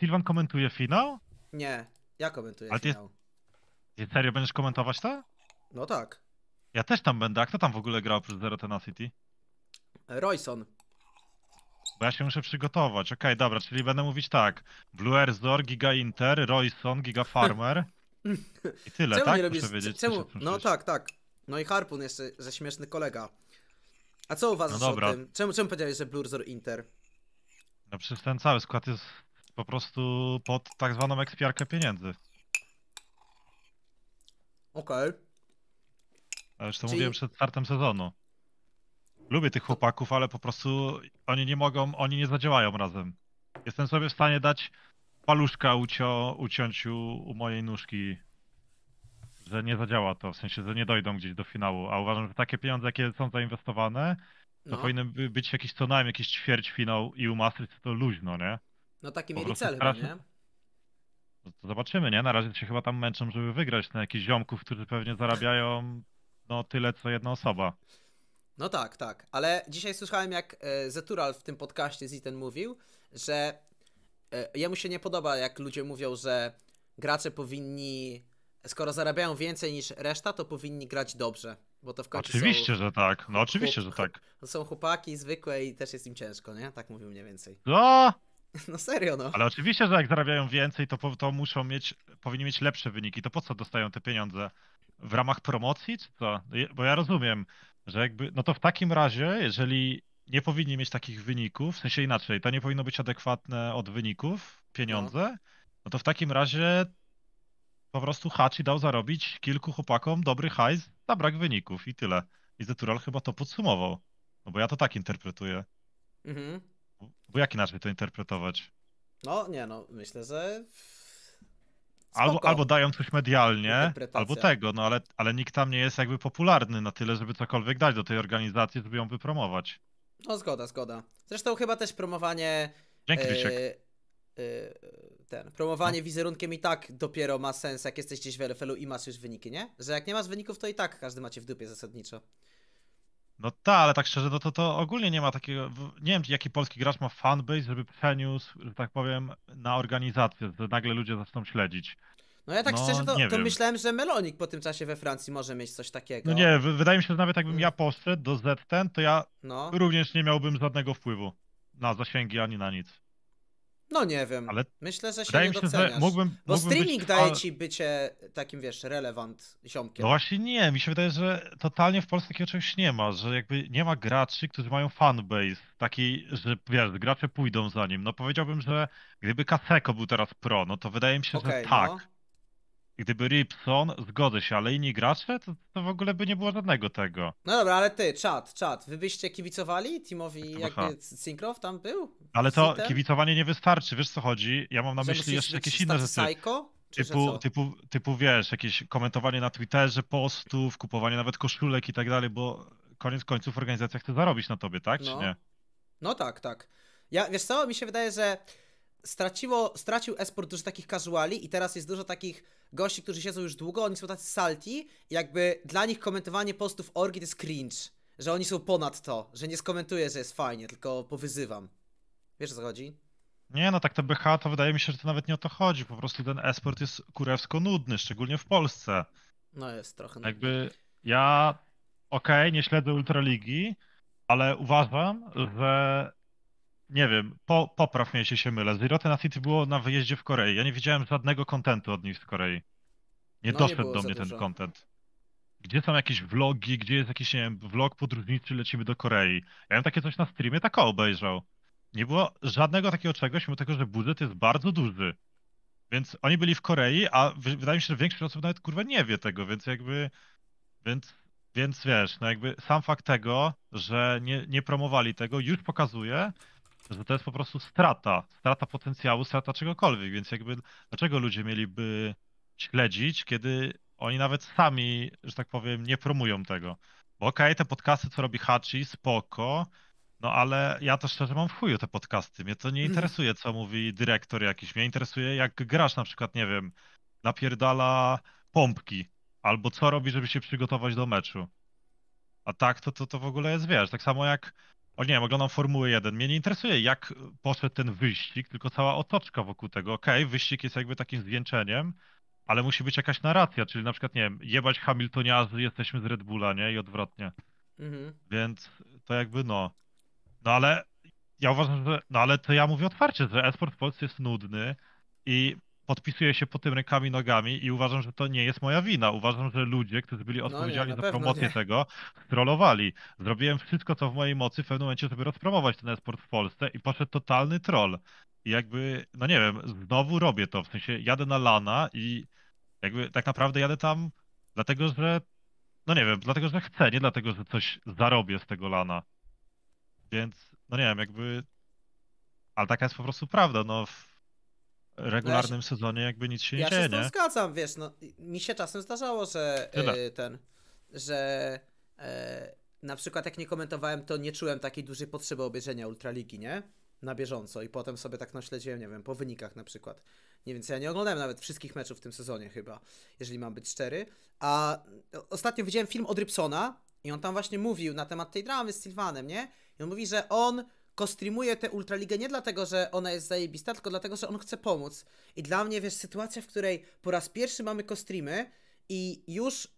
Sylwan komentuje finał? Nie, ja komentuję Ale finał. Ty serio będziesz komentować to? No tak. Ja też tam będę, a kto tam w ogóle grał przez Zero Tenacity? Royson. Bo ja się muszę przygotować, okej, dobra, czyli będę mówić tak. Blue Erzor, Giga Inter, Royson, Giga Farmer i tyle, czemu tak? nie robisz? wiedzieć, czemu? No tak, tak. No i Harpun jeszcze, ze śmieszny kolega. A co uważasz No dobra. o tym? Czemu, czemu powiedziałeś, że Erzor, Inter? No przecież ten cały skład jest po prostu pod tak zwaną ekspiarkę pieniędzy. Okej. Okay. Zresztą Czyli... mówiłem przed startem sezonu. Lubię tych chłopaków, ale po prostu oni nie mogą, oni nie zadziałają razem. Jestem sobie w stanie dać paluszka ucio, uciąć u, u mojej nóżki, że nie zadziała to, w sensie, że nie dojdą gdzieś do finału. A uważam, że takie pieniądze, jakie są zainwestowane, to no. powinny być jakiś co najmniej jakiś finał i u Masters to luźno, nie? No taki mieli cel chyba, nie? No to zobaczymy, nie? Na razie się chyba tam męczą, żeby wygrać na jakichś ziomków, którzy pewnie zarabiają no tyle, co jedna osoba. No tak, tak. Ale dzisiaj słyszałem, jak e, Zetural w tym podcaście Ziten mówił, że e, jemu się nie podoba, jak ludzie mówią, że gracze powinni, skoro zarabiają więcej niż reszta, to powinni grać dobrze. Bo to w końcu Oczywiście, są... że tak. No oczywiście, że tak. To są chłopaki zwykłe i też jest im ciężko, nie? Tak mówił mniej więcej. No! No serio, no. Ale oczywiście, że jak zarabiają więcej, to, po, to muszą mieć, powinni mieć lepsze wyniki. To po co dostają te pieniądze? W ramach promocji, czy co? Bo ja rozumiem, że jakby, no to w takim razie, jeżeli nie powinni mieć takich wyników, w sensie inaczej, to nie powinno być adekwatne od wyników pieniądze, no, no to w takim razie po prostu Hachi dał zarobić kilku chłopakom dobry hajs za brak wyników i tyle. I Zetural chyba to podsumował. No bo ja to tak interpretuję. Mhm. Bo jak inaczej to interpretować? No nie, no myślę, że... Albo, albo dają coś medialnie, albo tego, no ale, ale nikt tam nie jest jakby popularny na tyle, żeby cokolwiek dać do tej organizacji, żeby ją wypromować. No zgoda, zgoda. Zresztą chyba też promowanie... Dzięki, yy, yy, ten, promowanie no. wizerunkiem i tak dopiero ma sens, jak jesteś gdzieś w LFL-u i masz już wyniki, nie? Że jak nie masz wyników, to i tak każdy macie w dupie zasadniczo. No tak, ale tak szczerze, no to, to ogólnie nie ma takiego. Nie wiem, jaki polski gracz ma fanbase, żeby przeniósł, że tak powiem, na organizację, że nagle ludzie zaczną śledzić. No ja tak no, szczerze to, to myślałem, że Melonik po tym czasie we Francji może mieć coś takiego. No nie, wydaje mi się, że nawet jakbym ja poszedł do Z ten, to ja no. również nie miałbym żadnego wpływu na zasięgi ani na nic. No nie wiem. Ale Myślę, że się nie się, doceniasz. Mógłbym, bo mógłbym streaming być... daje ci bycie takim, wiesz, relevant ziomkiem. No właśnie nie, mi się wydaje, że totalnie w Polsce takiego czegoś nie ma, że jakby nie ma graczy, którzy mają fanbase, taki, że wiesz, gracze pójdą za nim. No powiedziałbym, że gdyby Kaseko był teraz pro, no to wydaje mi się, okay, że tak. No. Gdyby Ripson, zgodzę się, ale inni gracze, to, to w ogóle by nie było żadnego tego. No dobra, ale ty, czat, czat, wy byście kibicowali Timowi, jakby Syncroft tam był? Ale to Sitem? kibicowanie nie wystarczy, wiesz co chodzi? Ja mam na Że myśli jeszcze jakieś inne rzeczy. Psycho? Typu, typu, typu, wiesz, jakieś komentowanie na Twitterze postów, kupowanie nawet koszulek i tak dalej, bo koniec końców organizacja chce zarobić na tobie, tak? No. Czy nie? No tak, tak. Ja, wiesz co, mi się wydaje, że straciło, stracił esport dużo takich casuali i teraz jest dużo takich gości, którzy siedzą już długo, oni są tacy salty, jakby dla nich komentowanie postów orgi to jest cringe, że oni są ponad to, że nie skomentuję, że jest fajnie, tylko powyzywam. Wiesz o co chodzi? Nie, no tak to BH to wydaje mi się, że to nawet nie o to chodzi, po prostu ten esport jest kurewsko nudny, szczególnie w Polsce. No jest trochę. Jakby ja, okej, okay, nie śledzę Ultraligi, ale uważam, że nie wiem, po, popraw mnie, jeśli się mylę. Zero na City było na wyjeździe w Korei. Ja nie widziałem żadnego kontentu od nich z Korei. Nie no, doszedł nie do mnie ten kontent. Gdzie są jakieś vlogi, gdzie jest jakiś, nie wiem, vlog podróżniczy, lecimy do Korei. Ja bym takie coś na streamie tak obejrzał. Nie było żadnego takiego czegoś, mimo tego, że budżet jest bardzo duży. Więc oni byli w Korei, a wydaje mi się, że większość osób nawet kurwa nie wie tego, więc jakby. Więc, więc wiesz, no jakby sam fakt tego, że nie, nie promowali tego, już pokazuje, że to jest po prostu strata, strata potencjału, strata czegokolwiek, więc jakby dlaczego ludzie mieliby śledzić, kiedy oni nawet sami, że tak powiem, nie promują tego. Bo okej, okay, te podcasty, co robi Hachi, spoko, no ale ja to szczerze mam w chuju te podcasty. Mnie to nie mhm. interesuje, co mówi dyrektor jakiś. Mnie interesuje, jak grasz na przykład, nie wiem, napierdala pompki, albo co robi, żeby się przygotować do meczu. A tak, to, to, to w ogóle jest, wiesz, tak samo jak o nie wiem, oglądam Formułę 1. Mnie nie interesuje, jak poszedł ten wyścig, tylko cała otoczka wokół tego. Okej, okay, wyścig jest jakby takim zwieńczeniem, ale musi być jakaś narracja, czyli na przykład, nie wiem, jebać Hamiltoniazy, jesteśmy z Red Bulla, nie? I odwrotnie. Mhm. Więc to jakby no. No ale ja uważam, że. No ale to ja mówię otwarcie, że esport w Polsce jest nudny i podpisuję się po tym rękami, nogami i uważam, że to nie jest moja wina. Uważam, że ludzie, którzy byli odpowiedzialni no nie, za promocję nie. tego, trollowali. Zrobiłem wszystko, co w mojej mocy w pewnym momencie, żeby rozpromować ten esport w Polsce i poszedł totalny troll. I jakby, no nie wiem, znowu robię to, w sensie jadę na lana i jakby tak naprawdę jadę tam dlatego, że, no nie wiem, dlatego, że chcę, nie dlatego, że coś zarobię z tego lana. Więc, no nie wiem, jakby, ale taka jest po prostu prawda, no regularnym ja się, sezonie jakby nic się ja nie dzieje, się z tym zgadzam, wiesz, no, mi się czasem zdarzało, że y, ten, że e, na przykład jak nie komentowałem, to nie czułem takiej dużej potrzeby obejrzenia Ultraligi, nie? Na bieżąco i potem sobie tak naśledziłem, nie wiem, po wynikach na przykład. Nie wiem, co ja nie oglądałem nawet wszystkich meczów w tym sezonie chyba, jeżeli mam być szczery. A ostatnio widziałem film od Rybsona i on tam właśnie mówił na temat tej dramy z Sylwanem, nie? I on mówi, że on kostrimuje tę Ultraligę nie dlatego, że ona jest zajebista, tylko dlatego, że on chce pomóc. I dla mnie, wiesz, sytuacja, w której po raz pierwszy mamy kostrimy i już y,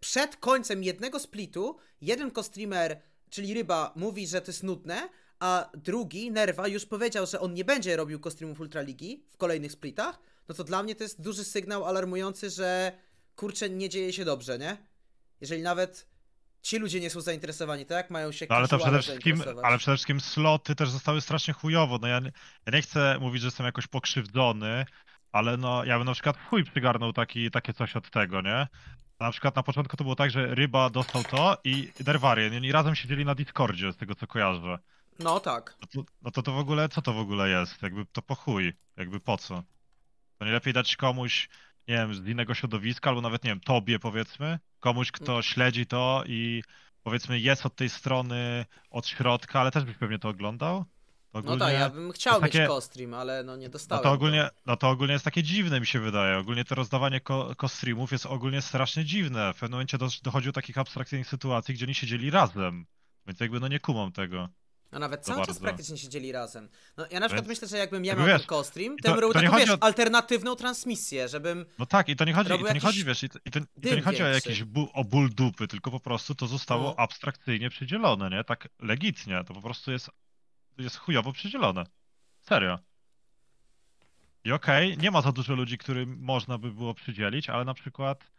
przed końcem jednego splitu jeden kostrimer, czyli Ryba, mówi, że to jest nudne, a drugi, Nerwa, już powiedział, że on nie będzie robił kostrimów Ultraligi w kolejnych splitach, no to dla mnie to jest duży sygnał alarmujący, że kurczę, nie dzieje się dobrze, nie? Jeżeli nawet ci ludzie nie są zainteresowani, tak? Mają się no, ale, to przede wszystkim, ale przede wszystkim sloty też zostały strasznie chujowo. No ja nie, ja nie chcę mówić, że jestem jakoś pokrzywdzony, ale no ja bym na przykład chuj przygarnął taki, takie coś od tego, nie? Na przykład na początku to było tak, że Ryba dostał to i derwarię. oni razem siedzieli na Discordzie, z tego co kojarzę. No tak. No to, no to to w ogóle, co to w ogóle jest? Jakby to po chuj, jakby po co? To nie lepiej dać komuś, nie wiem, z innego środowiska, albo nawet, nie wiem, tobie powiedzmy, komuś, kto mhm. śledzi to i powiedzmy jest od tej strony, od środka, ale też byś pewnie to oglądał? To no ogólnie... No tak, ja bym chciał mieć takie... co-stream, ale no nie dostałem. No to, ogólnie, no to ogólnie jest takie dziwne mi się wydaje. Ogólnie to rozdawanie co-streamów jest ogólnie strasznie dziwne. W pewnym momencie dochodzi do takich abstrakcyjnych sytuacji, gdzie oni siedzieli razem. Więc jakby no nie kumam tego. No nawet cały bardzo. czas praktycznie siedzieli razem. No, ja na przykład Więc... myślę, że jakbym ja miał wiesz, ten kostream, to, to bym robił taką, wiesz, o... alternatywną transmisję, żebym... No tak, i to nie chodzi, i to nie chodzi wiesz, i to, i to, i to nie chodzi większy. o jakieś bu, o ból dupy, tylko po prostu to zostało no. abstrakcyjnie przydzielone, nie? Tak legitnie, to po prostu jest, jest chujowo przydzielone. Serio. I okej, okay, nie ma za dużo ludzi, którym można by było przydzielić, ale na przykład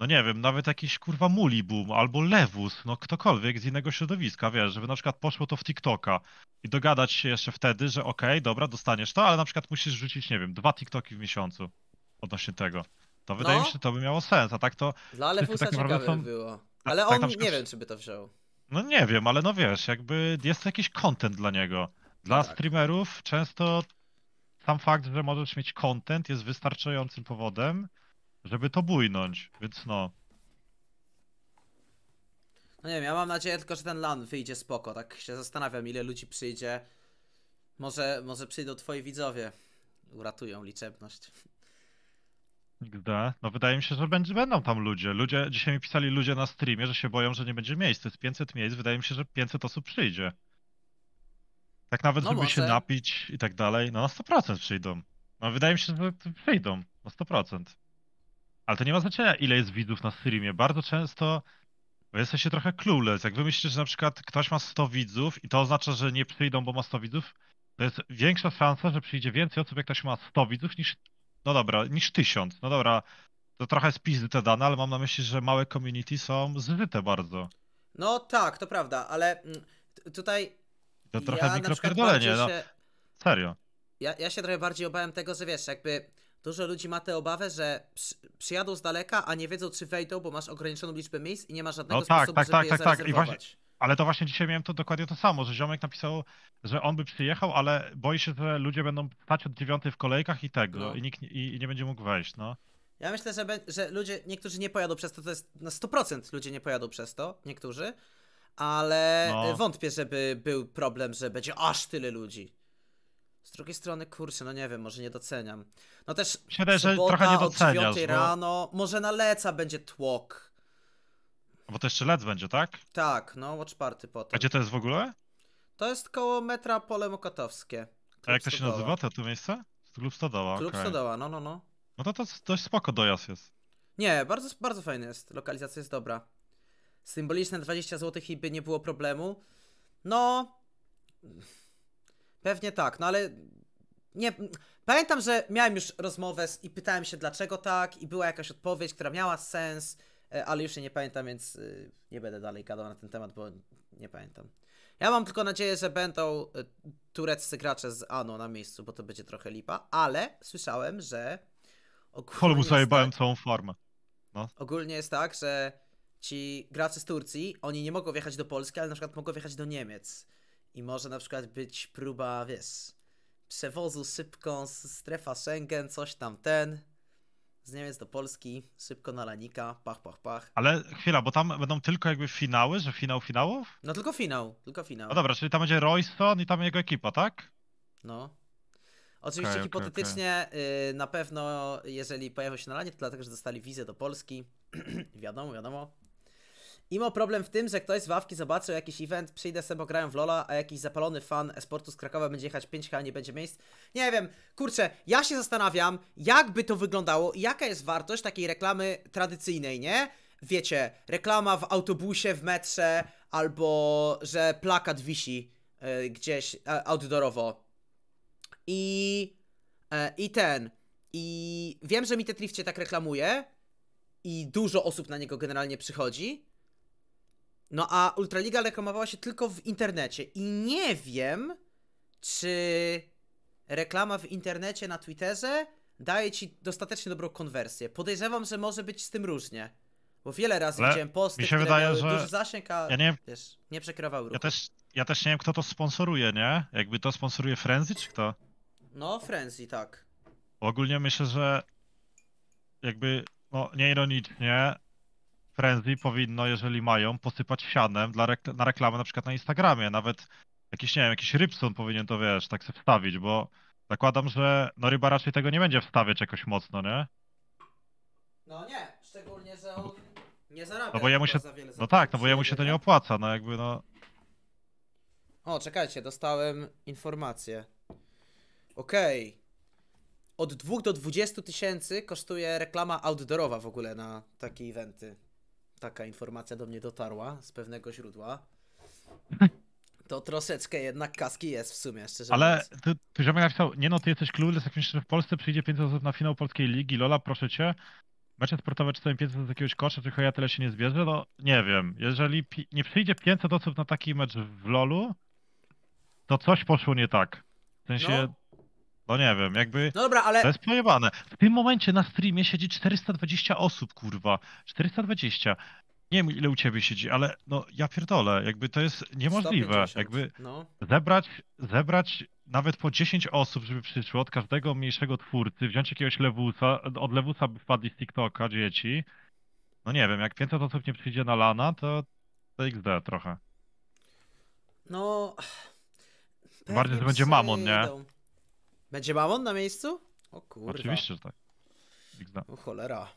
no nie wiem, nawet jakiś kurwa Mulibum albo Lewus, no ktokolwiek z innego środowiska, wiesz, żeby na przykład poszło to w TikToka i dogadać się jeszcze wtedy, że okej, okay, dobra, dostaniesz to, ale na przykład musisz rzucić, nie wiem, dwa TikToki w miesiącu odnośnie tego. To wydaje no. mi się, że to by miało sens, a tak to... Dla Lewusa tak ciekawe są... było, tak, ale tak, on tak przykład... nie wiem, czy by to wziął. No nie wiem, ale no wiesz, jakby jest jakiś content dla niego. Dla no tak. streamerów często sam fakt, że możesz mieć content jest wystarczającym powodem, żeby to bujnąć, więc no. No nie wiem, ja mam nadzieję tylko, że ten LAN wyjdzie spoko, tak się zastanawiam ile ludzi przyjdzie. Może, może przyjdą twoi widzowie, uratują liczebność. Gdy? No wydaje mi się, że będzie, będą tam ludzie. ludzie. Dzisiaj mi pisali ludzie na streamie, że się boją, że nie będzie miejsc. To jest 500 miejsc, wydaje mi się, że 500 osób przyjdzie. Tak nawet, no żeby może. się napić i tak dalej, no na 100% przyjdą. No wydaje mi się, że przyjdą, na 100%. Ale to nie ma znaczenia, ile jest widzów na streamie. Bardzo często jesteście trochę clueless. Jak wy że na przykład ktoś ma 100 widzów i to oznacza, że nie przyjdą, bo ma 100 widzów, to jest większa szansa, że przyjdzie więcej osób, jak ktoś ma 100 widzów, niż, no dobra, niż 1000. No dobra, to trochę jest te dane, ale mam na myśli, że małe community są zżyte bardzo. No tak, to prawda, ale mm, tutaj... To trochę ja mikropierdolenie, no. się... no. Serio. Ja, ja się trochę bardziej obawiam tego, że wiesz, jakby Dużo ludzi ma tę obawę, że przy, przyjadą z daleka, a nie wiedzą, czy wejdą, bo masz ograniczoną liczbę miejsc i nie ma żadnego no, tak, sposobu, tak, żeby tak, je tak, tak. I właśnie, ale to właśnie dzisiaj miałem to dokładnie to samo, że ziomek napisał, że on by przyjechał, ale boi się, że ludzie będą stać od dziewiątej w kolejkach i tego, no. i nikt i, i nie będzie mógł wejść, no. Ja myślę, że, że ludzie, niektórzy nie pojadą przez to, to jest na 100% ludzie nie pojadą przez to, niektórzy, ale no. wątpię, żeby był problem, że będzie aż tyle ludzi. Z drugiej strony, kurczę, no nie wiem, może nie doceniam. No też Myślę, że trochę nie doceniasz, o 9 bo... rano, może na Leca będzie tłok. Bo to jeszcze Lec będzie, tak? Tak, no Watch Party potem. A gdzie to jest w ogóle? To jest koło metra Pole Mokotowskie. A jak to się nazywa, to, to miejsce? Klub Stodoła, Klub okay. Stodoła, no, no, no. No to, to dość spoko dojazd jest. Nie, bardzo, bardzo fajny jest, lokalizacja jest dobra. Symboliczne 20 zł i by nie było problemu. No... Pewnie tak, no ale nie. Pamiętam, że miałem już rozmowę z, i pytałem się dlaczego tak, i była jakaś odpowiedź, która miała sens, e, ale już się nie pamiętam, więc e, nie będę dalej gadał na ten temat, bo nie pamiętam. Ja mam tylko nadzieję, że będą e, tureccy gracze z Ano na miejscu, bo to będzie trochę lipa, ale słyszałem, że. Holmu tak- zajebałem tak, całą farmę. No. Ogólnie jest tak, że ci gracze z Turcji, oni nie mogą wjechać do Polski, ale na przykład mogą wjechać do Niemiec. I może na przykład być próba, wiesz, przewozu szybko z strefa Schengen, coś tam ten. Z Niemiec do Polski, szybko na lanika, pach, pach, pach. Ale chwila, bo tam będą tylko jakby finały, że finał finałów? No tylko finał, tylko finał. No dobra, czyli tam będzie Royston i tam jego ekipa, tak? No. Oczywiście okay, hipotetycznie okay, okay. na pewno, jeżeli pojawią się na lanie, to dlatego, że dostali wizę do Polski. wiadomo, wiadomo. I Imo problem w tym, że ktoś z ławki zobaczył jakiś event, przyjdę sobie, grają w Lola, a jakiś zapalony fan esportu z Krakowa będzie jechać 5K, nie będzie miejsc. Nie wiem, kurczę, ja się zastanawiam, jakby to wyglądało i jaka jest wartość takiej reklamy tradycyjnej, nie? Wiecie, reklama w autobusie, w metrze, albo że plakat wisi y, gdzieś y, outdoorowo. I, e, I ten. I wiem, że mi te trifcie tak reklamuje i dużo osób na niego generalnie przychodzi, no a Ultraliga reklamowała się tylko w internecie i nie wiem, czy reklama w internecie na Twitterze daje ci dostatecznie dobrą konwersję. Podejrzewam, że może być z tym różnie. Bo wiele razy Ale widziałem posty, mi się wydaje, że... duży zasięg, a ja nie... wiesz, nie przekrywały ruchu. Ja też, ja też nie wiem, kto to sponsoruje, nie? Jakby to sponsoruje Frenzy, czy kto? No, Frenzy, tak. Ogólnie myślę, że jakby, no, ironicznie prędzej powinno, jeżeli mają, posypać sianem dla rekl na reklamę na przykład na Instagramie. Nawet jakiś, nie wiem, jakiś rybsun powinien to, wiesz, tak sobie wstawić, bo zakładam, że no ryba raczej tego nie będzie wstawiać jakoś mocno, nie? No nie, szczególnie, że no on nie zarabia no bo jemu się, za wiele. No tak, no bo jemu się to nie opłaca, no jakby no... O, czekajcie, dostałem informację. Okej. Okay. Od 2 do 20 tysięcy kosztuje reklama outdoorowa w ogóle na takie eventy taka informacja do mnie dotarła z pewnego źródła, to troszeczkę jednak kaski jest w sumie, szczerze Ale mówiąc. ty, ty napisał, nie no, ty jesteś clueless, jak myślisz, że w Polsce przyjdzie 500 osób na finał Polskiej Ligi, Lola, proszę cię, mecze sportowe czasami 500 z jakiegoś kosza, tylko ja tyle się nie zbierze, no nie wiem. Jeżeli nie przyjdzie 500 osób na taki mecz w LoLu, to coś poszło nie tak. W sensie no. No nie wiem, jakby. No dobra, ale. To jest pojebane. W tym momencie na streamie siedzi 420 osób, kurwa. 420. Nie wiem, ile u ciebie siedzi, ale no ja pierdolę, jakby to jest niemożliwe. 150. Jakby no. zebrać, zebrać nawet po 10 osób, żeby przyszło od każdego mniejszego twórcy, wziąć jakiegoś lewusa, od lewusa by wpadli z TikToka dzieci. No nie wiem, jak 500 osób nie przyjdzie na lana, to, to XD trochę. No. Bardziej to będzie mamon, nie? Będzie mamon na miejscu? O kurwa. Oczywiście, że tak. Zna. O cholera.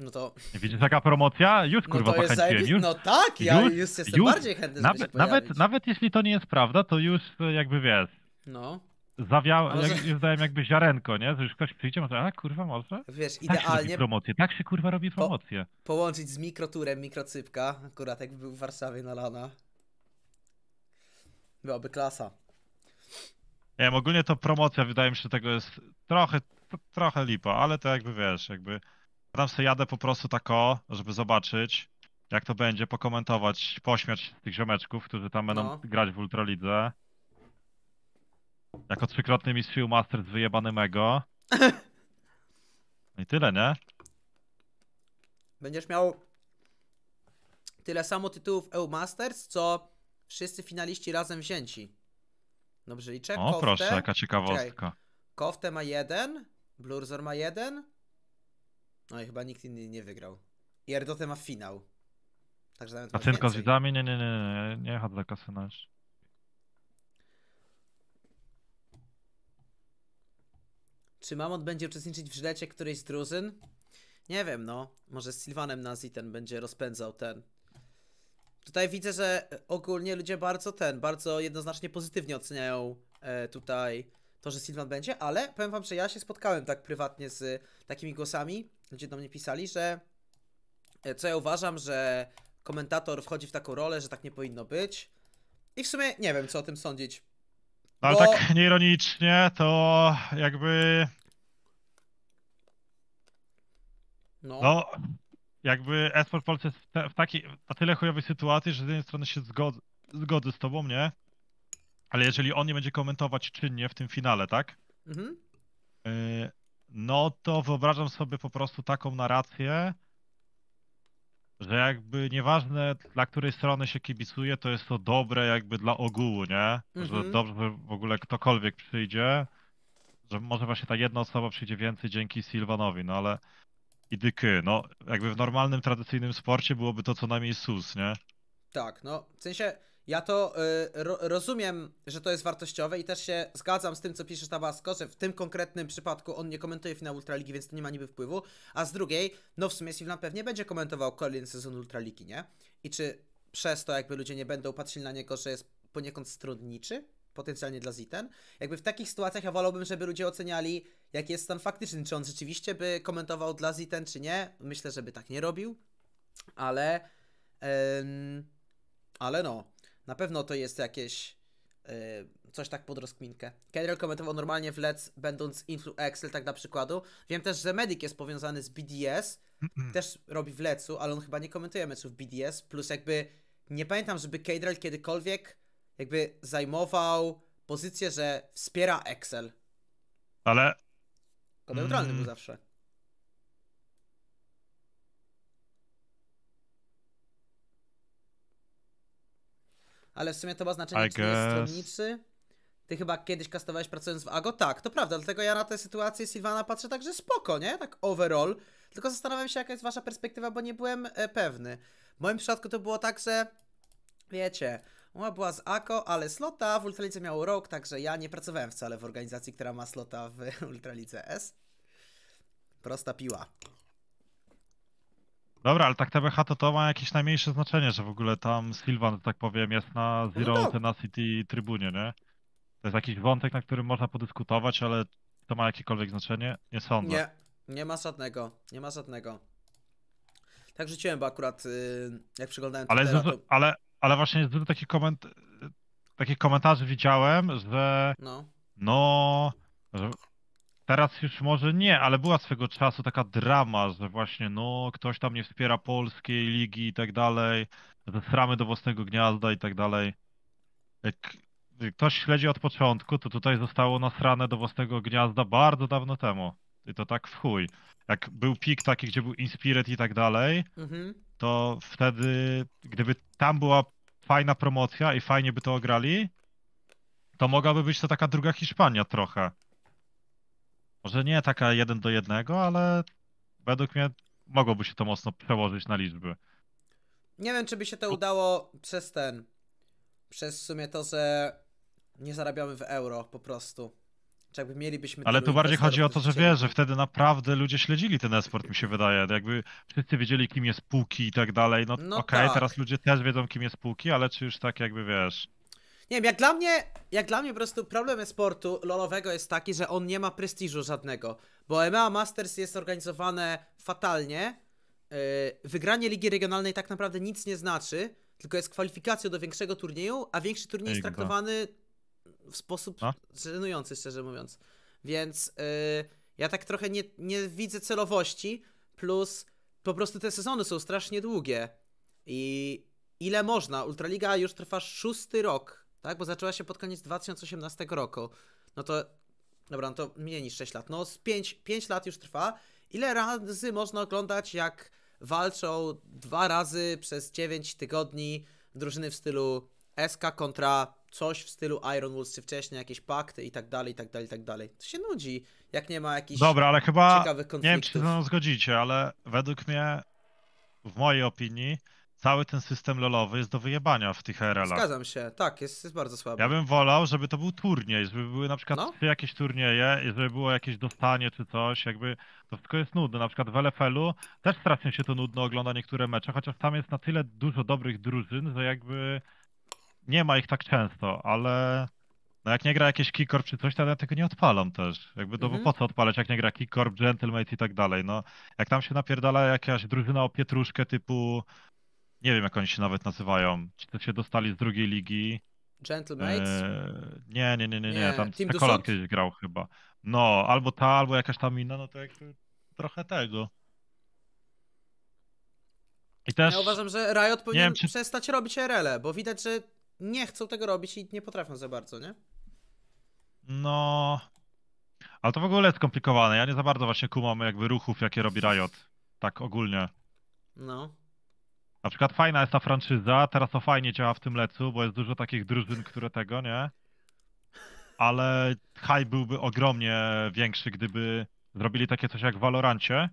No to... Widzisz, taka promocja? Już no kurwa no to już, No tak, ja już, już jestem już, bardziej chętny, żeby nawet, nawet, nawet jeśli to nie jest prawda, to już e, jakby wiesz. No. Zawiałem, może... jak, jakby ziarenko, nie? Że już ktoś przyjdzie, może, a kurwa, może? Wiesz, tak idealnie. Się tak się kurwa robi promocję. Po, połączyć z mikroturem mikrocypka, akurat jak był w Warszawie na lana. Byłaby klasa. Nie wiem, ogólnie to promocja wydaje mi się tego jest trochę, trochę lipa, ale to jakby wiesz, jakby tam sobie jadę po prostu tak o, żeby zobaczyć jak to będzie, pokomentować, pośmiać tych ziomeczków, którzy tam będą no. grać w Ultralidze. Jako trzykrotny mistrz Masters wyjebany mego. I tyle, nie? Będziesz miał tyle samo tytułów EU Masters, co wszyscy finaliści razem wzięci. Dobrze, liczę. O, koftę. proszę, jaka ciekawostka. Czekaj. Koftę ma jeden, Blurzor ma jeden. No i chyba nikt inny nie wygrał. I Erdotę ma finał. Także nawet A tylko z widzami? Nie, nie, nie, nie, nie, nie do kasyna Czy Mamot będzie uczestniczyć w żylecie którejś z drużyn? Nie wiem, no. Może z Sylwanem Nazi ten będzie rozpędzał ten Tutaj widzę, że ogólnie ludzie bardzo ten, bardzo jednoznacznie pozytywnie oceniają e, tutaj to, że Silvan będzie, ale powiem wam, że ja się spotkałem tak prywatnie z takimi głosami, ludzie do mnie pisali, że e, co ja uważam, że komentator wchodzi w taką rolę, że tak nie powinno być. I w sumie nie wiem, co o tym sądzić. No ale bo... tak nieironicznie, to jakby. No. no jakby esport w Polsce jest w, te, w takiej, na tyle chujowej sytuacji, że z jednej strony się zgod, zgodzę z tobą, nie? Ale jeżeli on nie będzie komentować czynnie w tym finale, tak? Mhm. Y, no to wyobrażam sobie po prostu taką narrację, że jakby nieważne dla której strony się kibicuje, to jest to dobre jakby dla ogółu, nie? Mhm. Że dobrze że w ogóle ktokolwiek przyjdzie, że może właśnie ta jedna osoba przyjdzie więcej dzięki Silvanowi, no ale i dyky. No, jakby w normalnym, tradycyjnym sporcie byłoby to co najmniej sus, nie? Tak, no, w sensie ja to y, ro, rozumiem, że to jest wartościowe i też się zgadzam z tym, co piszesz Tabasco, że w tym konkretnym przypadku on nie komentuje finału Ultraligi, więc to nie ma niby wpływu, a z drugiej, no w sumie Sylwan pewnie będzie komentował kolejny sezon Ultraligi, nie? I czy przez to jakby ludzie nie będą patrzyli na niego, że jest poniekąd stronniczy? potencjalnie dla Ziten. Jakby w takich sytuacjach ja wolałbym, żeby ludzie oceniali, jaki jest stan faktyczny, czy on rzeczywiście by komentował dla Ziten, czy nie. Myślę, żeby tak nie robił, ale... Ym, ale no, na pewno to jest jakieś e, coś tak pod rozkminkę. Kendrick komentował normalnie w Let's, będąc Influ Excel, tak na przykładu. Wiem też, że Medic jest powiązany z BDS, też robi w lecu, ale on chyba nie komentuje meczów BDS, plus jakby nie pamiętam, żeby Kendrick kiedykolwiek jakby zajmował pozycję, że wspiera Excel. Ale. neutralny mm. był zawsze. Ale w sumie to ma znaczenie, I czy guess. jest stronniczy. Ty chyba kiedyś kastowałeś pracując w AGO? Tak, to prawda, dlatego ja na tę sytuację Silvana patrzę także spoko, nie? Tak overall. Tylko zastanawiam się, jaka jest wasza perspektywa, bo nie byłem e, pewny. W moim przypadku to było tak, że wiecie, ona była z AKO, ale slota w Ultralice miał rok, także ja nie pracowałem wcale w organizacji, która ma slota w Ultralice S. Prosta piła. Dobra, ale tak TBH to, to ma jakieś najmniejsze znaczenie, że w ogóle tam Sylvan, tak powiem, jest na no Zero no, Tenacity trybunie, nie? To jest jakiś wątek, na którym można podyskutować, ale to ma jakiekolwiek znaczenie? Nie sądzę. Nie, nie ma żadnego, nie ma żadnego. Tak rzuciłem, bo akurat yy, jak przeglądałem ale, Twittera, to... ale, ale właśnie dużo takich, koment... takich komentarzy widziałem, że no, no że teraz już może nie, ale była swego czasu taka drama, że właśnie no ktoś tam nie wspiera polskiej ligi i tak dalej, że sramy do własnego gniazda i tak dalej. Jak ktoś śledzi od początku, to tutaj zostało nasrane do własnego gniazda bardzo dawno temu. I to tak w chuj. Jak był pik taki, gdzie był Inspirit i tak dalej, mhm to wtedy, gdyby tam była fajna promocja i fajnie by to ograli, to mogłaby być to taka druga Hiszpania trochę. Może nie taka jeden do jednego, ale według mnie mogłoby się to mocno przełożyć na liczby. Nie wiem, czy by się to udało przez ten. Przez w sumie to, że nie zarabiamy w euro po prostu. Czy jakby mielibyśmy Ale tu bardziej chodzi o to, że wiesz, że wtedy naprawdę ludzie śledzili ten esport, mi się wydaje. Jakby wszyscy wiedzieli, kim jest Puki i tak dalej. No, no okej, okay, tak. teraz ludzie też wiedzą, kim jest Puki, ale czy już tak jakby wiesz... Nie wiem, jak dla mnie, jak dla mnie po prostu problem esportu lolowego jest taki, że on nie ma prestiżu żadnego, bo EMEA Masters jest organizowane fatalnie, yy, wygranie Ligi Regionalnej tak naprawdę nic nie znaczy, tylko jest kwalifikacją do większego turnieju, a większy turniej jest traktowany w sposób A? No. żenujący, szczerze mówiąc. Więc yy, ja tak trochę nie, nie widzę celowości, plus po prostu te sezony są strasznie długie i ile można. Ultraliga już trwa szósty rok, tak? Bo zaczęła się pod koniec 2018 roku. No to, dobra, no to mniej niż 6 lat. No z 5, 5 lat już trwa. Ile razy można oglądać, jak walczą dwa razy przez 9 tygodni drużyny w stylu SK kontra coś w stylu Iron Wolf czy wcześniej jakieś pakty i tak dalej, i tak dalej, i tak dalej. To się nudzi, jak nie ma jakichś Dobra, ale chyba, ciekawych konfliktów. nie wiem, czy się ze mną zgodzicie, ale według mnie, w mojej opinii, cały ten system lolowy jest do wyjebania w tych RL-ach. Zgadzam się, tak, jest, jest bardzo słaby. Ja bym wolał, żeby to był turniej, żeby były na przykład no? jakieś turnieje, żeby było jakieś dostanie czy coś, jakby to wszystko jest nudne. Na przykład w LFL-u też strasznie się to nudno ogląda niektóre mecze, chociaż tam jest na tyle dużo dobrych drużyn, że jakby nie ma ich tak często, ale no jak nie gra jakieś Keycorp czy coś, to ja tego nie odpalam też. Jakby to mhm. po co odpalać, jak nie gra Keycorp, Gentlemate i tak dalej. No, jak tam się napierdala jakaś drużyna o pietruszkę typu, nie wiem jak oni się nawet nazywają, ci to się dostali z drugiej ligi. Gentlemates? Eee, nie, nie, nie, nie, nie, tam Stekolan kiedyś grał chyba. No, albo ta, albo jakaś tam inna, no to jakby trochę tego. I też, ja uważam, że Riot powinien wiem, czy... przestać robić rl bo widać, że nie chcą tego robić i nie potrafią za bardzo, nie? No. Ale to w ogóle jest skomplikowane. Ja nie za bardzo właśnie kumam jakby ruchów, jakie robi Riot. Tak ogólnie. No. Na przykład fajna jest ta franczyza, teraz to fajnie działa w tym lecu, bo jest dużo takich drużyn, które tego, nie? Ale hype byłby ogromnie większy, gdyby zrobili takie coś jak w Valorancie.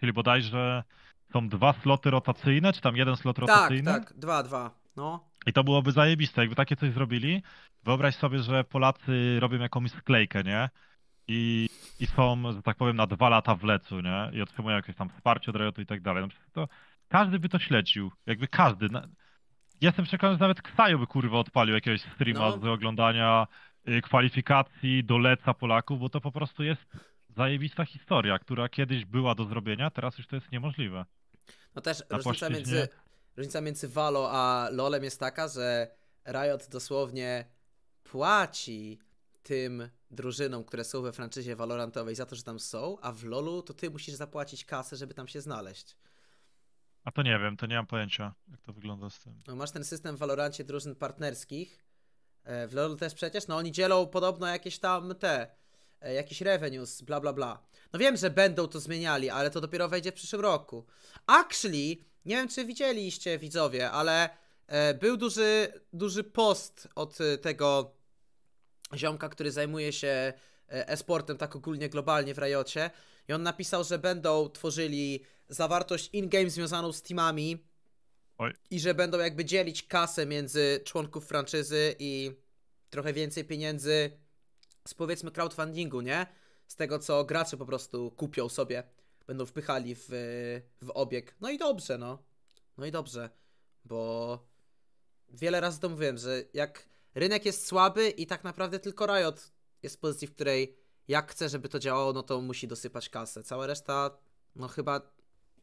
Czyli bodajże są dwa sloty rotacyjne, czy tam jeden slot tak, rotacyjny? Tak, tak, dwa, dwa. No. I to byłoby zajebiste, jakby takie coś zrobili. Wyobraź sobie, że Polacy robią jakąś sklejkę, nie? I, i są, że tak powiem, na dwa lata w lecu, nie? I otrzymują jakieś tam wsparcie od Riotu i tak dalej. No to każdy by to śledził. Jakby każdy. Jestem przekonany, że nawet Ksajo by kurwa odpalił jakiegoś streama no. z oglądania y, kwalifikacji do leca Polaków, bo to po prostu jest zajebista historia, która kiedyś była do zrobienia, teraz już to jest niemożliwe. No też Na różnica między różnica między Valo a LoLem jest taka, że Riot dosłownie płaci tym drużynom, które są we franczyzie Valorantowej za to, że tam są, a w LoLu to ty musisz zapłacić kasę, żeby tam się znaleźć. A to nie wiem, to nie mam pojęcia, jak to wygląda z tym. No masz ten system w Valorancie drużyn partnerskich, e, w LoLu też przecież, no oni dzielą podobno jakieś tam te, e, jakiś revenues, bla bla bla. No wiem, że będą to zmieniali, ale to dopiero wejdzie w przyszłym roku. Actually, nie wiem, czy widzieliście widzowie, ale e, był duży, duży post od e, tego ziomka, który zajmuje się e, e-sportem tak ogólnie globalnie w Riocie i on napisał, że będą tworzyli zawartość in-game związaną z teamami Oj. i że będą jakby dzielić kasę między członków franczyzy i trochę więcej pieniędzy z powiedzmy crowdfundingu, nie? Z tego co gracze po prostu kupią sobie będą wpychali w, e, w obieg. No i dobrze, no. No i dobrze, bo wiele razy to mówiłem, że jak rynek jest słaby i tak naprawdę tylko Riot jest w pozycji, w której jak chce, żeby to działało, no to musi dosypać kasę. Cała reszta, no chyba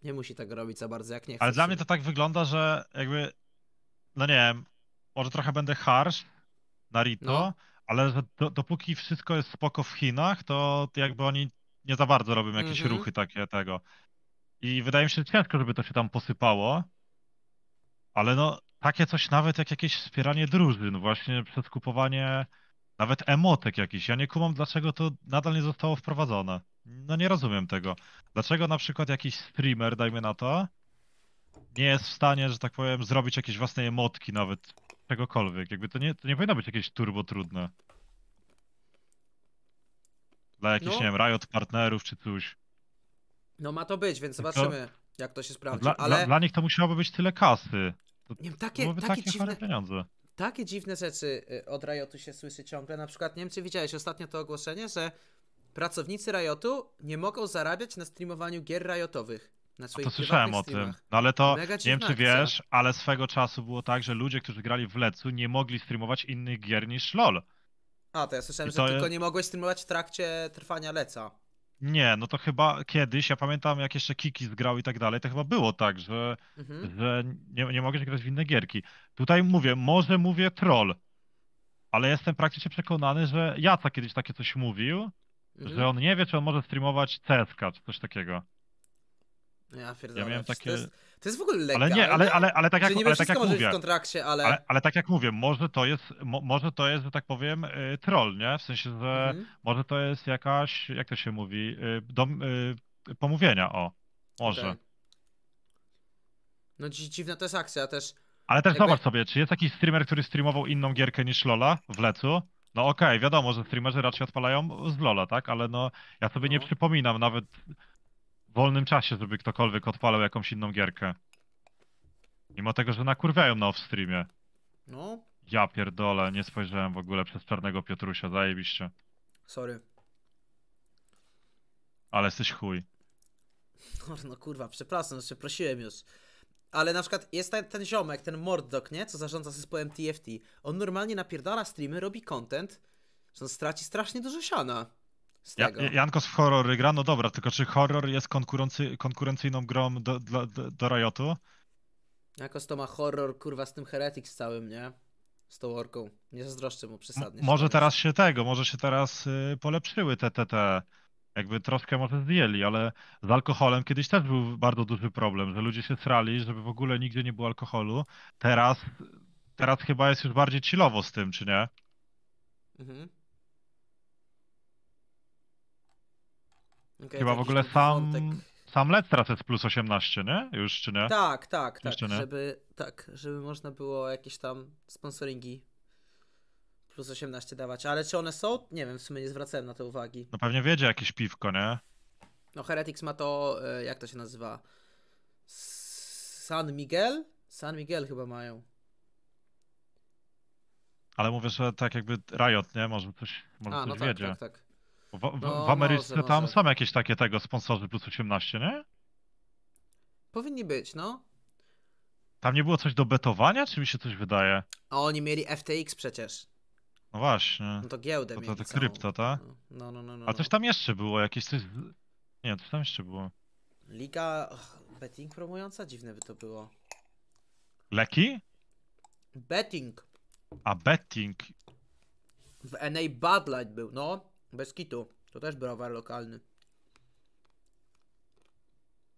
nie musi tego robić za bardzo, jak nie chce. Ale dla mnie to tak wygląda, że jakby, no nie wiem, może trochę będę harsh na Rito, no. ale że do, dopóki wszystko jest spoko w Chinach, to jakby oni nie za bardzo robią jakieś mhm. ruchy takie tego. I wydaje mi się, że ciężko, żeby to się tam posypało. Ale no, takie coś nawet jak jakieś wspieranie drużyn, właśnie przez kupowanie nawet emotek jakiś. Ja nie kumam, dlaczego to nadal nie zostało wprowadzone. No nie rozumiem tego. Dlaczego na przykład jakiś streamer, dajmy na to, nie jest w stanie, że tak powiem, zrobić jakieś własne emotki nawet, czegokolwiek. Jakby to nie, to nie powinno być jakieś turbo trudne. Dla jakichś, no. nie wiem, Riot partnerów czy coś. No ma to być, więc zobaczymy, to... jak to się sprawdzi. Dla, ale... dla, dla nich to musiałoby być tyle kasy. To, nie wiem, takie, takie, takie dziwne... pieniądze takie dziwne rzeczy y, od Riotu się słyszy ciągle. Na przykład, nie wiem, czy widziałeś ostatnio to ogłoszenie, że pracownicy Riotu nie mogą zarabiać na streamowaniu gier Riotowych. Na swoich A to słyszałem o tym, no ale to nie wiem czy wiesz, ale swego czasu było tak, że ludzie, którzy grali w Lecu nie mogli streamować innych gier niż LOL. A, to ja słyszałem, że tylko nie mogłeś streamować w trakcie trwania leca. Nie, no to chyba kiedyś, ja pamiętam jak jeszcze Kiki zgrał i tak dalej, to chyba było tak, że, mhm. że nie, nie mogłeś grać w inne gierki. Tutaj mówię, może mówię troll, ale jestem praktycznie przekonany, że Jaca kiedyś takie coś mówił, mhm. że on nie wie, czy on może streamować CSK, czy coś takiego. Ja, ja miałem takie... To jest, to jest w ogóle lekka. Ale nie, ale, ale, ale tak jak, nie ale tak jak mówię. w kontrakcie, ale... ale... ale... tak jak mówię, może to jest, mo, może to jest, że tak powiem, y, troll, nie? W sensie, że mhm. może to jest jakaś, jak to się mówi, y, dom, y, pomówienia, o. Może. Okay. No dziwna to jest akcja też. Ale też jakby... zobacz sobie, czy jest jakiś streamer, który streamował inną gierkę niż Lola w lecu? No okej, okay, wiadomo, że streamerzy raczej odpalają z Lola, tak? Ale no, ja sobie no. nie przypominam nawet wolnym czasie, żeby ktokolwiek odpalał jakąś inną gierkę. Mimo tego, że nakurwiają na offstreamie. No. Ja pierdolę, nie spojrzałem w ogóle przez czarnego Piotrusia, zajebiście. Sorry. Ale jesteś chuj. No, no kurwa, przepraszam, że prosiłem już. Ale na przykład jest ten, ten ziomek, ten Mordok, nie? Co zarządza zespołem TFT. On normalnie napierdala streamy, robi content, że on straci strasznie dużo siana z tego. Ja, Jankos w horrory gra, no dobra, tylko czy horror jest konkurency, konkurencyjną grą do, do, do Riotu? Jankos to ma horror, kurwa, z tym Heretics całym, nie? Z tą orką. Nie zazdroszczę mu przesadnie. M może teraz się tego, może się teraz y, polepszyły te, te, te jakby troszkę może zdjęli, ale z alkoholem kiedyś też był bardzo duży problem, że ludzie się srali, żeby w ogóle nigdzie nie było alkoholu. Teraz, teraz chyba jest już bardziej chillowo z tym, czy nie? Mhm. Okay, Chyba w ogóle sam, wątek. sam LED tracę plus 18, nie? Już czy nie? Tak, tak, tak. Jeszcze żeby, nie? tak, żeby można było jakieś tam sponsoringi plus 18 dawać. Ale czy one są? Nie wiem, w sumie nie zwracałem na to uwagi. No pewnie wiedzie jakieś piwko, nie? No Heretics ma to, e, jak to się nazywa? San Miguel? San Miguel chyba mają. Ale mówię, że tak jakby Riot, nie? Może coś, może A, coś no tak, wiedzie. tak, tak. W, w, no, w Ameryce może, tam może. są jakieś takie tego sponsorzy plus 18, nie? Powinni być, no. Tam nie było coś do betowania, czy mi się coś wydaje? A oni mieli FTX przecież. No właśnie. No to giełdę to, to, to krypto, tak? No, no, no, no. no A coś no. tam jeszcze było, jakieś coś... Nie, coś tam jeszcze było. Liga betting promująca, dziwne by to było. Leki? Betting. A betting. W NA Bad Light był, no. Bez To też browar lokalny.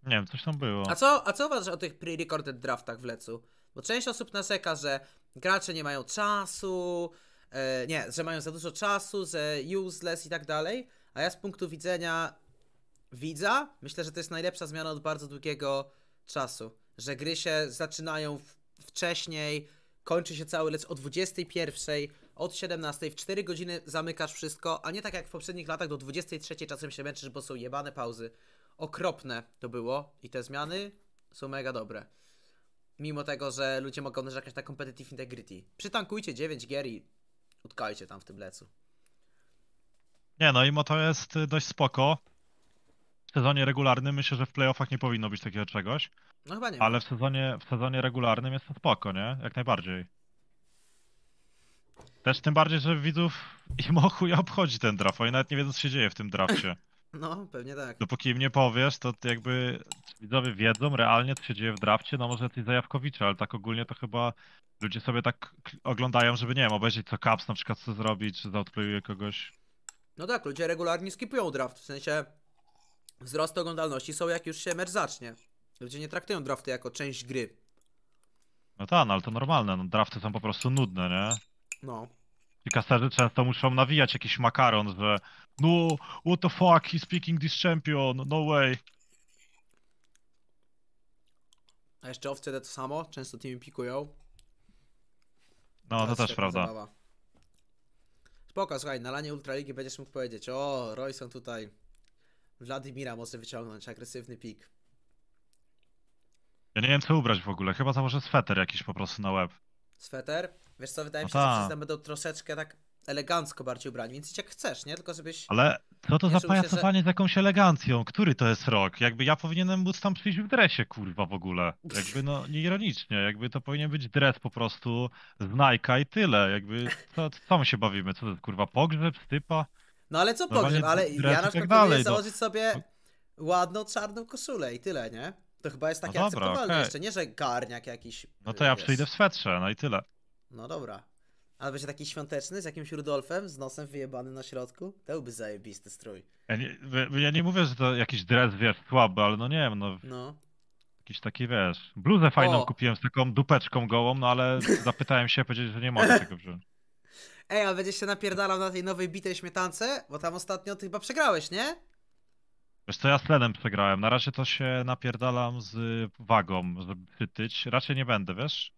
Nie wiem, coś tam było. A co, a co uważasz o tych pre-recorded draftach w Lecu? Bo część osób naseka, że gracze nie mają czasu, e, nie, że mają za dużo czasu, że useless i tak dalej, a ja z punktu widzenia widza myślę, że to jest najlepsza zmiana od bardzo długiego czasu, że gry się zaczynają wcześniej, kończy się cały lec o 21, od 17 w 4 godziny zamykasz wszystko, a nie tak jak w poprzednich latach do 23 czasem się męczysz, bo są jebane pauzy. Okropne to było i te zmiany są mega dobre. Mimo tego, że ludzie mogą narzekać na competitive integrity. Przytankujcie 9 gier i utkajcie tam w tym lecu. Nie no, mimo to jest y, dość spoko. W sezonie regularnym myślę, że w playoffach nie powinno być takiego czegoś. No chyba nie. Ale w sezonie, w sezonie regularnym jest to spoko, nie? Jak najbardziej. Też tym bardziej, że widzów mochu ochuj obchodzi ten draft, oni nawet nie wiedzą, co się dzieje w tym drafcie. No, pewnie tak. Dopóki im nie powiesz, to jakby widzowie wiedzą realnie, co się dzieje w drafcie, no może jacyś Zajawkowicze, ale tak ogólnie to chyba ludzie sobie tak oglądają, żeby, nie wiem, obejrzeć co Caps na przykład chce zrobić, czy zaodplejuje kogoś. No tak, ludzie regularnie skipują draft, w sensie wzrost oglądalności są jak już się mecz zacznie. Ludzie nie traktują drafty jako część gry. No tak, no ale to normalne, no, drafty są po prostu nudne, nie? No. I kasterzy często muszą nawijać jakiś makaron, że no, what the fuck, he's picking this champion, no way. A jeszcze owce to samo, często tymi pikują. No, to też prawda. Zabawa. Spoko, słuchaj, na lanie Ultraligi będziesz mógł powiedzieć, o, Royson tutaj Wladimira może wyciągnąć, agresywny pik. Ja nie wiem co ubrać w ogóle, chyba założę sweter jakiś po prostu na łeb. Sweter? Wiesz co, wydaje mi no się, że wszyscy tak. będą troszeczkę tak elegancko bardziej ubrani, więc jak chcesz, nie? Tylko żebyś... Ale co to za pajacowanie że... z jakąś elegancją? Który to jest rok? Jakby ja powinienem móc tam przyjść w dresie, kurwa, w ogóle. Jakby no, nieironicznie, jakby to powinien być dres po prostu z Nike'a i tyle. Jakby co, co my się bawimy? Co to jest, kurwa, pogrzeb, stypa? No ale co pogrzeb? Ale ja na tak przykład tak założyć sobie ładną czarną koszulę i tyle, nie? To chyba jest takie no dobra, akceptowalne okay. jeszcze, nie że garniak jakiś. No to ja przyjdę w swetrze, no i tyle. No dobra. Ale będzie taki świąteczny z jakimś Rudolfem, z nosem wyjebanym na środku? To byłby zajebisty strój. Ja nie, ja nie mówię, że to jakiś dres, wiesz, słaby, ale no nie wiem, no. no. Jakiś taki, wiesz, bluzę fajną o. kupiłem z taką dupeczką gołą, no ale zapytałem się, powiedzieli, że nie mogę tego wziąć. Ej, a będziesz się napierdalał na tej nowej bitej śmietance? Bo tam ostatnio ty chyba przegrałeś, nie? Wiesz co, ja z Lenem przegrałem. Na razie to się napierdalam z wagą, żeby chytyć. Raczej nie będę, wiesz?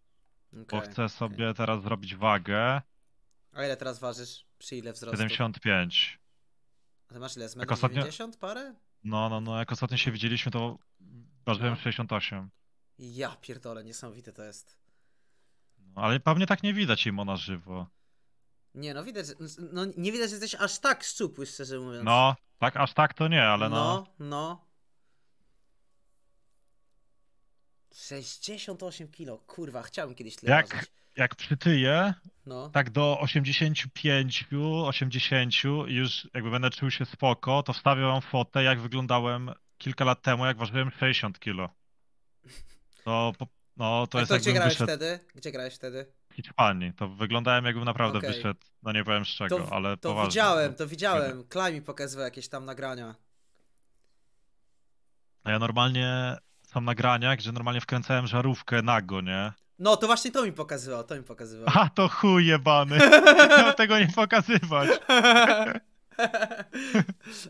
Okay, bo chcę sobie okay. teraz zrobić wagę. A ile teraz ważysz? Przy ile wzrostu? 75. A ty masz ile? Z ostatnio... 90 parę? No, no, no, jak ostatnio się widzieliśmy, to ważyłem no. 68. Ja pierdolę, niesamowite to jest. No, ale pewnie tak nie widać im na żywo. Nie, no widać, no nie widać, że jesteś aż tak szczupły, szczerze mówiąc. No, tak, aż tak to nie, ale no. No, no. 68 kilo, kurwa, chciałbym kiedyś tyle jak, ważyć. Jak przytyję, no. tak do 85, 80 już jakby będę czuł się spoko, to wstawię wam fotę, jak wyglądałem kilka lat temu, jak ważyłem 60 kilo. To, no, to A jest to gdzie grałeś wyszedł... wtedy? Gdzie grałeś wtedy? Hiszpanii. To wyglądałem jakbym naprawdę okay. wyszedł, no nie powiem z czego, to, ale To poważnie. widziałem, to widziałem. Klaj mi pokazywał jakieś tam nagrania. A ja normalnie są nagrania, gdzie normalnie wkręcałem żarówkę nago, nie? No, to właśnie to mi pokazywało, to mi pokazywało. A, to chuj jebany. Miał no, tego nie pokazywać.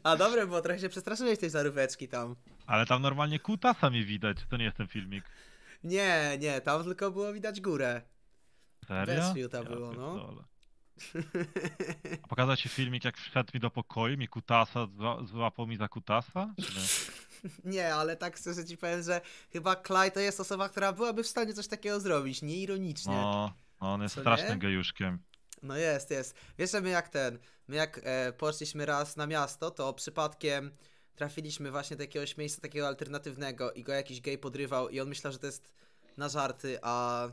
A dobre, bo trochę się przestraszyłeś tej żaróweczki tam. Ale tam normalnie kutasa mi widać, to nie jest ten filmik. Nie, nie, tam tylko było widać górę. Serio? Bez fiuta ja było, no. pokazał ci filmik, jak wszedł mi do pokoju, mi kutasa, złapał mi za kutasa? Czy... nie, ale tak szczerze ci powiem, że chyba Klaj to jest osoba, która byłaby w stanie coś takiego zrobić, nieironicznie. O, no, no, on jest Co strasznym nie? gejuszkiem. No jest, jest. Wiesz, że my jak ten, my jak e, poszliśmy raz na miasto, to przypadkiem trafiliśmy właśnie do jakiegoś miejsca takiego alternatywnego i go jakiś gej podrywał i on myślał, że to jest na żarty, a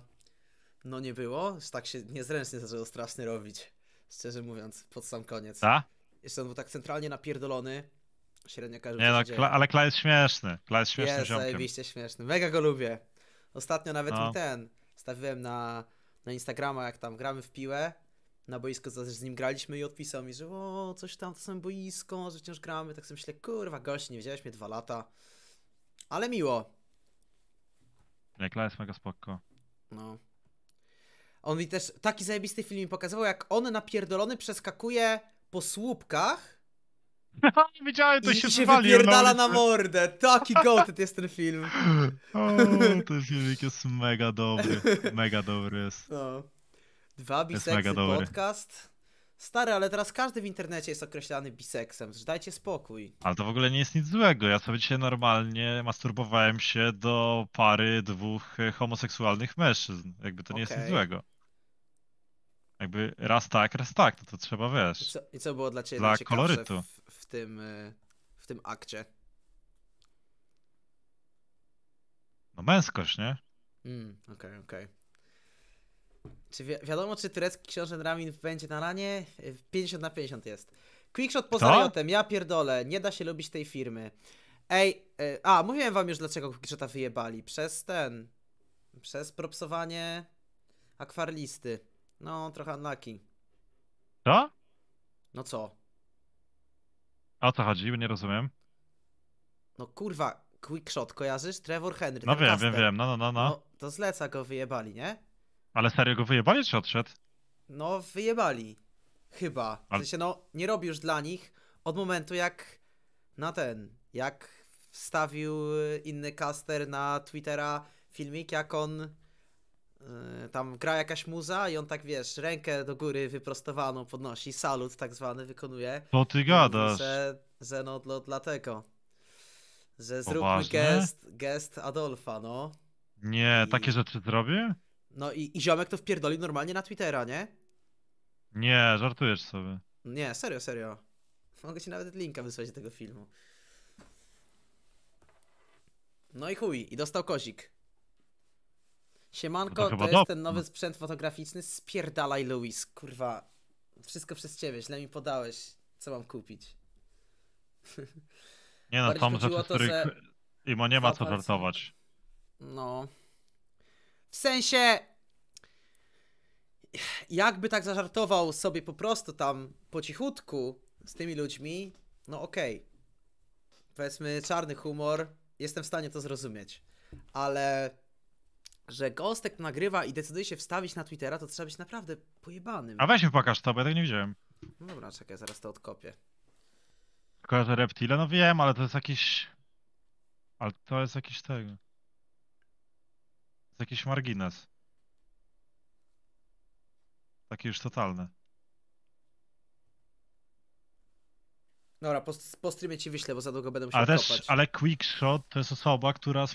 no nie było. Że tak się niezręcznie zaczęło strasznie robić, szczerze mówiąc, pod sam koniec. A? Tak? Jeszcze on był tak centralnie napierdolony Średnio każdy Nie no, Kla, ale Kla jest śmieszny. Kla jest śmieszny jest, ziomkiem. zajebiście śmieszny. Mega go lubię. Ostatnio nawet no. ten stawiłem na, na Instagrama, jak tam gramy w piłę, na boisko z nim graliśmy i odpisał mi, że o, coś tam, to samo boisko, że wciąż gramy. Tak sobie myślę, kurwa, gość, nie widziałeś mnie dwa lata. Ale miło. Nie, Kla jest mega spoko. No. On mi też taki zajebisty film mi pokazywał, jak on napierdolony przeskakuje po słupkach Widziałem, to I się, się no. wypierdala no. na mordę. Taki goated jest ten film. O, ten filmik jest mega dobry. Mega dobry jest. No. Dwa biseksy podcast. Stary, ale teraz każdy w internecie jest określany biseksem, dajcie spokój. Ale to w ogóle nie jest nic złego. Ja sobie dzisiaj normalnie masturbowałem się do pary dwóch e, homoseksualnych mężczyzn. Jakby to nie okay. jest nic złego. Jakby raz tak, raz tak, to, no to trzeba wiesz. I co, i co było dla ciebie Dla kolorytu. W w tym, e, w tym akcie. No męskość, nie? Mm, okej, okay, okej. Okay. Czy wi wiadomo, czy turecki książę Ramin będzie na ranie? 50 na 50 jest. Quickshot poza Riotem, ja pierdolę, nie da się lubić tej firmy. Ej, e, a, mówiłem wam już dlaczego Quickshota wyjebali. Przez ten, przez propsowanie akwarlisty. No, trochę unlucky. Co? No co? A o co chodzi? Bo nie rozumiem. No kurwa, quickshot kojarzysz? Trevor Henry. No wiem, wiem, wiem, no, no, no, no. no to zleca go wyjebali, nie? Ale serio go wyjebali czy odszedł? No, wyjebali. Chyba. W Ale- sensie, no, nie robi już dla nich od momentu jak na ten, jak wstawił inny caster na Twittera filmik, jak on Y, tam gra jakaś muza i on tak, wiesz, rękę do góry wyprostowaną podnosi, salut tak zwany wykonuje. To ty gadasz. Że, że no dlatego. Że zróbmy gest, gest Adolfa, no. Nie, I... takie rzeczy zrobię? No i, i ziomek to wpierdolił normalnie na Twittera, nie? Nie, żartujesz sobie. Nie, serio, serio. Mogę ci nawet linka wysłać do tego filmu. No i chuj, i dostał kozik. Siemanko, no to, to jest ten nowy sprzęt fotograficzny. Spierdalaj, Louis, kurwa. Wszystko przez ciebie, źle mi podałeś, co mam kupić. Nie no, tam rzeczy, to, których że... Imo nie ma co żartować. No. W sensie... Jakby tak zażartował sobie po prostu tam po cichutku z tymi ludźmi, no okej. Okay. Powiedzmy czarny humor, jestem w stanie to zrozumieć. Ale że Gostek nagrywa i decyduje się wstawić na Twittera, to trzeba być naprawdę pojebanym. A weź mi pokaż to, bo ja tego nie widziałem. No dobra, czekaj, zaraz to odkopię. Tylko, że Reptile, no wiem, ale to jest jakiś... Ale to jest jakiś tego... To jest jakiś margines. Taki już totalny. Dobra, po, po streamie ci wyślę, bo za długo będę musiał ale też, kopać. Ale Quickshot to jest osoba, która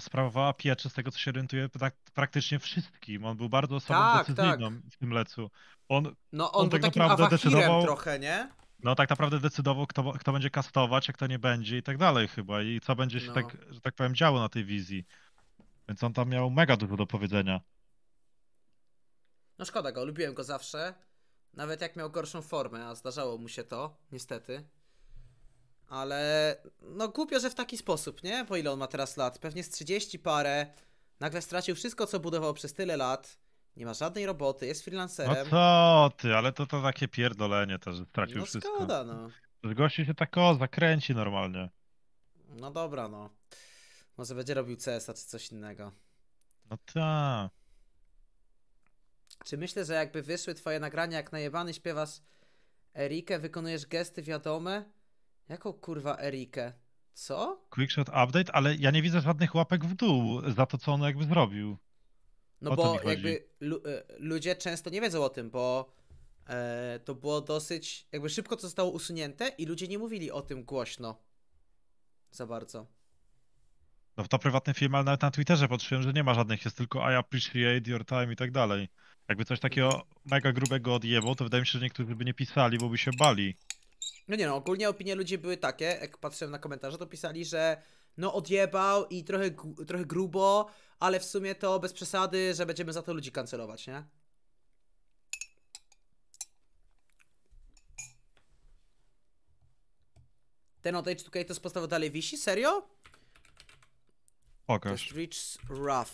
sprawowała pieczę, z tego co się orientuje, praktycznie wszystkim. On był bardzo osobą tak, decyzyjną tak. w tym lecu. On, no on, on tak naprawdę decydował trochę, nie? No tak naprawdę decydował, kto, kto będzie kastować, a kto nie będzie i tak dalej chyba. I co będzie się, no. tak, że tak powiem, działo na tej wizji. Więc on tam miał mega dużo do powiedzenia. No szkoda go, lubiłem go zawsze. Nawet jak miał gorszą formę, a zdarzało mu się to, niestety ale no głupio, że w taki sposób, nie? Po ile on ma teraz lat? Pewnie z 30 parę. Nagle stracił wszystko, co budował przez tyle lat. Nie ma żadnej roboty, jest freelancerem. No co ty, ale to to takie pierdolenie to, że stracił no, wszystko. Skoda, no Że gościu się tak o, zakręci normalnie. No dobra, no. Może będzie robił CS-a czy coś innego. No ta. Czy myślę, że jakby wyszły twoje nagrania, jak najebany śpiewasz Erikę, wykonujesz gesty wiadome, Jaką kurwa Erikę? Co? Quickshot update, ale ja nie widzę żadnych łapek w dół za to, co on jakby zrobił. No o bo jakby lu e, ludzie często nie wiedzą o tym, bo e, to było dosyć. Jakby szybko to zostało usunięte i ludzie nie mówili o tym głośno. Za bardzo. No to prywatny film, ale nawet na Twitterze patrzyłem, że nie ma żadnych, jest tylko I appreciate your time i tak dalej. Jakby coś takiego mhm. mega grubego odjebło, to wydaje mi się, że niektórzy by nie pisali, bo by się bali. No nie no, ogólnie opinie ludzi były takie, jak patrzyłem na komentarze, to pisali, że no odjebał i trochę, trochę grubo, ale w sumie to bez przesady, że będziemy za to ludzi kancelować, nie? Ten od tutaj to z postawy dalej wisi? Serio? Pokaż. Just reach rough.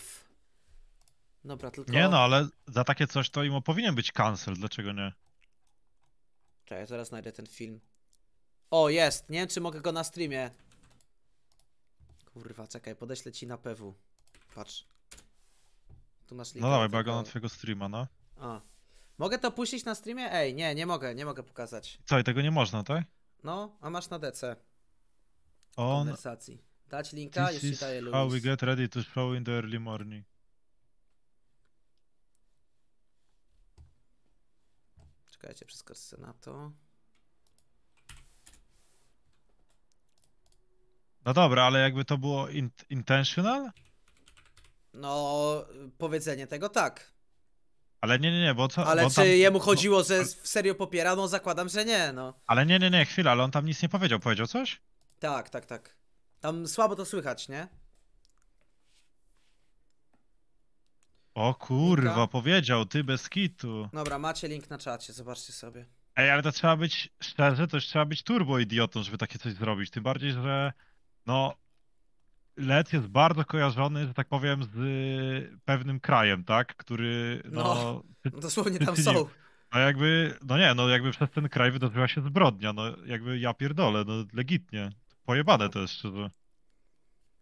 Dobra, tylko... Nie no, ale za takie coś to im powinien być cancel, dlaczego nie? Cześć, ja zaraz znajdę ten film. O, jest. Nie wiem, czy mogę go na streamie. Kurwa, czekaj, podeślę ci na PW. Patrz. Tu masz No dawaj, bo go na twojego streama, no. A. Mogę to puścić na streamie? Ej, nie, nie mogę, nie mogę pokazać. Co, i tego nie można, tak? No, a masz na DC. On... Konwersacji. Dać linka, This jeśli daje Luis. how we get ready to show in the early morning. Czekajcie, przeskoczę na to. No dobra, ale jakby to było in intentional? No, powiedzenie tego tak. Ale nie, nie, nie, bo co? Ale bo czy tam, jemu chodziło, bo, że serio popiera? No zakładam, że nie, no. Ale nie, nie, nie, chwila, ale on tam nic nie powiedział. Powiedział coś? Tak, tak, tak. Tam słabo to słychać, nie? O kurwa, Linka? powiedział, ty bez kitu. Dobra, macie link na czacie, zobaczcie sobie. Ej, ale to trzeba być, szczerze, to trzeba być turbo idiotą, żeby takie coś zrobić. Tym bardziej, że no Lec jest bardzo kojarzony, że tak powiem, z y, pewnym krajem, tak, który no, no dosłownie tam są. No jakby, no nie, no jakby przez ten kraj wydarzyła się zbrodnia, no jakby ja pierdolę, no legitnie. Pojebane to jest szczerze.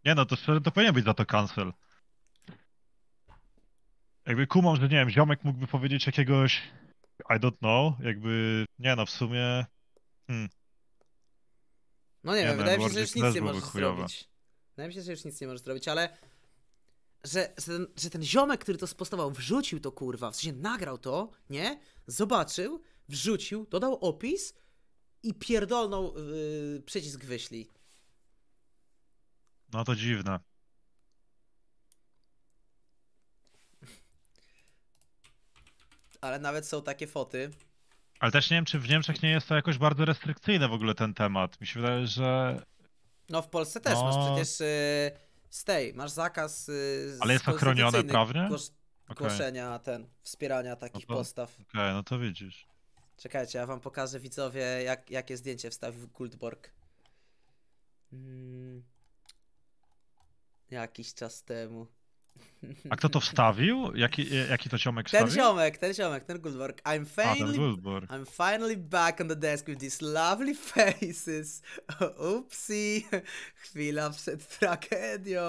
Nie no, to szczerze to powinien być za to cancel. Jakby kumam, że nie wiem, ziomek mógłby powiedzieć jakiegoś I don't know, jakby, nie no, w sumie... Hmm. No nie, nie wiem, no, wydaje mi się, że już nic nie możesz zrobić. Wydaje mi się, że już nic nie możesz zrobić, ale że, że, ten, że ten ziomek, który to spostował, wrzucił to kurwa, w sensie nagrał to, nie? Zobaczył, wrzucił, dodał opis i pierdolnął yy, przycisk wyślij. No to dziwne. Ale nawet są takie foty, ale też nie wiem, czy w Niemczech nie jest to jakoś bardzo restrykcyjne w ogóle ten temat. Mi się wydaje, że. No w Polsce też no... masz przecież y, masz zakaz. Y, Ale jest ochronione prawnie? Głos... Okay. Głoszenia ten, wspierania takich no to... postaw. Okej, okay, no to widzisz. Czekajcie, ja wam pokażę widzowie, jak, jakie zdjęcie wstawił Guldborg. Mm. Jakiś czas temu. A kto to wstawił? Jaki, jaki to ziomek wstawił? Ten ziomek, ten ziomek, ten Goldberg. I'm finally, A, I'm finally back on the desk with these lovely faces. Oopsie, chwila przed tragedią.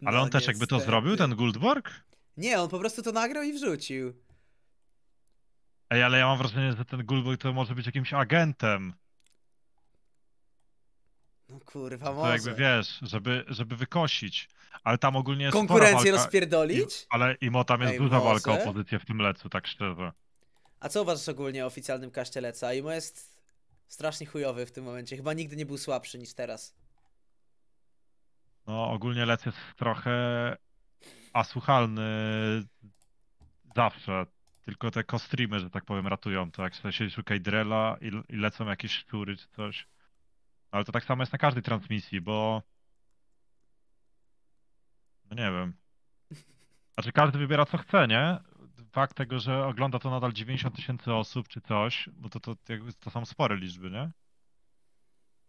No, Ale on no, też jakby to zrobił, ten Goldberg? Nie, on po prostu to nagrał i wrzucił. Ej, ale ja mam wrażenie, że ten Guldborg to może być jakimś agentem. No kurwa, może. To jakby wiesz, żeby, żeby wykosić. Ale tam ogólnie jest Konkurencję walka, rozpierdolić? I, ale Imo tam jest Ej, duża może? walka o pozycję w tym lecu, tak szczerze. A co uważasz ogólnie o oficjalnym kaście leca? Imo jest strasznie chujowy w tym momencie. Chyba nigdy nie był słabszy niż teraz. No ogólnie lec jest trochę asłuchalny zawsze. Tylko te kostreamy, że tak powiem, ratują to. Jak się siedzisz drela i, i lecą jakieś szczury czy coś. Ale to tak samo jest na każdej transmisji, bo no nie wiem. Znaczy każdy wybiera co chce, nie? Fakt tego, że ogląda to nadal 90 tysięcy osób czy coś, no to, to, jakby, to są spore liczby, nie?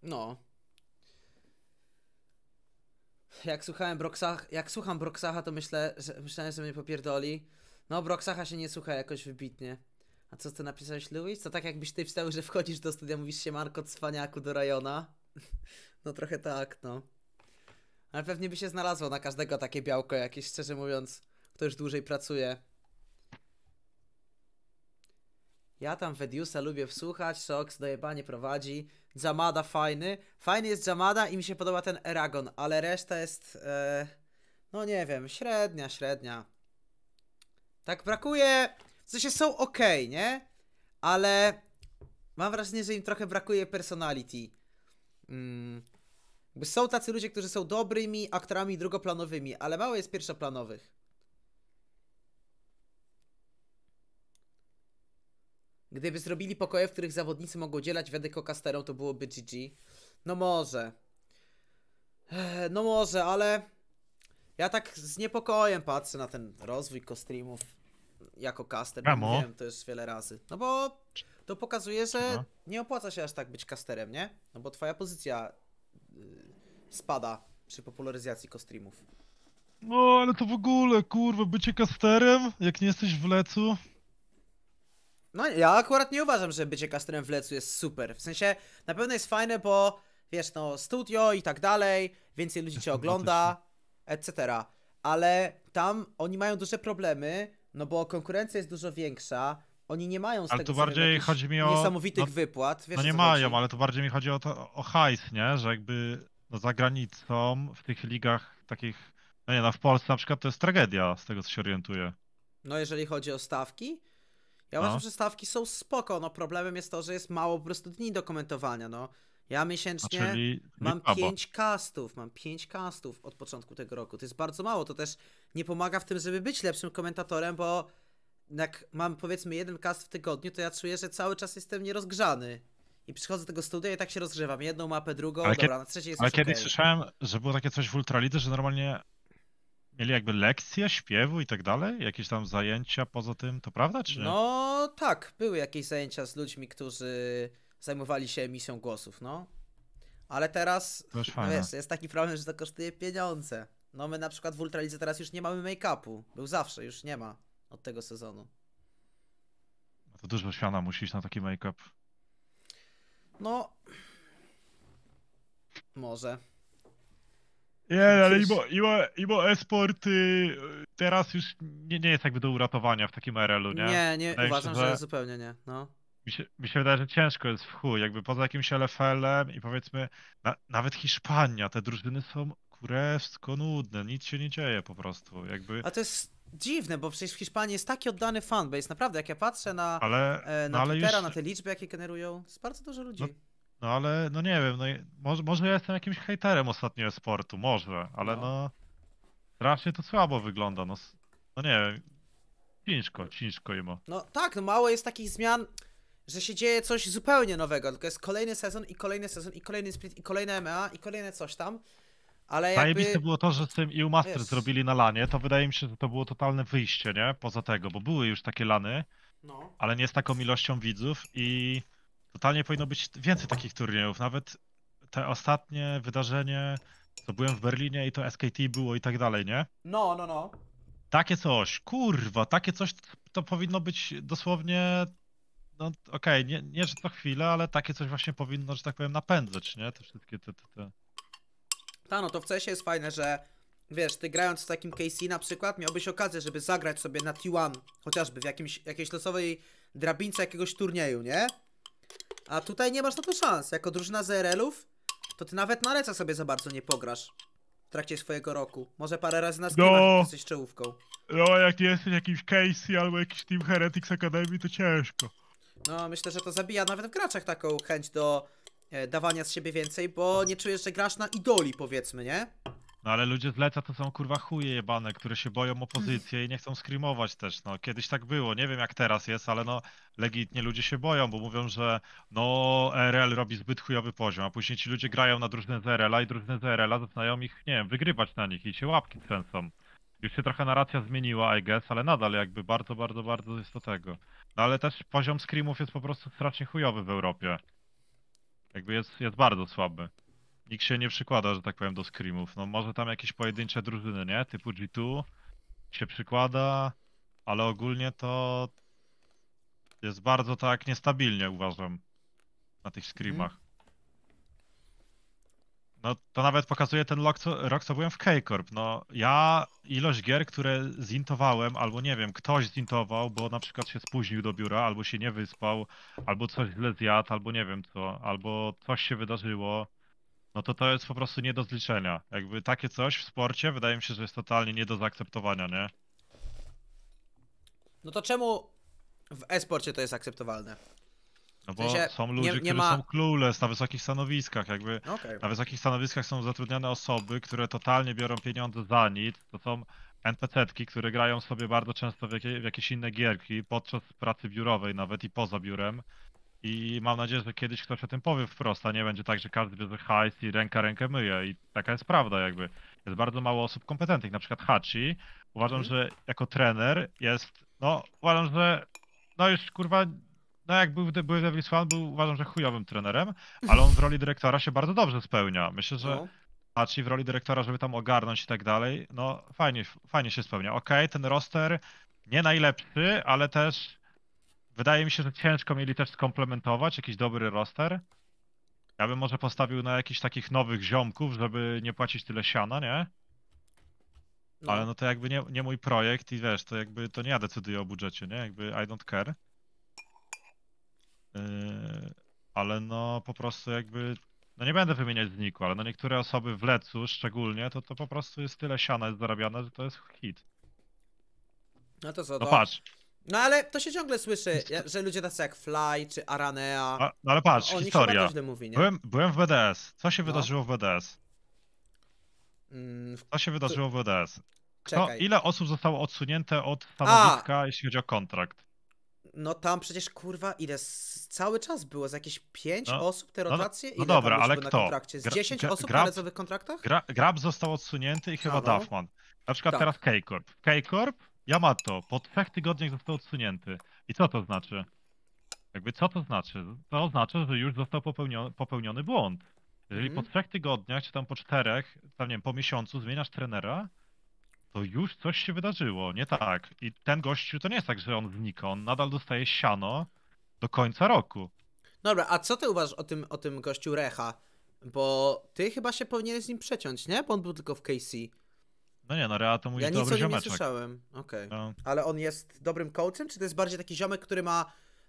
No. Jak słuchałem Broxach, jak słucham Broxacha, to myślę, że myślałem, że mnie popierdoli. No, Broxacha się nie słucha jakoś wybitnie. A co ty napisałeś, Louis? To tak jakbyś ty wstał, że wchodzisz do studia, mówisz się Marko Cwaniaku do rajona. No trochę tak, no. Ale pewnie by się znalazło na każdego takie białko jakieś, szczerze mówiąc, kto już dłużej pracuje. Ja tam Wediusa lubię wsłuchać, Sox dojebanie prowadzi, Jamada fajny. Fajny jest Jamada i mi się podoba ten Eragon, ale reszta jest, e, no nie wiem, średnia, średnia. Tak brakuje, w sensie są ok, nie? Ale mam wrażenie, że im trochę brakuje personality. Mm. Jakby są tacy ludzie, którzy są dobrymi aktorami drugoplanowymi, ale mało jest pierwszoplanowych. Gdyby zrobili pokoje, w których zawodnicy mogą dzielać wiadę kokasterą, to byłoby GG. No może. No może, ale ja tak z niepokojem patrzę na ten rozwój kostreamów jako caster. Czemu? Wiem, to już wiele razy. No bo to pokazuje, że nie opłaca się aż tak być casterem, nie? No bo twoja pozycja Y, spada przy popularyzacji kostreamów. No, ale to w ogóle, kurwa, bycie kasterem, jak nie jesteś w lecu. No, ja akurat nie uważam, że bycie kasterem w lecu jest super. W sensie, na pewno jest fajne, bo wiesz, no, studio i tak dalej, więcej ludzi cię ogląda, etc. Ale tam oni mają duże problemy, no bo konkurencja jest dużo większa, oni nie mają z ale tego tu bardziej chodzi mi o niesamowitych no, wypłat. Wiesz, no nie mają, chodzi? ale tu bardziej mi chodzi o, to, o hajs, nie? Że jakby no, za granicą w tych ligach takich, no nie, no w Polsce na przykład to jest tragedia, z tego co się orientuję. No jeżeli chodzi o stawki, ja no. uważam, no. że stawki są spoko, no problemem jest to, że jest mało po prostu dni do komentowania, no. Ja miesięcznie znaczy, mam czyli 5 castów, mam pięć castów od początku tego roku. To jest bardzo mało, to też nie pomaga w tym, żeby być lepszym komentatorem, bo jak mam powiedzmy jeden cast w tygodniu, to ja czuję, że cały czas jestem nierozgrzany. I przychodzę do tego studia i tak się rozgrzewam. Jedną mapę, drugą, ale dobra, kiedy, na trzeciej jest Ale kiedyś okay. słyszałem, że było takie coś w Ultralidze, że normalnie mieli jakby lekcje śpiewu i tak dalej? Jakieś tam zajęcia poza tym, to prawda czy nie? No tak, były jakieś zajęcia z ludźmi, którzy zajmowali się emisją głosów, no. Ale teraz, no wiesz, jest taki problem, że to kosztuje pieniądze. No my na przykład w Ultralidze teraz już nie mamy make-upu. Był zawsze, już nie ma od tego sezonu. No to dużo Świana musisz na taki make-up. No. Może. Nie, ale Ibo, Ibo, Ibo Esport y, teraz już nie, nie jest jakby do uratowania w takim RL-u, nie? Nie, nie, Wydaje uważam, się, że... że... zupełnie nie, no. Mi się, mi się wydaje, że ciężko jest w chuj, jakby poza jakimś LFL-em i powiedzmy na, nawet Hiszpania, te drużyny są kurewsko nudne, nic się nie dzieje po prostu, jakby... A to jest dziwne, bo przecież w Hiszpanii jest taki oddany fanbase. Naprawdę, jak ja patrzę na, ale, e, na no, Twittera, już... na te liczby, jakie generują, jest bardzo dużo ludzi. No, no ale, no nie wiem, no, może, może ja jestem jakimś hejterem ostatnio sportu, może, ale no. no to słabo wygląda, no, no nie wiem. Ciężko, ciężko imo. No tak, no mało jest takich zmian, że się dzieje coś zupełnie nowego, tylko jest kolejny sezon i kolejny sezon i kolejny split i kolejne MA i kolejne coś tam. Ale jakby... Zajebiste było to, że z tym EU Master yes. zrobili na lanie, to wydaje mi się, że to było totalne wyjście, nie? Poza tego, bo były już takie lany, no. ale nie z taką ilością widzów i totalnie powinno być więcej takich turniejów. Nawet te ostatnie wydarzenie, co byłem w Berlinie i to SKT było i tak dalej, nie? No, no, no. Takie coś, kurwa, takie coś to powinno być dosłownie no okej, okay, nie, nie, że to chwilę, ale takie coś właśnie powinno, że tak powiem, napędzać, nie? Te wszystkie te, te, te ta, no to w CSie jest fajne, że wiesz, ty grając z takim Casey na przykład, miałbyś okazję, żeby zagrać sobie na T1, chociażby w jakimś, jakiejś losowej drabince jakiegoś turnieju, nie? A tutaj nie masz na to szans. Jako drużyna ZRL-ów, to ty nawet na reca sobie za bardzo nie pograsz w trakcie swojego roku. Może parę razy na skinach no. jesteś czołówką. No, jak jesteś jakimś Casey albo jakiś Team Heretics Academy, to ciężko. No, myślę, że to zabija nawet w graczach taką chęć do E, dawania z siebie więcej, bo nie czujesz, że grasz na idoli, powiedzmy, nie? No ale ludzie z Leca to są kurwa chuje jebane, które się boją opozycji i nie chcą skrimować też, no. Kiedyś tak było, nie wiem jak teraz jest, ale no legitnie ludzie się boją, bo mówią, że no RL robi zbyt chujowy poziom, a później ci ludzie grają na drużynę z RL-a i drużynę z RL-a zaczynają ich, nie wiem, wygrywać na nich i się łapki trzęsą. Już się trochę narracja zmieniła, I guess, ale nadal jakby bardzo, bardzo, bardzo jest to tego. No ale też poziom skrimów jest po prostu strasznie chujowy w Europie. Jakby jest, jest bardzo słaby. Nikt się nie przykłada, że tak powiem, do screamów. No może tam jakieś pojedyncze drużyny, nie? Typu G2 się przykłada, ale ogólnie to jest bardzo tak niestabilnie, uważam, na tych screamach. No to nawet pokazuje ten rok, co, rok, co byłem w K-Corp. No ja ilość gier, które zintowałem, albo nie wiem, ktoś zintował, bo na przykład się spóźnił do biura, albo się nie wyspał, albo coś źle zjadł, albo nie wiem co, albo coś się wydarzyło, no to to jest po prostu nie do zliczenia. Jakby takie coś w sporcie wydaje mi się, że jest totalnie nie do zaakceptowania, nie? No to czemu w e-sporcie to jest akceptowalne? No bo w sensie są ludzie, nie, nie którzy ma... są clueless na wysokich stanowiskach, jakby no okay. na wysokich stanowiskach są zatrudniane osoby, które totalnie biorą pieniądze za nic, to są NPC-tki, które grają sobie bardzo często w, jakie, w jakieś inne gierki, podczas pracy biurowej nawet i poza biurem. I mam nadzieję, że kiedyś ktoś o tym powie wprost, a nie będzie tak, że każdy bierze hajs i ręka rękę myje. I taka jest prawda jakby. Jest bardzo mało osób kompetentnych, na przykład Hachi. Uważam, mm. że jako trener jest, no uważam, że no już kurwa no jak był, był Devils był uważam, że chujowym trenerem, ale on w roli dyrektora się bardzo dobrze spełnia. Myślę, że no. w roli dyrektora, żeby tam ogarnąć i tak dalej, no fajnie, fajnie się spełnia. Ok, ten roster nie najlepszy, ale też wydaje mi się, że ciężko mieli też skomplementować jakiś dobry roster. Ja bym może postawił na jakichś takich nowych ziomków, żeby nie płacić tyle siana, nie? No. Ale no to jakby nie, nie mój projekt i wiesz, to jakby to nie ja decyduję o budżecie, nie? Jakby I don't care. Yy, ale no po prostu jakby, no nie będę wymieniać zniku, ale no niektóre osoby w lecu szczególnie, to to po prostu jest tyle siana jest zarabiane, że to jest hit. No to co, no to... No patrz. No ale to się ciągle słyszy, że ludzie tacy jak Fly czy Aranea. no ale patrz, historia. Mówi, byłem, byłem w BDS. Co się no. wydarzyło w BDS? Mm, co się wydarzyło w BDS? Kto, ile osób zostało odsunięte od stanowiska, A. jeśli chodzi o kontrakt? No tam przecież kurwa ile cały czas było, z jakieś 5 no, osób te rotacje no, no, no dobra, ale kto? na kontrakcie? Z 10 gra, osób grab, na lecowych kontraktach? Gra, grab został odsunięty i chyba Duffman. Na przykład tak. teraz K-Corp. K-Corp, Yamato po trzech tygodniach został odsunięty. I co to znaczy? Jakby co to znaczy? To oznacza, że już został popełniony, popełniony błąd. Jeżeli mm. po mhm. trzech tygodniach, czy tam po czterech, tam nie wiem, po miesiącu zmieniasz trenera, to już coś się wydarzyło, nie tak. I ten gościu to nie jest tak, że on znika, on nadal dostaje siano do końca roku. Dobra, a co ty uważasz o tym, o tym gościu Recha? Bo ty chyba się powinieneś z nim przeciąć, nie? Bo on był tylko w KC. No nie, no Reha to mój ja dobry ziomeczek. Ja nic o nim nie słyszałem, okej. Okay. No. Ale on jest dobrym coachem, czy to jest bardziej taki ziomek, który ma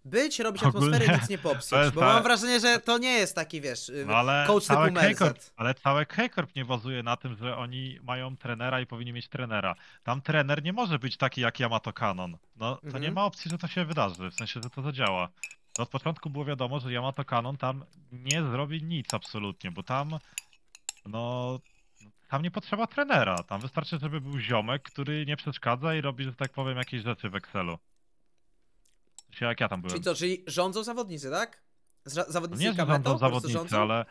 być, robić Ogólnie... atmosferę i nic nie popsuć. Bo mam wrażenie, że to nie jest taki, wiesz, y, no ale coach całe typu Ale całe K-Corp nie bazuje na tym, że oni mają trenera i powinni mieć trenera. Tam trener nie może być taki jak Yamato Kanon. No, to mhm. nie ma opcji, że to się wydarzy, w sensie, że to zadziała. No, od początku było wiadomo, że Yamato Kanon tam nie zrobi nic absolutnie, bo tam, no, tam nie potrzeba trenera. Tam wystarczy, żeby był ziomek, który nie przeszkadza i robi, że tak powiem, jakieś rzeczy w Excelu jak ja tam byłem. Czyli co, czyli rządzą zawodnicy, tak? Zra zawodnicy nie, że rządzą zawodnicy, rządzą? ale...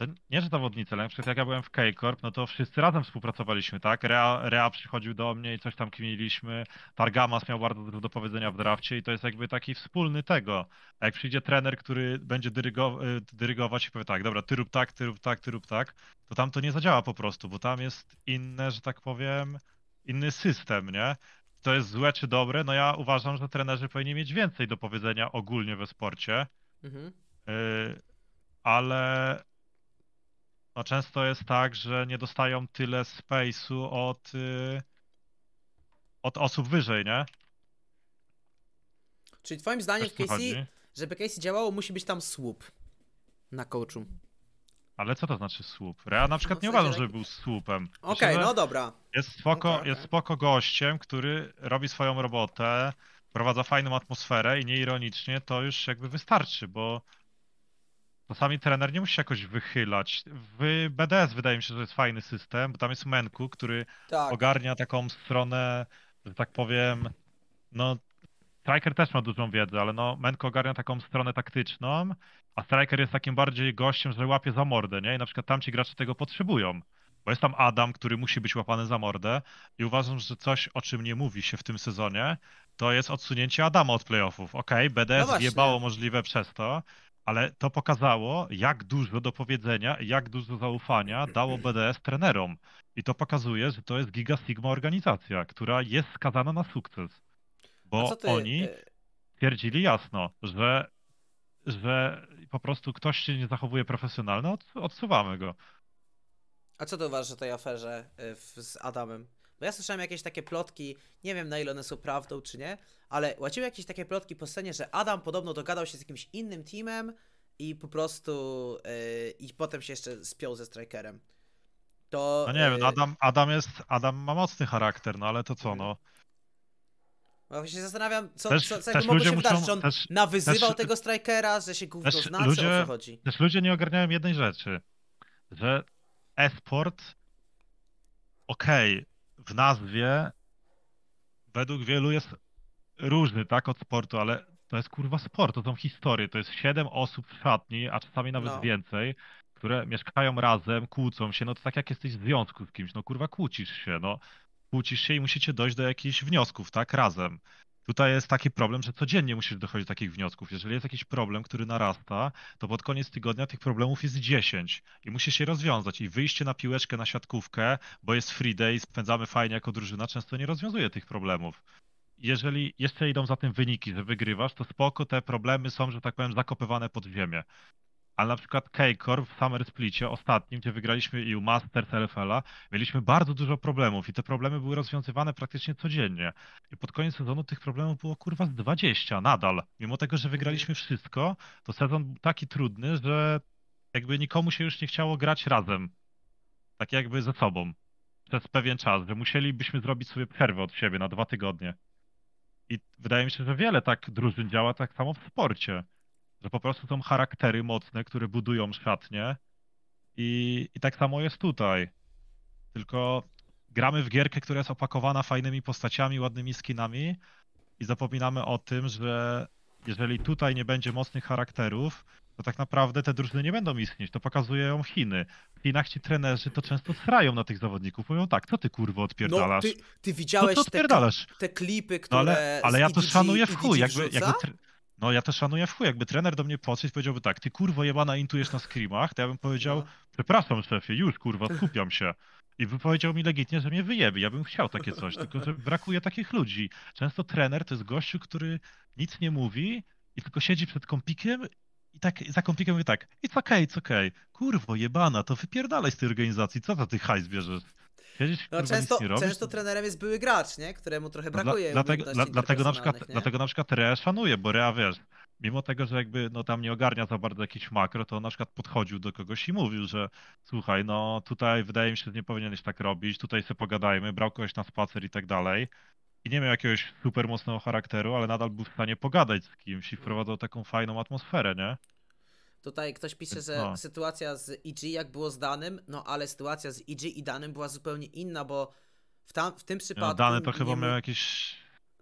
No nie, że zawodnicy, ale na przykład jak ja byłem w K-Corp, no to wszyscy razem współpracowaliśmy, tak? Rea, Rea przychodził do mnie i coś tam kminiliśmy. Targamas miał bardzo dużo do powiedzenia w drafcie i to jest jakby taki wspólny tego. A jak przyjdzie trener, który będzie dyrygo, y, dyrygować i powie tak, dobra, ty rób tak, ty rób tak, ty rób tak, to tam to nie zadziała po prostu, bo tam jest inne, że tak powiem, inny system, nie? to jest złe czy dobre? No ja uważam, że trenerzy powinni mieć więcej do powiedzenia ogólnie we sporcie, mhm. Y, ale no często jest tak, że nie dostają tyle space'u od, y, od osób wyżej, nie? Czyli twoim zdaniem Też KC, żeby Casey działało, musi być tam słup na coachu. Ale co to znaczy słup? Ja na przykład no, nie uważam, żeby był słupem. Okej, okay, no dobra. Jest spoko, okay, no tak, okay. jest tak. spoko gościem, który robi swoją robotę, prowadza fajną atmosferę i nieironicznie to już jakby wystarczy, bo czasami trener nie musi się jakoś wychylać. W BDS wydaje mi się, że to jest fajny system, bo tam jest Menku, który tak. ogarnia taką stronę, że tak powiem, no Striker też ma dużą wiedzę, ale no Menko ogarnia taką stronę taktyczną, a Striker jest takim bardziej gościem, że łapie za mordę, nie? I na przykład tamci gracze tego potrzebują. Bo jest tam Adam, który musi być łapany za mordę i uważam, że coś, o czym nie mówi się w tym sezonie, to jest odsunięcie Adama od playoffów. Okej, okay, BDS no wjebało możliwe przez to, ale to pokazało, jak dużo do powiedzenia, jak dużo zaufania dało BDS trenerom. I to pokazuje, że to jest giga sigma organizacja, która jest skazana na sukces. Bo oni twierdzili jasno, że, że po prostu ktoś się nie zachowuje profesjonalnie, od, odsuwamy go. A co ty uważasz o tej aferze y, z Adamem? Bo ja słyszałem jakieś takie plotki, nie wiem na ile one są prawdą czy nie, ale łaciły jakieś takie plotki po scenie, że Adam podobno dogadał się z jakimś innym teamem i po prostu yy, i potem się jeszcze spiął ze Strikerem. To, no nie yy... wiem, no y, Adam, Adam jest, Adam ma mocny charakter, no ale to co, mm. no. Właśnie się zastanawiam, co, też, co, co też mogło się muszą, wydarzyć, czy on też, nawyzywał też, tego strajkera, że się gówno zna, ludzie, o co chodzi. Też ludzie nie ogarniają jednej rzeczy, że esport, okej, okay, w nazwie według wielu jest różny, tak, od sportu, ale to jest kurwa sport, to są historie, to jest siedem osób w szatni, a czasami nawet no. więcej, które mieszkają razem, kłócą się, no to tak jak jesteś w związku z kimś, no kurwa kłócisz się, no kłócisz się i musicie dojść do jakichś wniosków, tak, razem. Tutaj jest taki problem, że codziennie musisz dochodzić do takich wniosków. Jeżeli jest jakiś problem, który narasta, to pod koniec tygodnia tych problemów jest 10 i musisz się rozwiązać. I wyjście na piłeczkę, na siatkówkę, bo jest Friday spędzamy fajnie jako drużyna, często nie rozwiązuje tych problemów. Jeżeli jeszcze idą za tym wyniki, że wygrywasz, to spoko, te problemy są, że tak powiem, zakopywane pod ziemię ale na przykład K-Core w Summer Splicie ostatnim, gdzie wygraliśmy u Masters LFL-a, mieliśmy bardzo dużo problemów i te problemy były rozwiązywane praktycznie codziennie. I pod koniec sezonu tych problemów było kurwa z 20 nadal. Mimo tego, że wygraliśmy wszystko, to sezon był taki trudny, że jakby nikomu się już nie chciało grać razem. Tak jakby ze sobą. Przez pewien czas, że musielibyśmy zrobić sobie przerwę od siebie na dwa tygodnie. I wydaje mi się, że wiele tak drużyn działa tak samo w sporcie że po prostu są charaktery mocne, które budują szatnie i, i tak samo jest tutaj. Tylko gramy w gierkę, która jest opakowana fajnymi postaciami, ładnymi skinami i zapominamy o tym, że jeżeli tutaj nie będzie mocnych charakterów, to tak naprawdę te drużyny nie będą istnieć. To pokazują Chiny. W Chinach ci trenerzy to często srają na tych zawodników. Mówią tak, co ty kurwo odpierdalasz? No, ty, ty widziałeś no, te, te, klipy, które... No, ale, ale ja to szanuję w chuj. Jakby, jakby, no ja to szanuję w chuj, jakby trener do mnie podszedł i powiedziałby tak, ty kurwo jebana intujesz na screamach, to ja bym powiedział, no. przepraszam szefie, już kurwa, skupiam się. I by powiedział mi legitnie, że mnie wyjebi. ja bym chciał takie coś, tylko że brakuje takich ludzi. Często trener to jest gościu, który nic nie mówi i tylko siedzi przed kąpikiem i tak za kąpikiem mówi tak, it's okay, it's okay, kurwo jebana, to wypierdalaj z tej organizacji, co za ty hajs bierzesz? Siedzisz, no, często, często trenerem jest były gracz, nie? któremu trochę brakuje. No, dla, dlatego, dlatego, na przykład, nie? dlatego na przykład Rea szanuję, bo Rea wiesz, mimo tego, że jakby no, tam nie ogarnia za bardzo jakiś makro, to na przykład podchodził do kogoś i mówił, że słuchaj, no tutaj wydaje mi się, że nie powinieneś tak robić, tutaj sobie pogadajmy, brał kogoś na spacer i tak dalej. I nie miał jakiegoś super mocnego charakteru, ale nadal był w stanie pogadać z kimś i mm. wprowadzał taką fajną atmosferę, nie? Tutaj ktoś pisze, że no. sytuacja z IG e jak było z danym, no ale sytuacja z IG e i danym była zupełnie inna, bo w, tam, w tym no, przypadku. No, dane to chyba miał jakiś.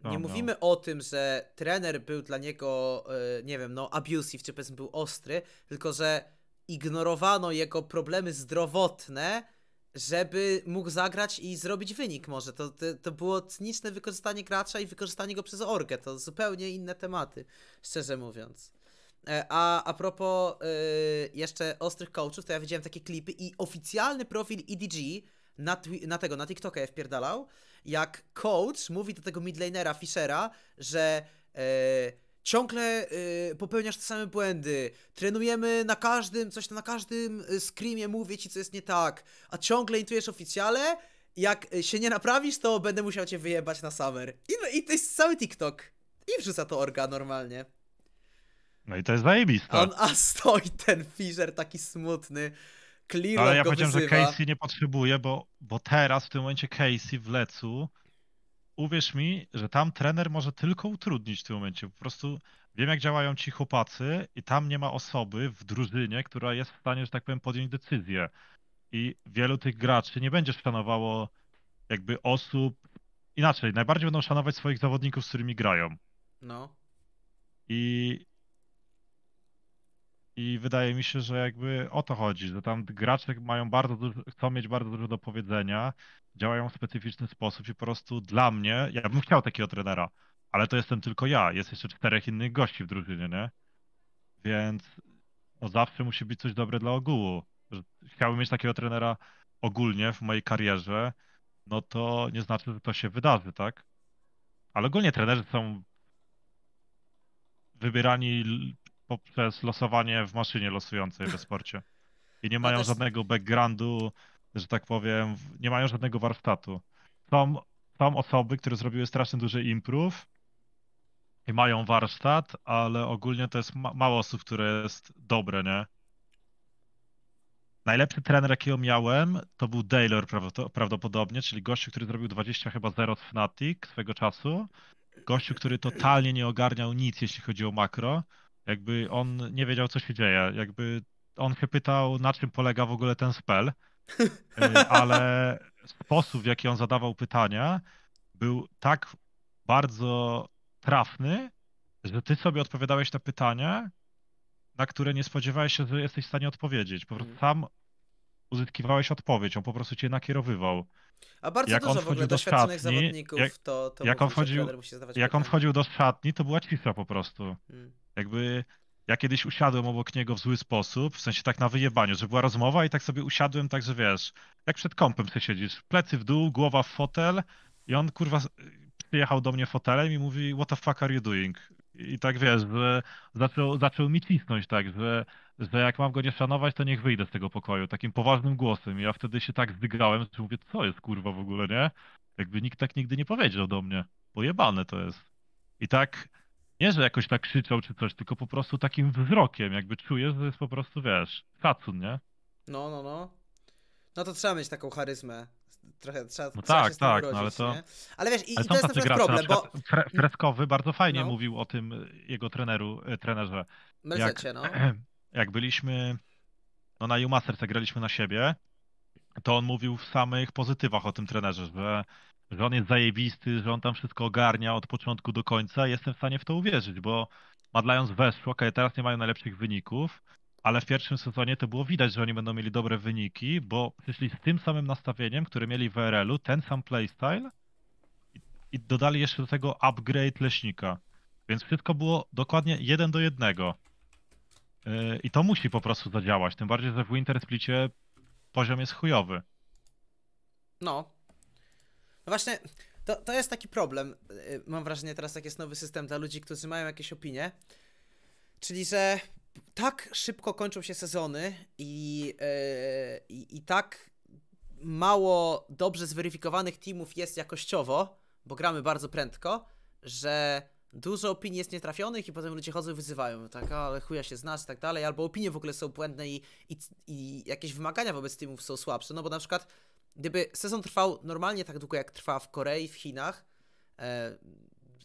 No, nie no. mówimy o tym, że trener był dla niego, e, nie wiem, no abusive, czy powiedzmy był ostry, tylko że ignorowano jego problemy zdrowotne, żeby mógł zagrać i zrobić wynik może. To, to, to było cyniczne wykorzystanie gracza i wykorzystanie go przez orgę. To zupełnie inne tematy, szczerze mówiąc. E, a, a propos yy, jeszcze ostrych coachów, to ja widziałem takie klipy i oficjalny profil EDG na, na tego, na TikToka je wpierdalał, jak coach mówi do tego midlanera Fischera, że yy, ciągle yy, popełniasz te same błędy, trenujemy na każdym, coś na każdym y, screamie mówię ci, co jest nie tak, a ciągle intujesz oficjale, jak się nie naprawisz, to będę musiał cię wyjebać na summer. I, no i to jest cały TikTok. I wrzuca to orga normalnie. No i to jest zajebiste. On, a stoi ten Fisher taki smutny. Clear ale ja powiedziałem, wyzywa. że Casey nie potrzebuje, bo, bo teraz w tym momencie Casey w Lecu, uwierz mi, że tam trener może tylko utrudnić w tym momencie. Po prostu wiem, jak działają ci chłopacy i tam nie ma osoby w drużynie, która jest w stanie, że tak powiem, podjąć decyzję. I wielu tych graczy nie będzie szanowało jakby osób, inaczej, najbardziej będą szanować swoich zawodników, z którymi grają. No. I i wydaje mi się, że jakby o to chodzi, że tam gracze mają bardzo dużo, chcą mieć bardzo dużo do powiedzenia, działają w specyficzny sposób i po prostu dla mnie, ja bym chciał takiego trenera, ale to jestem tylko ja, jest jeszcze czterech innych gości w drużynie, nie? Więc no zawsze musi być coś dobre dla ogółu. Chciałbym mieć takiego trenera ogólnie w mojej karierze, no to nie znaczy, że to się wydarzy, tak? Ale ogólnie trenerzy są wybierani poprzez losowanie w maszynie losującej w sporcie. I nie mają no żadnego backgroundu, że tak powiem, nie mają żadnego warsztatu. Są, są osoby, które zrobiły strasznie duży improw i mają warsztat, ale ogólnie to jest ma mało osób, które jest dobre, nie? Najlepszy trener, jakiego miałem, to był Taylor prawdopodobnie, czyli gościu, który zrobił 20 chyba 0 z Fnatic swego czasu. Gościu, który totalnie nie ogarniał nic, jeśli chodzi o makro. Jakby on nie wiedział, co się dzieje. Jakby on się pytał, na czym polega w ogóle ten spell, y, ale sposób, w jaki on zadawał pytania, był tak bardzo trafny, że ty sobie odpowiadałeś na pytania, na które nie spodziewałeś się, że jesteś w stanie odpowiedzieć. Po prostu mhm. sam uzyskiwałeś odpowiedź, on po prostu cię nakierowywał. A bardzo jak dużo w ogóle do doświadczonych szatni, zawodników jak, to, to jak, on wchodził, jak on wchodził do szatni, to była cisza po prostu. Hmm. Jakby ja kiedyś usiadłem obok niego w zły sposób, w sensie tak na wyjebaniu, że była rozmowa i tak sobie usiadłem, tak że wiesz, jak przed kąpem ty siedzisz, plecy w dół, głowa w fotel i on kurwa przyjechał do mnie fotelem i mówi what the fuck are you doing? I tak wiesz, że zaczął, zaczął mi cisnąć tak, że, że jak mam go nie szanować, to niech wyjdę z tego pokoju, takim poważnym głosem. I ja wtedy się tak zdygałem, że mówię, co jest kurwa w ogóle, nie? Jakby nikt tak nigdy nie powiedział do mnie. Pojebane to jest. I tak nie, że jakoś tak krzyczał czy coś, tylko po prostu takim wzrokiem, jakby czujesz, że jest po prostu, wiesz, szacun, nie? No, no, no. No to trzeba mieć taką charyzmę. Trochę trzeba, no trzeba tak, się tak, urodzić, no ale to. Nie? Ale wiesz, i, ale i to jest na przykład problem, na przykład bo. Freskowy bardzo fajnie no. mówił o tym jego treneru, e, trenerze. Melzecie, jak, no. Jak byliśmy no, na U graliśmy na siebie, to on mówił w samych pozytywach o tym trenerze, że że on jest zajebisty, że on tam wszystko ogarnia od początku do końca. Jestem w stanie w to uwierzyć, bo Mad Lions weszło, okej, okay, teraz nie mają najlepszych wyników, ale w pierwszym sezonie to było widać, że oni będą mieli dobre wyniki, bo przyszli z tym samym nastawieniem, które mieli w RL-u, ten sam playstyle i, dodali jeszcze do tego upgrade leśnika. Więc wszystko było dokładnie jeden do jednego. Yy, I to musi po prostu zadziałać, tym bardziej, że w Winter Splicie poziom jest chujowy. No, no właśnie, to, to jest taki problem. Y, mam wrażenie, teraz tak jest nowy system dla ludzi, którzy mają jakieś opinie. Czyli, że tak szybko kończą się sezony i, y, i, i tak mało dobrze zweryfikowanych teamów jest jakościowo, bo gramy bardzo prędko, że dużo opinii jest nietrafionych i potem ludzie chodzą i wyzywają, tak, ale chuja się znasz i tak dalej, albo opinie w ogóle są błędne i, i, i jakieś wymagania wobec teamów są słabsze, no bo na przykład gdyby sezon trwał normalnie tak długo, jak trwa w Korei, w Chinach e,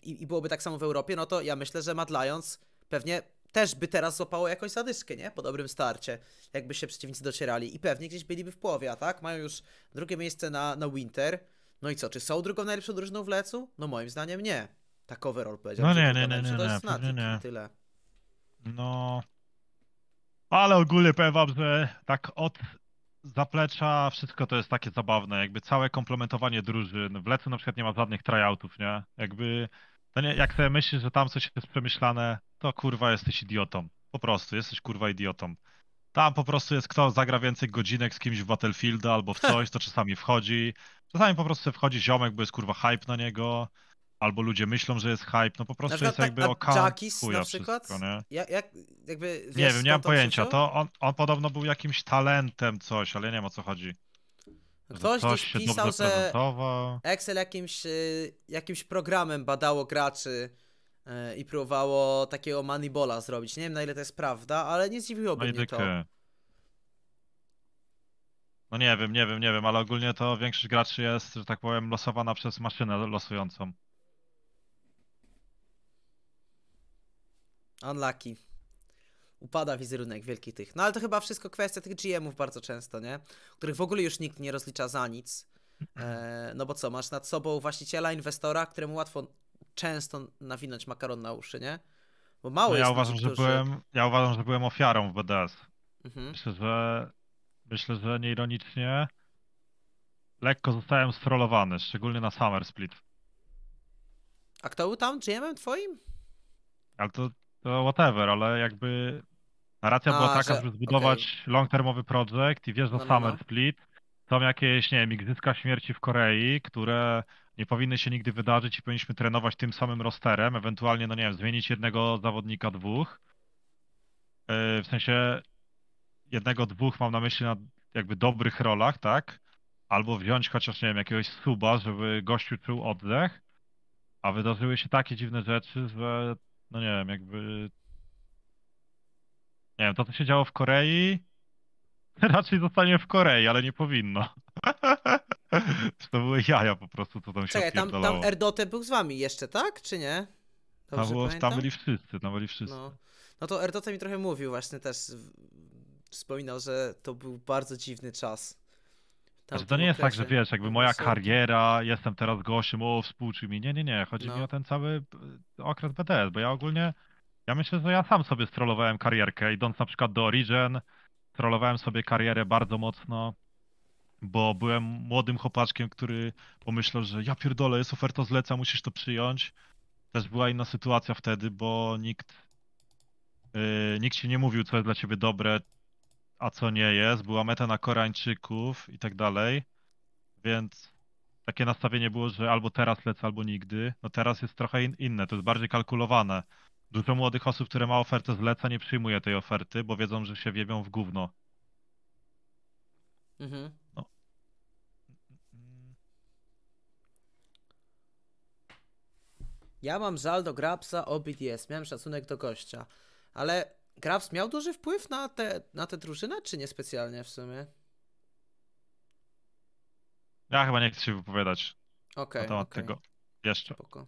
i, i, byłoby tak samo w Europie, no to ja myślę, że Mad Lions pewnie też by teraz złapało jakąś zadyszkę, nie? Po dobrym starcie, jakby się przeciwnicy docierali i pewnie gdzieś byliby w połowie, a tak? Mają już drugie miejsce na, na Winter. No i co, czy są drugą najlepszą drużyną w lecu? No moim zdaniem nie. Takowy overall powiedział. No nie, nie, nie, nie, nie, to jest Fnatic, nie, nie. tyle. No... Ale ogólnie powiem wam, że tak od zaplecza, wszystko to jest takie zabawne, jakby całe komplementowanie drużyn. W Lecu na przykład nie ma żadnych tryoutów, nie? Jakby, no nie, jak sobie myślisz, że tam coś jest przemyślane, to kurwa jesteś idiotą. Po prostu, jesteś kurwa idiotą. Tam po prostu jest kto zagra więcej godzinek z kimś w Battlefield albo w coś, to czasami wchodzi. Czasami po prostu wchodzi ziomek, bo jest kurwa hype na niego albo ludzie myślą, że jest hype, no po prostu jest jakby o Jackis na przykład? nie? Jak, nie wiem, nie mam pojęcia. To on, on podobno był jakimś talentem coś, ale ja nie wiem o co chodzi. No ktoś się pisał, że Excel jakimś, y, jakimś programem badało graczy y, i próbowało takiego Moneybola zrobić. Nie wiem na ile to jest prawda, ale nie zdziwiłoby no mnie to. No nie wiem, nie wiem, nie wiem, ale ogólnie to większość graczy jest, że tak powiem, losowana przez maszynę losującą. Unlucky. Upada wizerunek wielkich tych. No ale to chyba wszystko kwestia tych GM-ów bardzo często, nie? Których w ogóle już nikt nie rozlicza za nic. E, no bo co, masz nad sobą właściciela, inwestora, któremu łatwo często nawinąć makaron na uszy, nie? Bo mało no ja jest uważam, że którzy... byłem, Ja uważam, że byłem ofiarą w BDS. Mhm. Myślę, że myślę, że nieironicznie lekko zostałem strollowany, szczególnie na Summer Split. A kto był tam GM-em twoim? Ale to to whatever, ale jakby narracja A, była taka, że, żeby zbudować okay. long-termowy projekt i wiesz, do no, no, no, Summer no. Split są jakieś, nie wiem, Igrzyska Śmierci w Korei, które nie powinny się nigdy wydarzyć i powinniśmy trenować tym samym rosterem, ewentualnie, no nie wiem, zmienić jednego zawodnika, dwóch. E, w sensie jednego, dwóch mam na myśli na jakby dobrych rolach, tak? Albo wziąć chociaż, nie wiem, jakiegoś suba, żeby gościu czuł oddech. A wydarzyły się takie dziwne rzeczy, że no nie wiem, jakby... Nie wiem, to co się działo w Korei, raczej zostanie w Korei, ale nie powinno. to były jaja po prostu, co tam się Czekaj, tam, tam Erdote był z wami jeszcze, tak? Czy nie? tam, było, tam byli wszyscy, tam byli wszyscy. No, no to Erdote mi trochę mówił właśnie też, wspominał, że to był bardzo dziwny czas tam znaczy, to nie jest tak, że wiesz, jakby moja są... kariera, jestem teraz gościem, o współczuj mi. Nie, nie, nie. Chodzi no. mi o ten cały e, okres BTS, bo ja ogólnie, ja myślę, że ja sam sobie strollowałem karierkę, idąc na przykład do Origin, strollowałem sobie karierę bardzo mocno, bo byłem młodym chłopaczkiem, który pomyślał, że ja pierdolę, jest oferta zleca, musisz to przyjąć. Też była inna sytuacja wtedy, bo nikt, yy, nikt ci nie mówił, co jest dla ciebie dobre, a co nie jest, była meta na Koreańczyków i tak dalej, więc takie nastawienie było, że albo teraz lecę, albo nigdy. No teraz jest trochę in inne, to jest bardziej kalkulowane. Dużo młodych osób, które ma ofertę zleca, nie przyjmuje tej oferty, bo wiedzą, że się wiebią w gówno. Mhm. No. Ja mam żal do Grabsa o BTS, miałem szacunek do gościa, ale Graves miał duży wpływ na tę na te drużynę, czy niespecjalnie w sumie? Ja chyba nie chcę się wypowiadać okay, na temat okay. tego jeszcze. Spoko.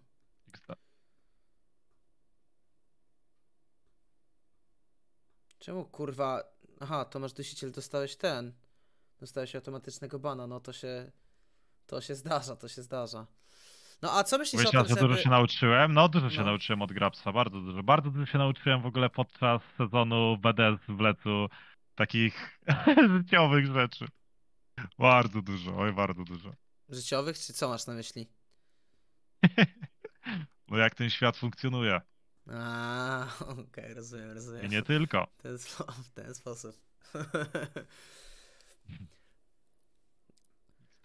Czemu kurwa... Aha, Tomasz Dusiciel, dostałeś ten. Dostałeś automatycznego bana, no to się... To się zdarza, to się zdarza. No a co myślisz Myślę, o tym, że dużo się nauczyłem, no dużo się no. nauczyłem od Grabsa, bardzo dużo. Bardzo dużo się nauczyłem w ogóle podczas sezonu BDS w Lecu, takich życiowych rzeczy. Bardzo dużo, oj bardzo dużo. Życiowych, czy co masz na myśli? no jak ten świat funkcjonuje. A, okej, okay, rozumiem, rozumiem. I nie tylko. W ten, w ten sposób.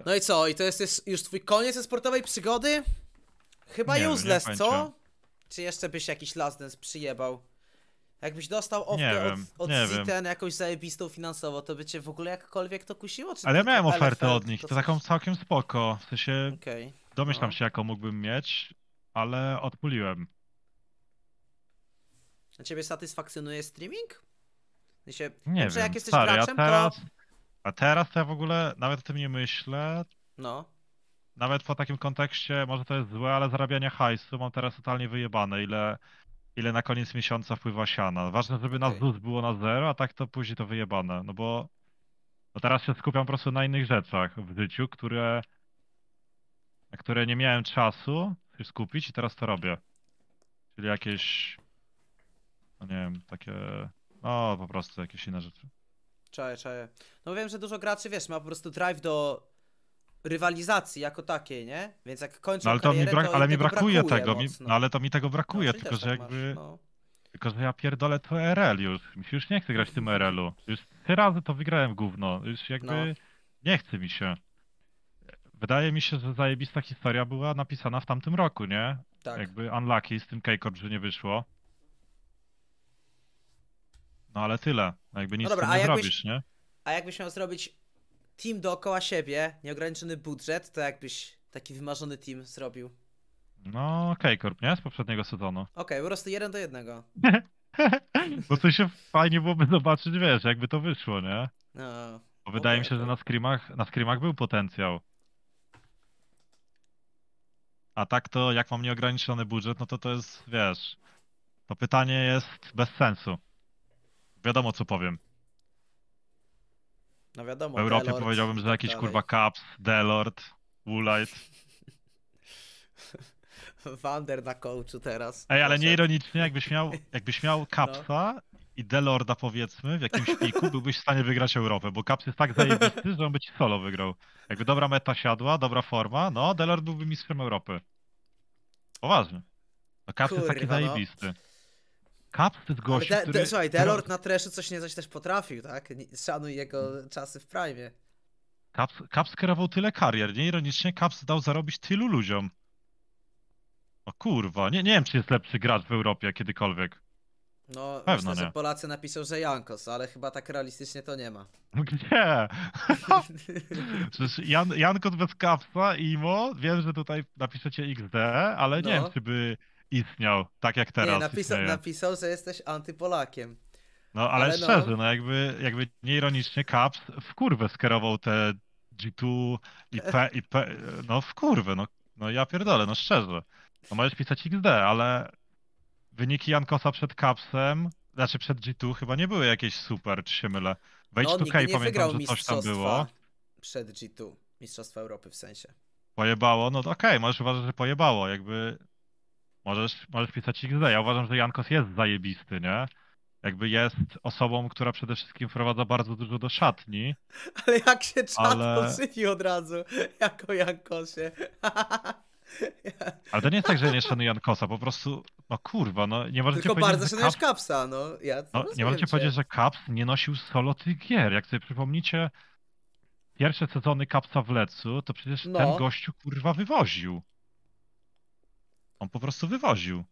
No i co? I to jest, już twój koniec sportowej przygody? Chyba nie, useless, nie co? Czy jeszcze byś jakiś Last Dance przyjebał? Jakbyś dostał ofertę od, od ZTN jakąś zajebistą finansowo, to by cię w ogóle jakkolwiek to kusiło? Czy Ale ja miałem tak ofertę od nich, to, to taką całkiem spoko. W sensie okay. domyślam no. się jaką mógłbym mieć, ale odpuliłem. A ciebie satysfakcjonuje streaming? W nie wiem, jak jesteś stary, graczem, ja teraz... to a teraz to ja w ogóle nawet o tym nie myślę. No. Nawet po takim kontekście, może to jest złe, ale zarabianie hajsu mam teraz totalnie wyjebane, ile, ile na koniec miesiąca wpływa siana. Ważne, żeby okay. nas ZUS było na zero, a tak to później to wyjebane, no bo, bo teraz się skupiam po prostu na innych rzeczach w życiu, które, na które nie miałem czasu się skupić i teraz to robię. Czyli jakieś, no nie wiem, takie, no po prostu jakieś inne rzeczy. Czaję, czaję. No wiem, że dużo graczy, wiesz, ma po prostu drive do rywalizacji jako takiej, nie? Więc jak kończę no, ale to karierę, mi brak, to ale mi brakuje, brakuje tego, mi, no, ale to mi tego brakuje, no, tylko że tak jakby... Masz, no. Tylko, że ja pierdolę to RL już. Mi się już nie chce grać w tym RL-u. Już trzy razy to wygrałem gówno. Już jakby no. nie chce mi się. Wydaje mi się, że zajebista historia była napisana w tamtym roku, nie? Tak. Jakby Unlucky z tym k że nie wyszło. No ale tyle. Jakby nic no dobra, nie jakbyś, zrobisz, nie? A jakbyś miał zrobić team dookoła siebie, nieograniczony budżet, to jakbyś taki wymarzony team zrobił? No, k korp, nie? Z poprzedniego sezonu. Okej, okay, po prostu jeden do jednego. Bo to się fajnie byłoby zobaczyć, wiesz, jakby to wyszło, nie? No. Bo wydaje okay, mi się, że na screamach, na screamach był potencjał. A tak to, jak mam nieograniczony budżet, no to to jest, wiesz, to pytanie jest bez sensu. Wiadomo, co powiem. No wiadomo, W Europie Delord, powiedziałbym, że tak jakiś kurwa Caps, Delord, Woolite. Wander na coachu teraz. Ej, ale nie ironicznie, jakbyś miał, jakbyś miał no. Capsa i Delorda powiedzmy w jakimś piku, byłbyś w stanie wygrać Europę, bo Caps jest tak zajebisty, że on by ci solo wygrał. Jakby dobra meta siadła, dobra forma, no Delord byłby mistrzem Europy. Poważnie. No Caps jest taki no. zajebisty. Caps z jest gość, Słuchaj, Delord na Treszu coś nie coś też potrafił, tak? Szanuj jego czasy w Prime. Caps, Caps kierował tyle karier, nie? Ironicznie Caps dał zarobić tylu ludziom. O kurwa, nie, nie wiem, czy jest lepszy gracz w Europie kiedykolwiek. No, Pewno myślę, nie. że Polacy napiszą, że Jankos, ale chyba tak realistycznie to nie ma. Gdzie? Przecież Jan, Jankos bez Kapsa, Imo, wiem, że tutaj napiszecie XD, ale nie no. wiem, czy by istniał, tak jak teraz. Nie, napisał, napisał że jesteś antypolakiem. No ale, ale no. szczerze, no. no jakby, jakby nieironicznie Caps w kurwę skierował te G2 i P, i P no w kurwę, no, no ja pierdolę, no szczerze. No możesz pisać XD, ale wyniki Jankosa przed Capsem, znaczy przed G2 chyba nie były jakieś super, czy się mylę. Wejdź no, tutaj pamiętam, że coś tam było. Przed G2, Mistrzostwa Europy w sensie. Pojebało, no okej, okay, możesz uważać, że pojebało, jakby możesz, możesz pisać XD. Ja uważam, że Jankos jest zajebisty, nie? Jakby jest osobą, która przede wszystkim wprowadza bardzo dużo do szatni. Ale jak się czat ale... od razu, jako Jankosie. Ale to nie jest tak, że nie szanuję Jankosa, po prostu, no kurwa, no nie możecie Tylko powiedzieć, bardzo szanujesz Kapsa, no. Ja no nie możecie cię. powiedzieć, że Kaps nie nosił solo tych gier. Jak sobie przypomnicie pierwsze sezony Kapsa w Lecu, to przecież no. ten gościu kurwa wywoził. On po prostu wywoził.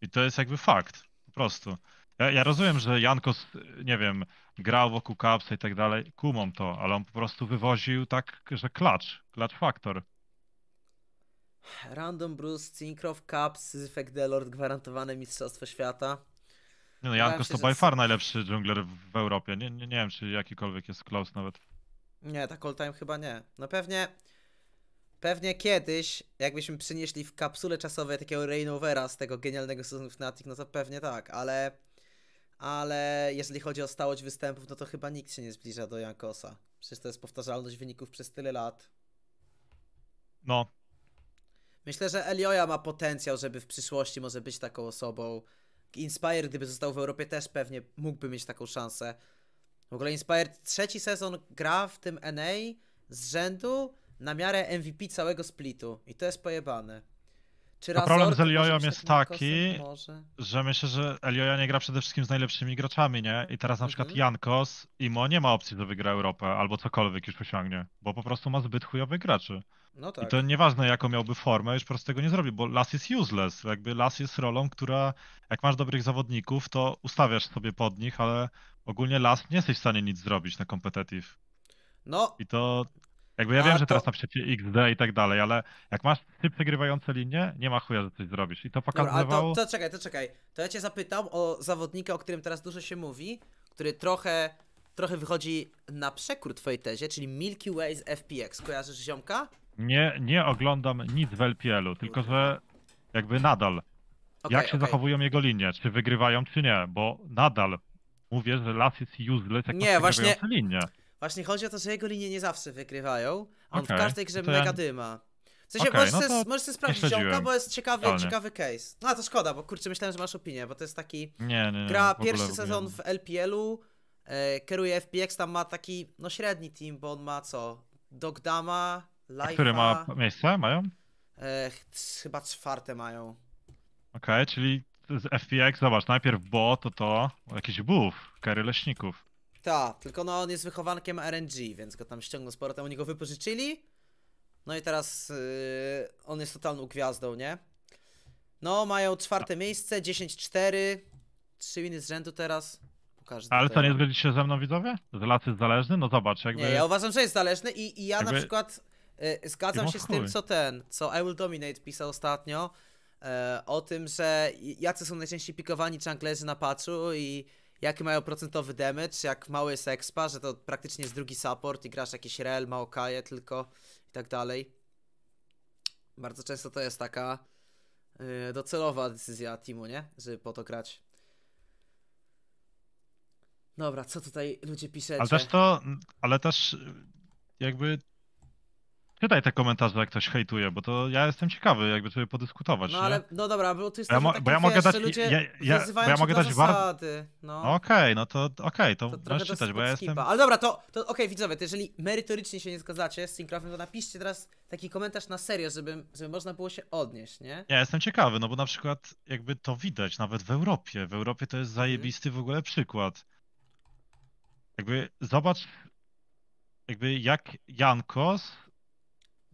I to jest jakby fakt. Po prostu. Ja, ja rozumiem, że Jankos, nie wiem, grał wokół Capsa i tak dalej. Kumam to, ale on po prostu wywoził tak, że klacz. Klacz faktor. Random Bruce, Cinkrow, Caps, Zyfek Delord, gwarantowane Mistrzostwo Świata. Nie no, Jankos to by far najlepszy dżungler w, w Europie. Nie, nie, nie wiem, czy jakikolwiek jest close nawet. Nie, tak all time chyba nie. No pewnie Pewnie kiedyś, jakbyśmy przynieśli w kapsule czasowej takiego Rainovera z tego genialnego sezonu Fnatic, no to pewnie tak, ale... Ale jeżeli chodzi o stałość występów, no to chyba nikt się nie zbliża do Jankosa. Przecież to jest powtarzalność wyników przez tyle lat. No. Myślę, że Elioja ma potencjał, żeby w przyszłości może być taką osobą. Inspire, gdyby został w Europie, też pewnie mógłby mieć taką szansę. W ogóle Inspire trzeci sezon gra w tym NA z rzędu na miarę MVP całego splitu i to jest pojebane. Czy A problem z Elioją jest taki, że myślę, że Elioja nie gra przede wszystkim z najlepszymi graczami, nie? I teraz na mhm. przykład Jankos, Imo nie ma opcji, że wygra Europę albo cokolwiek już osiągnie, bo po prostu ma zbyt chujowych graczy. No tak. I to nieważne jaką miałby formę, już po prostu tego nie zrobi, bo las jest useless. Jakby las jest rolą, która jak masz dobrych zawodników, to ustawiasz sobie pod nich, ale ogólnie las nie jesteś w stanie nic zrobić na competitive. No. I to jakby ja A wiem, to... że teraz na XD i tak dalej, ale jak masz typ przegrywające linie, nie ma chuja, że coś zrobisz. I to pokazywało... ale to, to czekaj, to czekaj. To ja cię zapytam o zawodnika, o którym teraz dużo się mówi, który trochę, trochę wychodzi na przekór twojej tezie, czyli Milky Way z FPX. Kojarzysz ziomka? Nie, nie oglądam nic w LPL-u, tylko że jakby nadal. Okay, jak się okay. zachowują jego linie, czy wygrywają, czy nie, bo nadal mówię, że las jest useless, jak nie, właśnie... linie. Właśnie chodzi o to, że jego linie nie zawsze wykrywają. On okay, w każdej no grze mega ja... dyma. W sensie okay, możesz, no możesz se sprawdzić ziomka, bo jest ciekawy, ciekawy case. No a to szkoda, bo kurczę, myślałem, że masz opinię, bo to jest taki... Nie, nie, nie, gra pierwszy sezon w LPL-u, e, kieruje FPX, tam ma taki, no średni team, bo on ma co? Dogdama, Life'a... Które ma miejsce, mają? E, chyba czwarte mają. Okej, okay, czyli z FPX, zobacz, najpierw bo, to to, jakiś buff, kary leśników. Tak, tylko no on jest wychowankiem RNG, więc go tam ściągnął z powrotem, oni go wypożyczyli. No i teraz yy, on jest totalną gwiazdą, nie? No, mają czwarte tak. miejsce, 10-4, 3 miny z rzędu teraz. Każdy Ale co, nie zgodzi się ze mną widzowie? Las jest zależny? No zobacz, jakby... Nie, ja uważam, że jest zależny i, i ja jakby... na przykład y, zgadzam się z tym, co ten, co I Will Dominate pisał ostatnio, y, o tym, że jacy są najczęściej pikowani junglerzy na patchu i jaki mają procentowy damage, jak mały jest expa, że to praktycznie jest drugi support i grasz jakiś rel, maokaje tylko i tak dalej. Bardzo często to jest taka yy, docelowa decyzja teamu, nie? Żeby po to grać. Dobra, co tutaj ludzie piszecie? Ale też to, ale też jakby Czytaj te komentarze, jak ktoś hejtuje, bo to ja jestem ciekawy, jakby sobie podyskutować. No nie? ale, no dobra, bo ty jesteś ja taki, bo ja mogę dać, ludzie ja, ja, bo ja mogę dać No. no okej, okay, no to okej, okay, to, to możesz czytać, bo ja jestem... Ale dobra, to, to okej, okay, widzowie, to jeżeli merytorycznie się nie zgadzacie z Syncraftem, to napiszcie teraz taki komentarz na serio, żeby, żeby można było się odnieść, nie? Ja jestem ciekawy, no bo na przykład jakby to widać nawet w Europie. W Europie to jest mhm. zajebisty w ogóle przykład. Jakby zobacz, jakby jak Jankos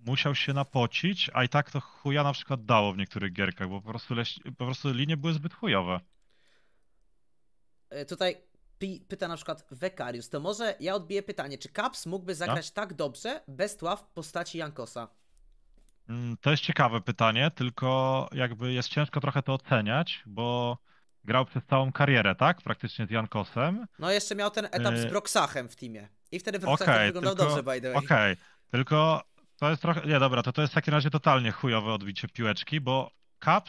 musiał się napocić, a i tak to chuja na przykład dało w niektórych gierkach, bo po prostu, leś, po prostu linie były zbyt chujowe. E, tutaj pyta na przykład Vekarius, to może ja odbiję pytanie, czy Caps mógłby tak. zagrać tak dobrze bez tła w postaci Jankosa? Mm, to jest ciekawe pytanie, tylko jakby jest ciężko trochę to oceniać, bo grał przez całą karierę, tak? Praktycznie z Jankosem. No jeszcze miał ten etap z y, Broksachem w teamie. I wtedy Broksach okay, wyglądał tylko, dobrze, by the way. Okej, okay. tylko to jest trochę. Nie, dobra, to to jest w takim razie totalnie chujowe odbicie piłeczki, bo Cap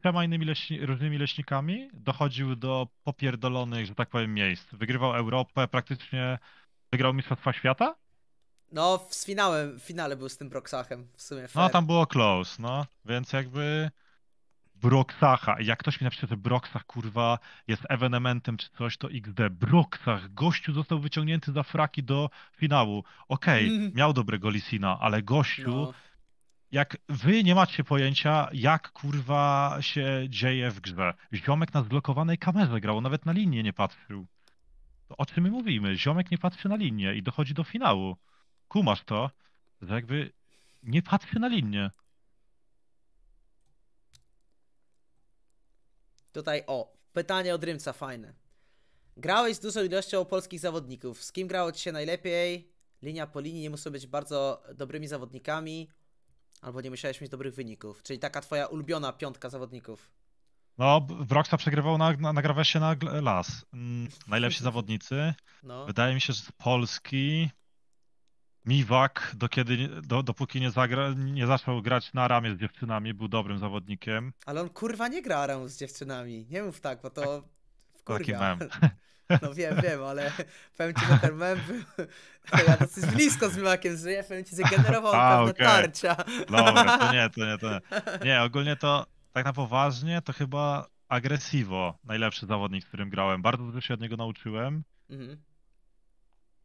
trzema innymi leśni... różnymi leśnikami dochodził do popierdolonych, że tak powiem, miejsc. Wygrywał Europę, praktycznie wygrał Mistrzostwa Świata. No, z finałem, w finale był z tym Broxachem w sumie. No, fair. No, tam było close, no, więc jakby. Broksacha. Jak ktoś mi napisze, że Broksach kurwa jest ewenementem czy coś, to XD. Broksach, gościu został wyciągnięty za fraki do finału. Okej, okay, mm. miał dobrego Lisina, ale gościu. No. Jak wy nie macie pojęcia, jak kurwa się dzieje w grze. Ziomek na zblokowanej kamerze grał, nawet na linię nie patrzył. To o czym my mówimy? Ziomek nie patrzy na linię i dochodzi do finału. Kumasz to, że jakby nie patrzy na linię. Tutaj o, pytanie od Rymca, fajne. Grałeś z dużą ilością polskich zawodników. Z kim grało ci się najlepiej? Linia po linii nie muszą być bardzo dobrymi zawodnikami, albo nie musiałeś mieć dobrych wyników. Czyli taka twoja ulubiona piątka zawodników. No, Broxa przegrywał, na, na, się na las. Mm, Najlepsi zawodnicy. No. Wydaje mi się, że z Polski Miwak, do kiedy, do, dopóki nie, zagra, nie zaczął grać na ramię z dziewczynami, był dobrym zawodnikiem. Ale on kurwa nie gra ramię z dziewczynami. Nie mów tak, bo to tak. wkurwia. Taki No wiem, wiem, ale powiem ci, że ten mem był... ja dosyć blisko z Miwakiem żyję, powiem ci, że generował A, pewne okay. tarcia. Dobra, to nie, to nie, to nie. Nie, ogólnie to tak na poważnie to chyba Agresivo, najlepszy zawodnik, z którym grałem. Bardzo dużo się od niego nauczyłem. Mhm.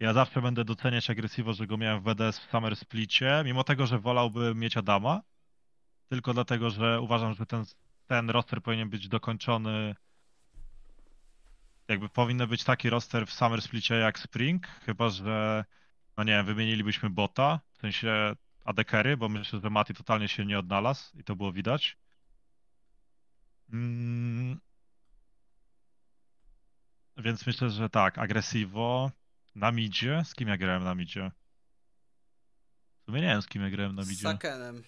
Ja zawsze będę doceniać agresywo, że go miałem w WDS w Summer Splicie, mimo tego, że wolałbym mieć Adama, tylko dlatego, że uważam, że ten, ten roster powinien być dokończony jakby powinien być taki roster w Summer Splicie jak Spring, chyba że, no nie wiem, wymienilibyśmy bota, w sensie adekery, bo myślę, że Mati totalnie się nie odnalazł i to było widać. Mm. Więc myślę, że tak, agresivo. Na midzie? Z kim ja grałem na midzie? W sumie nie wiem, z kim ja grałem na midzie. Z Sakenem.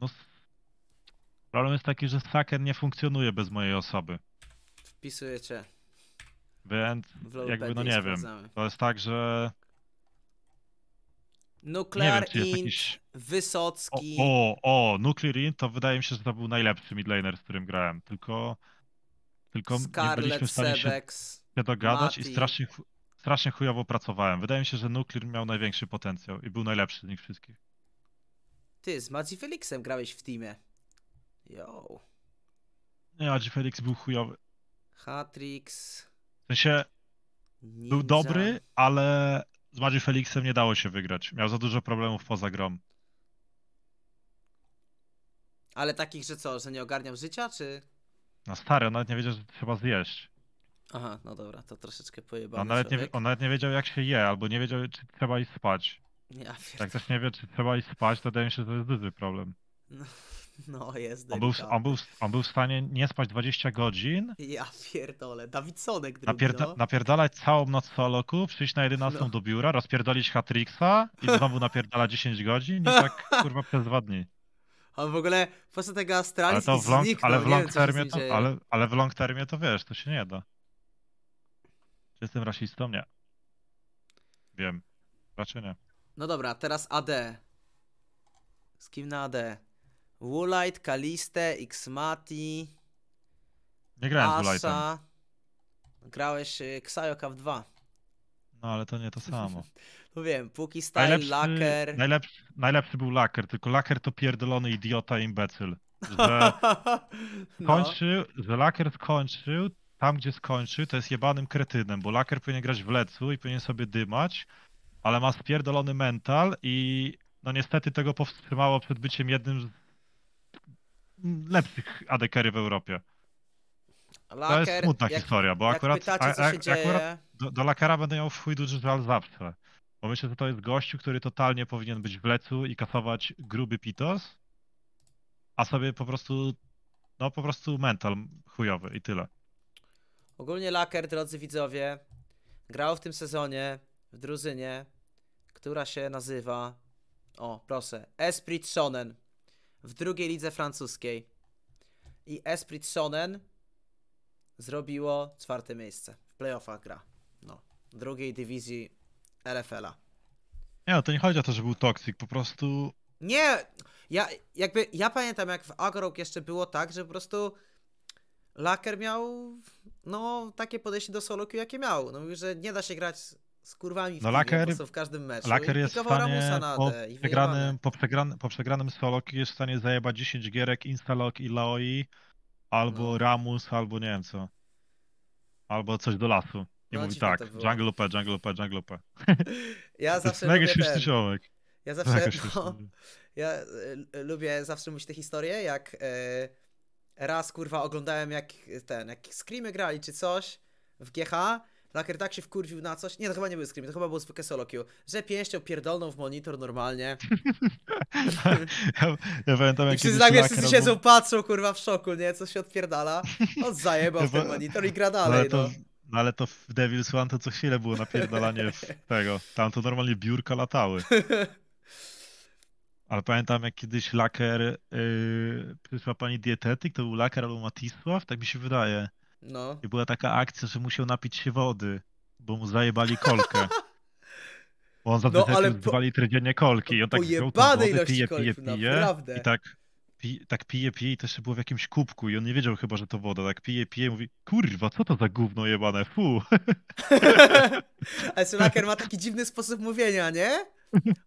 No, problem jest taki, że Saken nie funkcjonuje bez mojej osoby. Wpisujecie. Więc jakby, no nie wiem. To jest tak, że... Nuclear wiem, Int, jakiś... Wysocki... O, o, o, Nuclear Int to wydaje mi się, że to był najlepszy midlaner, z którym grałem. Tylko... Tylko Scarlet, nie byliśmy w stanie Sebex, się, się dogadać Mati. i strasznie strasznie chujowo pracowałem. Wydaje mi się, że nuklear miał największy potencjał i był najlepszy z nich wszystkich. Ty, z Madzi Felixem grałeś w teamie. Yo. Nie, Madzi Felix był chujowy. Hatrix. W sensie Ninja. był dobry, ale z Madzi Felixem nie dało się wygrać. Miał za dużo problemów poza grą. Ale takich, że co, że nie ogarniał życia, czy? No stary, on nawet nie wiedział, że trzeba zjeść. Aha, no dobra, to troszeczkę pojebało. on nawet, nie, on nawet nie wiedział jak się je, albo nie wiedział czy trzeba iść spać. Ja Jak ktoś nie wie czy trzeba iść spać, to wydaje mi się, że to jest duży problem. No, no jest on był, on był, on, był, w stanie nie spać 20 godzin. Ja pierdolę, Dawidsonek drugi, napierda no. Napierdalać całą noc soloku, przyjść na 11 no. do biura, rozpierdolić Hatrixa i znowu napierdala 10 godzin i tak kurwa przez dwa dni. A w ogóle po prostu tego Astralis ale to w long, zniknął, ale w long termie to, ale, ale w long termie to wiesz, to się nie da. Czy jestem rasistą? Nie. Wiem. Raczej nie. No dobra, teraz AD. Z kim na AD? Woolite, Kaliste, Xmati. Nie grałem Asa. z Woolitem. Grałeś y, Xayoka w 2. No ale to nie to samo. no wiem, póki style, laker. Najlepszy, najlepszy był laker, tylko laker to pierdolony idiota imbecyl. Że kończył, no. że laker skończył tam, gdzie skończy, to jest jebanym kretynem, bo Laker powinien grać w lecu i powinien sobie dymać, ale ma spierdolony mental i no niestety tego powstrzymało przed byciem jednym z lepszych adekery w Europie. Laker, to jest smutna jak, historia, bo akurat, pytacie, a, a, akurat do, do, Lakera będę miał w chuj duży żal zawsze. Bo myślę, że to jest gościu, który totalnie powinien być w lecu i kasować gruby pitos, a sobie po prostu, no po prostu mental chujowy i tyle. Ogólnie Laker, drodzy widzowie, grał w tym sezonie w drużynie, która się nazywa, o proszę, Esprit Sonnen w drugiej lidze francuskiej. I Esprit Sonnen zrobiło czwarte miejsce w playoffach gra. No, drugiej dywizji LFL-a. Nie, no to nie chodzi o to, że był toksyk, po prostu... Nie, ja jakby, ja pamiętam jak w Agrok jeszcze było tak, że po prostu Laker miał no, takie podejście do solo jakie miał. No mówił, że nie da się grać z kurwami w, no, Laker, w każdym meczu. Laker jest w stanie po, D, przegranym, po, przegranym, po przegranym solo jest w stanie zajebać 10 gierek Instalok i Laoi albo no. Ramus, albo nie wiem co. Albo coś do lasu. I no, mówi tak, jungle P, jungle jungle Ja zawsze lubię świetny Ja zawsze, no, ja y, lubię zawsze mówić te historie, jak... Yy raz kurwa oglądałem jak ten, jak screamy grali czy coś w GH. Laker tak się wkurwił na coś. Nie, to chyba nie był screamy, to chyba było zwykłe solo queue. Że pięścią pierdolną w monitor normalnie. ja, ja pamiętam jak I wszyscy nagle wszyscy siedzą, patrzą kurwa w szoku, nie? Co się odpierdala. On zajebał ja, ten monitor i gra dalej, no. No ale to w Devil's One to co chwilę było napierdalanie tego. Tam to normalnie biurka latały. Ale pamiętam, jak kiedyś laker, yy, przyszła pani dietetyk, to był laker albo Matisław, tak mi się wydaje. No. I była taka akcja, że musiał napić się wody, bo mu zajebali kolkę. Bo on za no, ale po... 2 litry dziennie kolki. I on tak wziął tą wodę, pije, pije, pije. Naprawdę. I tak, pije, tak pije, pije i też się było w jakimś kubku i on nie wiedział chyba, że to woda. Tak pije, pije i mówi, kurwa, co to za gówno jebane, fu. ale Laker ma taki dziwny sposób mówienia, nie?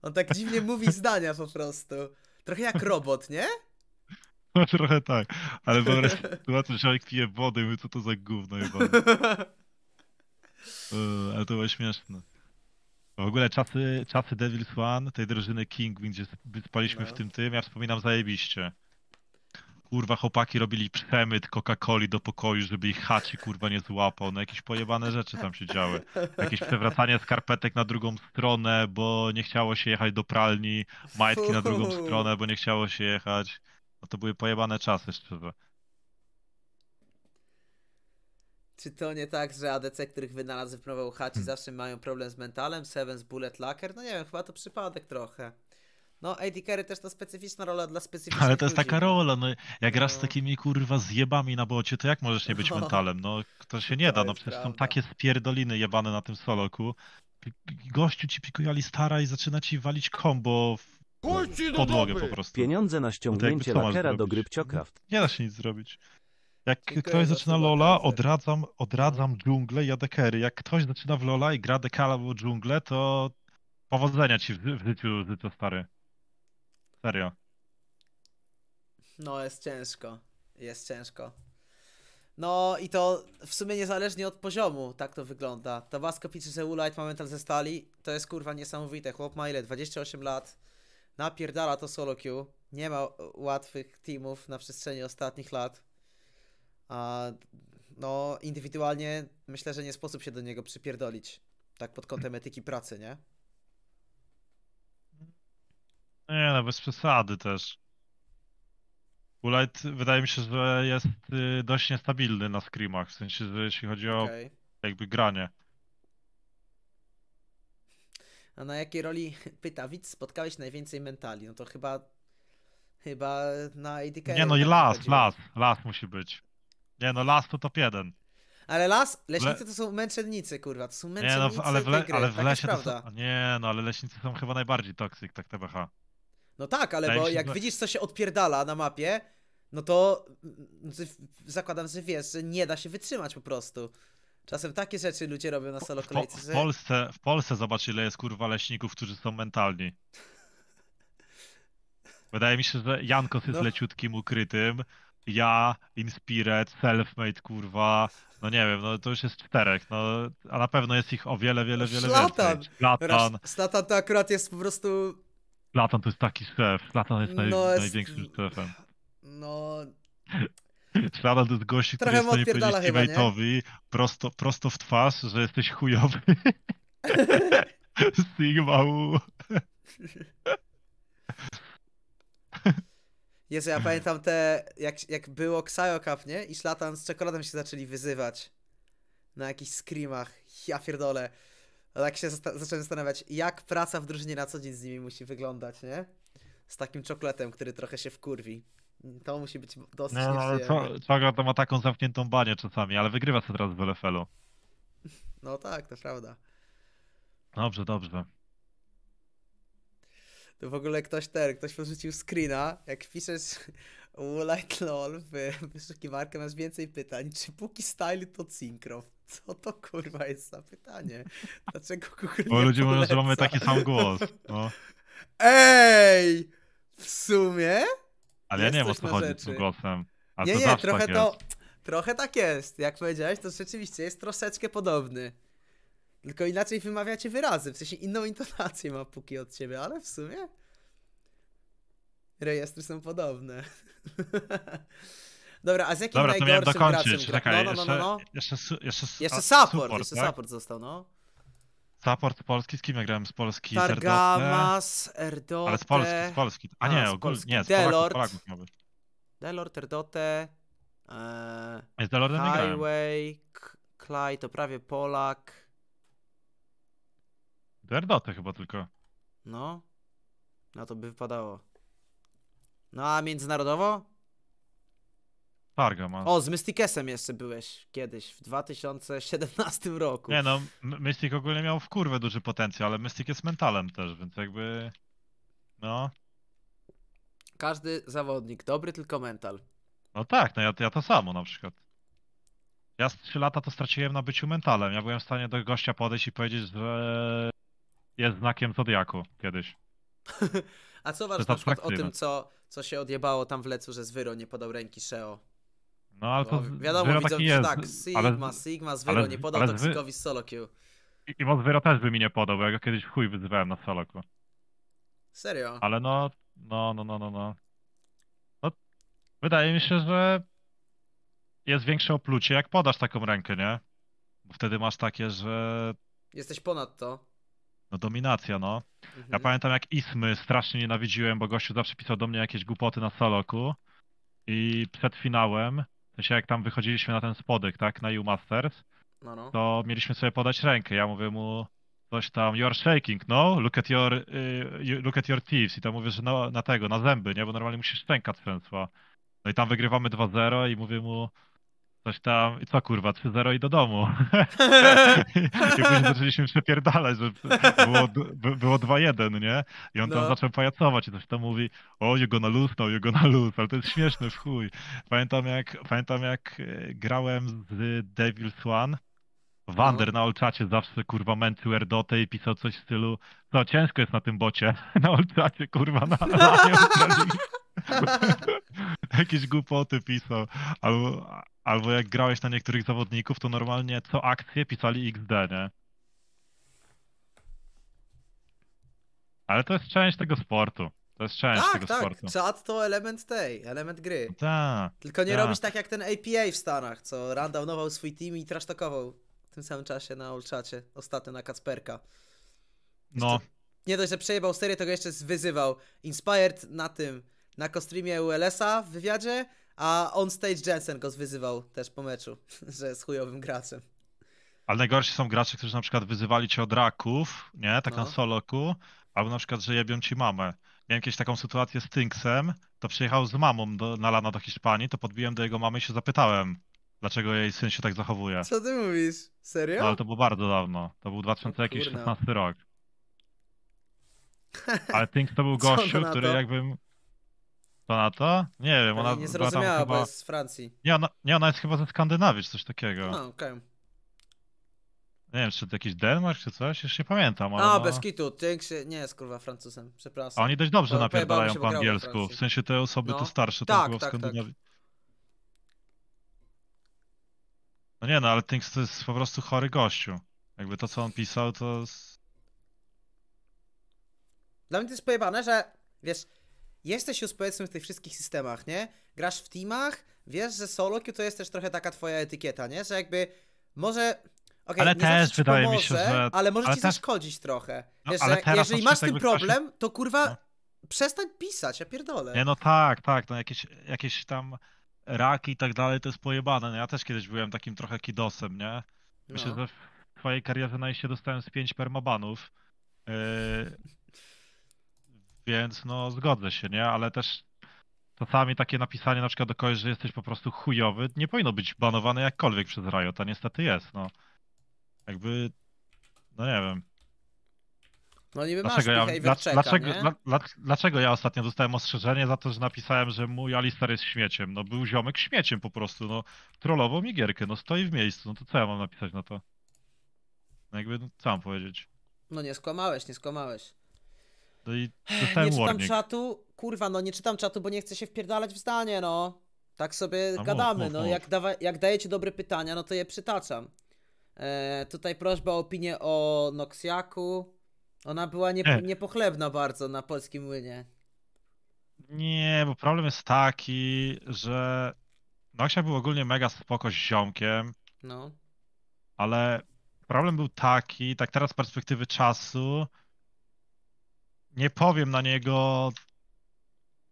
On tak dziwnie mówi zdania po prostu. Trochę jak robot, nie? No, trochę tak, ale ogóle tu że jak pije wodę i co to za gówno chyba. E, ale to było śmieszne. W ogóle czasy, czasy Devil's One, tej drużyny King, gdzie spaliśmy no. w tym tym, ja wspominam zajebiście kurwa chłopaki robili przemyt Coca-Coli do pokoju, żeby ich chaci kurwa nie złapał. No jakieś pojebane rzeczy tam się działy. Jakieś przewracanie skarpetek na drugą stronę, bo nie chciało się jechać do pralni, majtki na drugą stronę, bo nie chciało się jechać. No to były pojebane czasy, szczerze. Czy to nie tak, że ADC, których wynalazł, wypromował chaci, hmm. zawsze mają problem z mentalem, Seven z bullet Lacker, No nie wiem, chyba to przypadek trochę. No, AD Carry też to specyficzna rola dla specyficznych Ale to jest ludzi, taka rola, no jak no. raz z no. takimi kurwa zjebami na bocie, to jak możesz nie być no. mentalem? No, to się nie to da, no przecież prawda. są takie spierdoliny jebane na tym soloku. Gościu ci pikuje stara i zaczyna ci walić combo w podłogę po prostu. Pieniądze na no ściągnięcie no lakera do gry Pciokraft. Nie da się nic zrobić. Jak Dziękuję ktoś zaczyna Lola, odradzam, odradzam dżunglę i jadę carry. Jak ktoś zaczyna w Lola i gra dekala w dżunglę, to powodzenia ci w, życiu, życiu stary. Serio. No, jest ciężko. Jest ciężko. No i to w sumie niezależnie od poziomu tak to wygląda. Tabasco Pitches Eulite Momental ze stali, to jest kurwa niesamowite. Chłop ma ile? 28 lat. Napierdala to solo queue. Nie ma łatwych teamów na przestrzeni ostatnich lat. A no indywidualnie myślę, że nie sposób się do niego przypierdolić. Tak pod kątem etyki pracy, nie? Nie no, bez przesady też. Bullet wydaje mi się, że jest y, dość niestabilny na screamach, w sensie, że jeśli chodzi o jakby granie. A na jakiej roli, pyta widz, spotkałeś najwięcej mentali? No to chyba, chyba na ADK. Nie no i las, las, las musi być. Nie no, las to top jeden. Ale las, leśnicy to są męczennicy, kurwa, to są Nie męczennicy no, w- ale w, le, ale w lesie to są... Nie no, ale leśnicy są chyba najbardziej toksyk, tak TBH. No tak, ale bo jak widzisz, co się odpierdala na mapie, no to mm, mm, zakładam, że wiesz, że nie da się wytrzymać po prostu. Czasem takie rzeczy ludzie robią na solo kolejce. W, po, w, Polsce, w Polsce zobacz, ile jest kurwa leśników, którzy są mentalni. Wydaje mi się, że Jankos jest no. leciutkim ukrytym. Ja, Inspired, Selfmade, kurwa. No nie wiem, no to już jest czterech, no, a na pewno jest ich o wiele, wiele, wiele Szlatan. więcej. Szlatan. Szlatan to akurat jest po prostu Latan to jest taki szef. Latan jest, naj, no, jest... największym szefem. No... Szladan to jest gości, który jest w stanie powiedzieć prosto, prosto w twarz, że jesteś chujowy. Sigma Jezu, ja pamiętam te, jak, jak było Xayo nie? I Szlatan z czekoladą się zaczęli wyzywać. Na jakichś screamach. Ja pierdolę tak się zasta zacząłem zastanawiać, jak praca w drużynie na co dzień z nimi musi wyglądać, nie? Z takim czokletem, który trochę się wkurwi. To musi być dosyć no, ale to ma taką zamkniętą banię czasami, ale wygrywa sobie teraz w LFL-u. No tak, to prawda. Dobrze, dobrze. To w ogóle ktoś ten, ktoś porzucił screena, jak piszesz Woolite LOL w wyszukiwarkę, masz więcej pytań. Czy póki style to Syncrof? Co to kurwa jest za pytanie? Dlaczego Google Bo ludzie mówią, że mamy taki sam głos. No. Ej! W sumie? Ale ja nie wiem o co chodzi rzeczy. z tym głosem. A nie, nie, tak trochę tak to. Trochę tak jest. Jak powiedziałeś, to rzeczywiście jest troszeczkę podobny. Tylko inaczej wymawiacie wyrazy, w sensie inną intonację ma póki od ciebie, ale w sumie rejestry są podobne. Dobra, a z jakim Dobra, to najgorszym dokończyć. graczem Czekaj, no, no, no, no, Jeszcze, no, no. jeszcze, jeszcze, jeszcze support, support, jeszcze tak? support został, no. Support polski, z kim ja grałem z Polski? Targamas, Erdote... Ale z Polski, z Polski. A nie, a, ogólnie, nie, z Delord. Polaków, Polaków mówię. Delord, Erdote... Ee, z Delordem Highway, Clay, to prawie Polak... Erdote chyba tylko. No. No to by wypadało. No a międzynarodowo? Fargo O, z Mystikesem jeszcze byłeś kiedyś, w 2017 roku. Nie no, Mystik ogólnie miał w kurwę duży potencjał, ale Mystik jest mentalem też, więc jakby... No. Każdy zawodnik, dobry tylko mental. No tak, no ja, ja to samo na przykład. Ja z 3 lata to straciłem na byciu mentalem. Ja byłem w stanie do gościa podejść i powiedzieć, że jest znakiem Zodiaku kiedyś. A co uważasz na przykład o tym, co, co się odjebało tam w lecu, że Zwyro nie podał ręki Szeo? No ale to no, wiadomo, widzę, taki jest, tak, Sigma, ale, Sigma z Vero ale, nie podał ale z solo queue. I, i Vero też by mi nie podał, bo ja go kiedyś chuj wyzywałem na solo queue. Serio? Ale no, no, no, no, no, no. no wydaje mi się, że jest większe oplucie, jak podasz taką rękę, nie? Bo wtedy masz takie, że... Jesteś ponad to. No dominacja, no. Mhm. Ja pamiętam jak Ismy strasznie nienawidziłem, bo gościu zawsze pisał do mnie jakieś głupoty na soloku. I przed finałem w sensie jak tam wychodziliśmy na ten spodek, tak, na U-Masters, no, no. to mieliśmy sobie podać rękę. Ja mówię mu coś tam, you're shaking, no, look at your, y, look at your teeth. I tam mówię, że na, na, tego, na zęby, nie, bo normalnie musisz ręka trzęsła. No i tam wygrywamy 2-0 i mówię mu, coś tam, i co kurwa, 3-0 i do domu. I później zaczęliśmy przepierdalać, że było, było 2-1, nie? I on no. tam zaczął pajacować i coś tam mówi, o, jego na luz, no, jego na luz, ale to jest śmieszne w chuj. Pamiętam jak, pamiętam jak e, grałem z Devil's One, Wander no. na Olczacie zawsze kurwa męczył Erdotę i pisał coś w stylu no ciężko jest na tym bocie, na Olczacie kurwa na, na Jakieś głupoty pisał, albo, albo jak grałeś na niektórych zawodników, to normalnie co akcję pisali XD, nie? Ale to jest część tego sportu. To jest część tak, tego tak. sportu. Chat to element tej, element gry. Tak. Tylko nie ta. robić tak jak ten APA w Stanach, co randomował swój team i trasztokował w tym samym czasie na Olczacie, ostatnio na Kacperka. Jeszcze no. Nie dość, że przejebał serię, to go jeszcze wyzywał. Inspired na tym, na kostreamie ULS-a w wywiadzie, a on stage Jensen go wyzywał też po meczu, że jest chujowym graczem. Ale najgorsi są gracze, którzy na przykład wyzywali cię od raków, nie? Tak no. na soloku, albo na przykład, że jebią ci mamę. Miałem kiedyś taką sytuację z Tynksem, to przyjechał z mamą do, na lana do Hiszpanii, to podbiłem do jego mamy i się zapytałem, dlaczego jej syn się tak zachowuje. Co ty mówisz? Serio? No, ale to było bardzo dawno. To był 2016 rok. Ale Tynks to był gościu, który jakbym Donata? Nie wiem, ona Nie zrozumiała, chyba... bo jest z Francji. Nie ona, nie, ona jest chyba ze Skandynawii, czy coś takiego. No, okej. Nie wiem, czy to jakiś Denmark, czy coś, już nie pamiętam, ale A, no... bez kitu, Tynk się... Nie jest, kurwa, Francuzem, przepraszam. A oni dość dobrze napierdalają po w angielsku, w sensie te osoby No. te starsze, to tak, było w tak, tak. No nie no, ale Tynks to jest po prostu chory gościu. Jakby to, co on pisał, to... Dla mnie to jest pojebane, że wiesz, jesteś już powiedzmy w tych wszystkich systemach, nie? Grasz w teamach, wiesz, że solo queue to jest też trochę taka twoja etykieta, nie? Że jakby może... Okay, ale też wydaje pomoże, mi się, że... Ale może ale ci też... zaszkodzić trochę. No, ale jeżeli masz ten problem, to kurwa no. przestań pisać, ja pierdolę. Nie no tak, tak, no jakieś, jakieś tam raki i tak dalej to jest pojebane. No, ja też kiedyś byłem takim trochę kidosem, nie? Myślę, no. że w twojej karierze najście dostałem z pięć permabanów. Yy, więc no zgodzę się, nie? Ale też czasami takie napisanie na przykład do kogoś, że jesteś po prostu chujowy, nie powinno być banowane jakkolwiek przez Riot, a niestety jest, no. Jakby, no nie wiem. No niby dlaczego masz ja, dla, dlaczego, dla, dla, dlaczego ja ostatnio dostałem ostrzeżenie za to, że napisałem, że mój Alistar jest śmieciem? No był ziomek śmieciem po prostu, no trollował mi gierkę, no stoi w miejscu, no to co ja mam napisać na to? No jakby, no, co mam powiedzieć? No nie skłamałeś, nie skłamałeś. No i nie czytam czatu, kurwa, no nie czytam czatu, bo nie chcę się wpierdalać w zdanie, no. Tak sobie A gadamy, mów, mów, no. Mów. Jak, dawa- jak dajecie dobre pytania, no to je przytaczam. E, tutaj prośba o opinię o Noxiaku. Ona była nie, e. niepochlebna bardzo na polskim łynie. Nie, bo problem jest taki, że Noxia był ogólnie mega spoko z ziomkiem. No. Ale problem był taki, tak teraz z perspektywy czasu, nie powiem na niego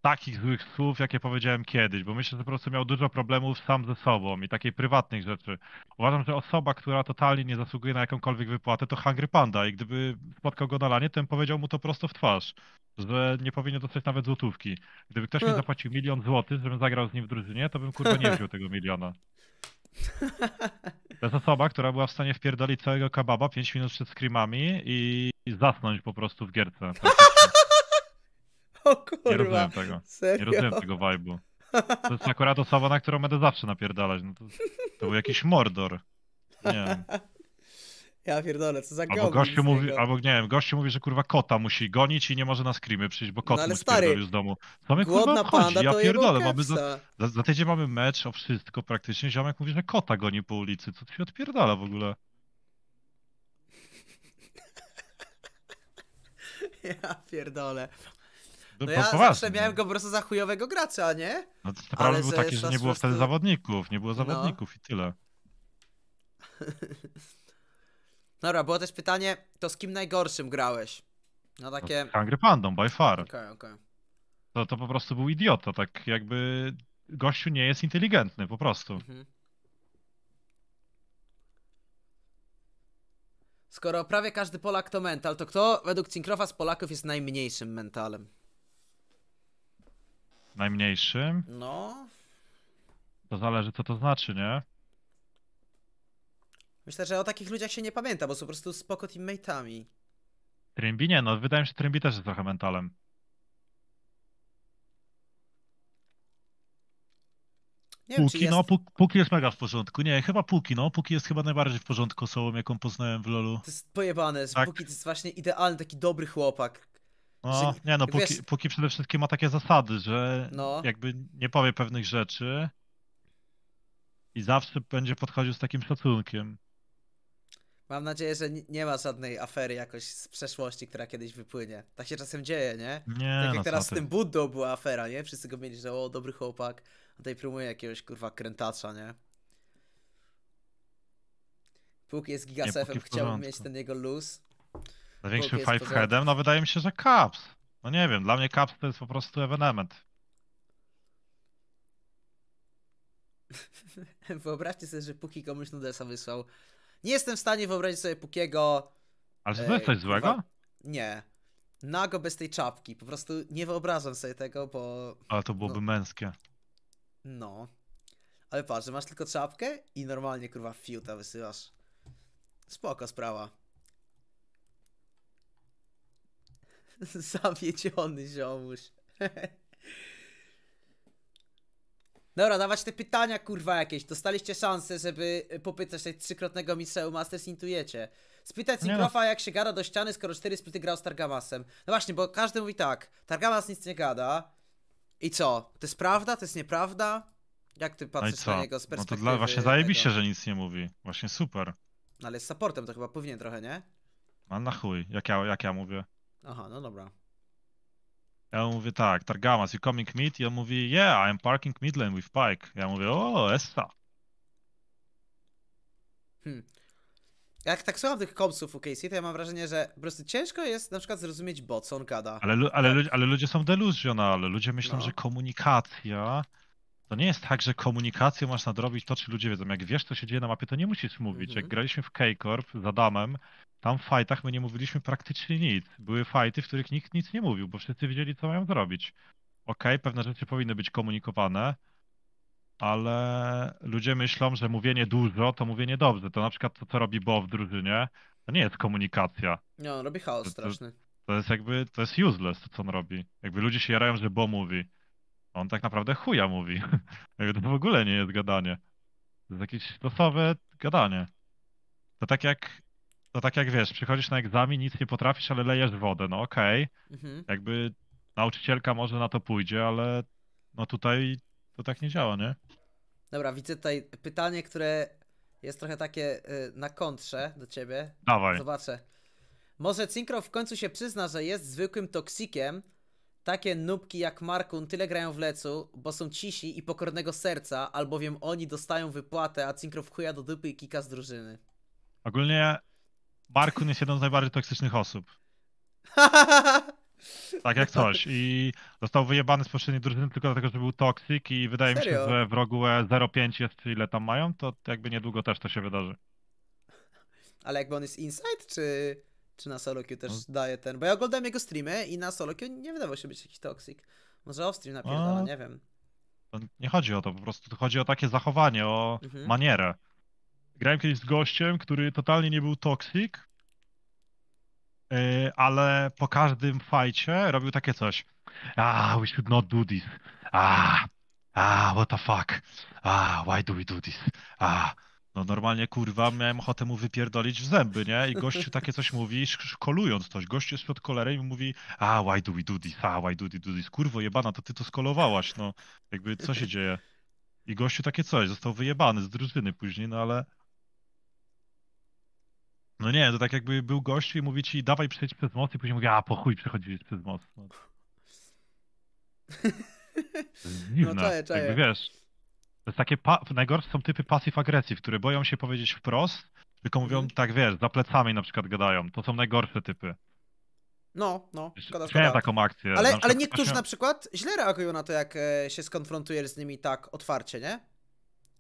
takich złych słów, jakie powiedziałem kiedyś, bo myślę, że po prostu miał dużo problemów sam ze sobą i takiej prywatnych rzeczy. Uważam, że osoba, która totalnie nie zasługuje na jakąkolwiek wypłatę, to Hungry Panda i gdyby spotkał go na lanie, ten powiedział mu to prosto w twarz, że nie powinien dostać nawet złotówki. Gdyby ktoś mi no. zapłacił milion złotych, żebym zagrał z nim w drużynie, to bym kurwa nie wziął tego miliona. To jest osoba, która była w stanie wpierdolić całego kababa 5 minut przed screamami i i zasnąć po prostu w gierce. o kurwa. Nie rozumiem tego. Serio? Nie rozumiem tego vibe'u. To jest akurat osoba, na którą będę zawsze napierdalać. No to, to był jakiś mordor. Nie Ja pierdolę, co za albo gościu mówi, Albo nie wiem, gościu mówi, że kurwa kota musi gonić i nie może na screamy przyjść, bo kot no, mu z domu. Co my kurwa chodzi? Ja pierdolę, mamy za, za, za tydzień mamy mecz o wszystko praktycznie. Ziomek mówi, że kota goni po ulicy. Co ty się odpierdala w ogóle? Ja pierdolę. No, no ja poważnie. zawsze no. miałem go po prostu za chujowego gracza, nie? No to prawda był taki, że nie było wtedy zawodników, nie było no. zawodników no. i tyle. Dobra, było też pytanie, to z kim najgorszym grałeś? No takie... No, Hungry Pandom, by far. Okej, okay, okej. Okay. To, to po prostu był idiota, tak jakby gościu nie jest inteligentny po prostu. Mhm. Skoro prawie każdy Polak to mental, to kto według Cinkrofa z Polaków jest najmniejszym mentalem? Najmniejszym? No. To zależy, co to znaczy, nie? Myślę, że o takich ludziach się nie pamięta, bo są po prostu spoko teammate'ami. Trymbi nie, no wydaje mi się, że Trymbi też jest trochę mentalem. Nie póki, no, jest... no, póki, póki jest mega w porządku. Nie, chyba póki, no. Póki jest chyba najbardziej w porządku osobą, jaką poznałem w LoLu. To jest pojebane, tak. póki to jest właśnie idealny, taki dobry chłopak. No, że, nie no, póki, wiesz... póki przede wszystkim ma takie zasady, że no. jakby nie powie pewnych rzeczy i zawsze będzie podchodził z takim szacunkiem. Mam nadzieję, że nie ma żadnej afery jakoś z przeszłości, która kiedyś wypłynie. Tak się czasem dzieje, nie? nie tak jak no teraz z tym Buddą była afera, nie? Wszyscy go mieli, że o, dobry chłopak, a tutaj promuje jakiegoś kurwa krętacza, nie? Póki jest gigasefem, nie, chciałbym mieć ten jego luz. Największym fiveheadem, no wydaje mi się, że Caps. No nie wiem, dla mnie Caps to jest po prostu evenement. Wyobraźcie sobie, że Puki komuś Nudesa wysłał. Nie jestem w stanie wyobrazić sobie Pukiego... Ale to e, jest coś złego? Nie. Nago bez tej czapki. Po prostu nie wyobrażam sobie tego, bo... Ale to byłoby no... męskie. No. Ale patrz, masz tylko czapkę i normalnie kurwa fiuta wysyłasz. Spoko sprawa. Zawiedziony ziomuś. Dobra, dawać te pytania kurwa jakieś. Dostaliście szansę, żeby popytać tej trzykrotnego mistrza Masters intujecie. Spytać no. Sinkrofa, jak się gada do ściany, skoro cztery splity grał z Targamasem. No właśnie, bo każdy mówi tak, Targamas nic nie gada, i co? To jest prawda? To jest nieprawda? Jak ty no patrzysz na no niego z perspektywy... No to dla, właśnie zajebiście, że nic nie mówi. Właśnie super. No ale z supportem to chyba powinien trochę, nie? No na chuj, jak ja, jak ja mówię. Aha, no dobra. Ja mówię tak, Targamas, you coming mid? I on mówi, yeah, I'm parking mid lane with Pike. Ja mówię, o, esta. Hmm jak tak słucham tych kompsów u Casey, to ja mam wrażenie, że po prostu ciężko jest na przykład zrozumieć, bo co on gada. Ale, ale, tak. ale ludzie są deluzjonalni, ludzie myślą, no. że komunikacja... To nie jest tak, że komunikację masz nadrobić to, czy ludzie wiedzą. Jak wiesz, co się dzieje na mapie, to nie musisz mówić. Mhm. Jak graliśmy w K-Corp z Adamem, tam w fajtach my nie mówiliśmy praktycznie nic. Były fajty, w których nikt nic nie mówił, bo wszyscy wiedzieli, co mają zrobić. Okej, okay, pewne rzeczy powinny być komunikowane, ale ludzie myślą, że mówienie dużo to mówienie dobrze. To na przykład to, co robi Bo w drużynie, to nie jest komunikacja. No, on robi chaos to, straszny. To, jest jakby, to jest useless to, co on robi. Jakby ludzie się jarają, że Bo mówi. On tak naprawdę chuja mówi. Jakby to w ogóle nie jest gadanie. To jest jakieś stosowe gadanie. To tak jak, to tak jak wiesz, przychodzisz na egzamin, nic nie potrafisz, ale lejesz wodę. No okej. Okay. Mhm. Jakby nauczycielka może na to pójdzie, ale no tutaj to tak nie działa, nie? Dobra, widzę tutaj pytanie, które jest trochę takie y, na kontrze do ciebie. Dawaj. Zobaczę. Może Synchro w końcu się przyzna, że jest zwykłym toksikiem. Takie nubki jak Markun tyle grają w lecu, bo są cisi i pokornego serca, albowiem oni dostają wypłatę, a Synchro wchuja do dupy i kika z drużyny. Ogólnie Markun jest jedną z najbardziej toksycznych osób. Tak, jak coś. I został wyjebany z poprzedniej drużyny tylko dlatego, że był toksyk i wydaje Serio? mi się, że w rogu 05 e jest, ile tam mają, to jakby niedługo też to się wydarzy. Ale jakby on jest inside, czy, czy na solo queue też no. daje ten? Bo ja oglądałem jego streamy i na solo queue nie wydawał się być jakiś toksyk. Może off-stream napierdala, no, nie wiem. nie chodzi o to, po prostu chodzi o takie zachowanie, o mhm. manierę. Grałem kiedyś z gościem, który totalnie nie był toksyk, E, ale po każdym fajcie robił takie coś. Ah, we should not do this. Ah, ah, what the fuck. Ah, why do we do this? Ah. No normalnie, kurwa, miałem ochotę mu wypierdolić w zęby, nie? I gościu takie coś mówi, szkolując coś. Gościu jest pod kolerem i mówi, ah, why do we do this? Ah, why do we do this? Kurwo, jebana, to ty to skolowałaś, no. Jakby, co się dzieje? I gościu takie coś, został wyjebany z drużyny później, no ale... No nie, to tak jakby był gościu i mówi ci dawaj przejść przez most i później mówi, a po chuj przechodziłeś przez most. No. no dziwne, no czaję, czaję. Jakby, wiesz. To jest takie najgorsze są typy pasyw agresyw, które boją się powiedzieć wprost, tylko mówią mm. tak, wiesz, za plecami na przykład gadają. To są najgorsze typy. No, no, szkoda, szkoda. taką akcję. Ale, ale niektórzy na przykład źle reagują na to, jak e, się skonfrontujesz z nimi tak otwarcie, nie?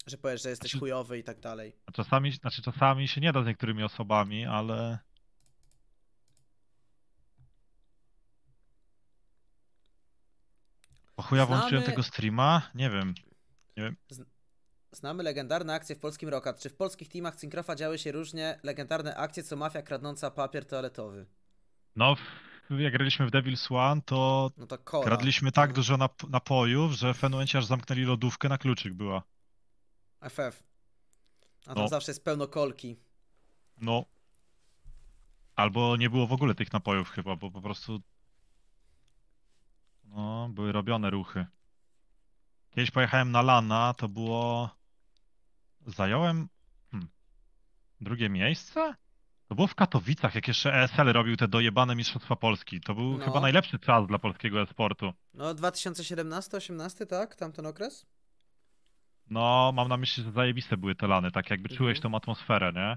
Że powiesz, że jesteś chujowy i tak dalej. Czasami, znaczy czasami się nie da z niektórymi osobami, ale... Po chuja Znamy... włączyłem tego streama? Nie wiem. Nie wiem. Znamy legendarne akcje w polskim Rokat. Czy w polskich teamach Cinkrofa działy się różnie legendarne akcje, co mafia kradnąca papier toaletowy? No, jak graliśmy w Devil's One, to, no to kradliśmy tak dużo nap napojów, że w aż zamknęli lodówkę, na kluczyk była. FF. A tam no. zawsze jest pełno kolki. No. Albo nie było w ogóle tych napojów chyba, bo po prostu... No, były robione ruchy. Kiedyś pojechałem na Lana, to było... Zająłem... Hm. Drugie miejsce? To było w Katowicach, jak jeszcze ESL robił te dojebane Mistrzostwa Polski. To był no. chyba najlepszy czas dla polskiego e-sportu. No, 2017-18, tak? Tamten okres? No, mam na myśli, że zajebiste były te lany, tak jakby mhm. czułeś tą atmosferę, nie?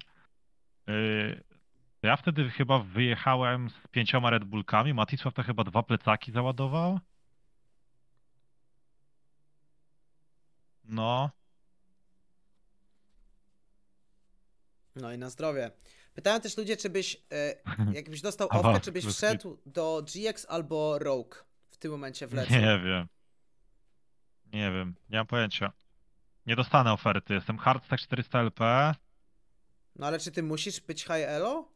Yy, ja wtedy chyba wyjechałem z pięcioma Red Bullkami, Matisław to chyba dwa plecaki załadował. No. No i na zdrowie. Pytałem też ludzie, czy byś, yy, jakbyś dostał ofkę, czy byś wszedł do GX albo Rogue w tym momencie w lecie. Nie wiem. Nie wiem, nie mam pojęcia. Nie dostanę oferty. Jestem hardstack 400 LP. No ale czy ty musisz być high elo?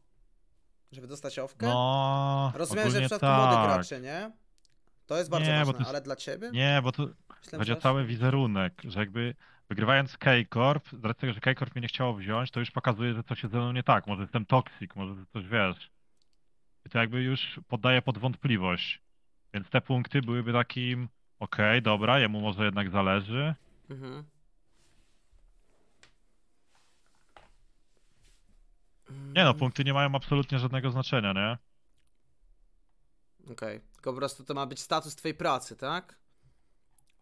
Żeby dostać owkę? No, Rozumiem, że w przypadku tak. młodych graczy, nie? To jest bardzo nie, ważne, jest... ale dla ciebie? Nie, bo tu chodzi o cały wizerunek, że jakby wygrywając K-Corp, z racji tego, że K-Corp mnie nie chciało wziąć, to już pokazuje, że coś jest ze mną nie tak, może jestem toksik, może coś wiesz. I to jakby już poddaje pod wątpliwość. Więc te punkty byłyby takim, okej, okay, dobra, jemu może jednak zależy. Mhm. Nie no, mm. punkty nie mają absolutnie żadnego znaczenia, nie? Okej, okay. tylko po prostu to ma być status twojej pracy, tak?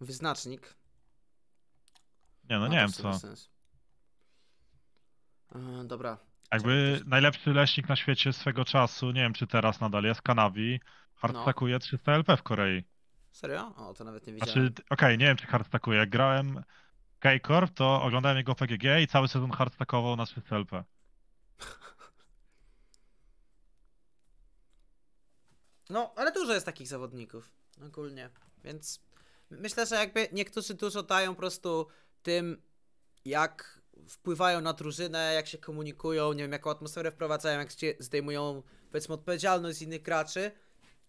Wyznacznik. Nie no, nie wiem co. Sens. Yy, dobra. Jakby najlepszy leśnik na świecie swego czasu, nie wiem czy teraz nadal jest, Kanawi, Hardtakuje no. 300 LP w Korei. Serio? O, to nawet nie znaczy, widziałem. Znaczy, okej, okay, nie wiem czy hardtakuje. Jak grałem k to oglądałem jego PGG i cały sezon hardtakował na 300 LP. No, ale dużo jest takich zawodników ogólnie, więc myślę, że jakby niektórzy dużo dają po prostu tym, jak wpływają na drużynę, jak się komunikują, nie wiem, jaką atmosferę wprowadzają, jak zdejmują, powiedzmy, odpowiedzialność z innych graczy,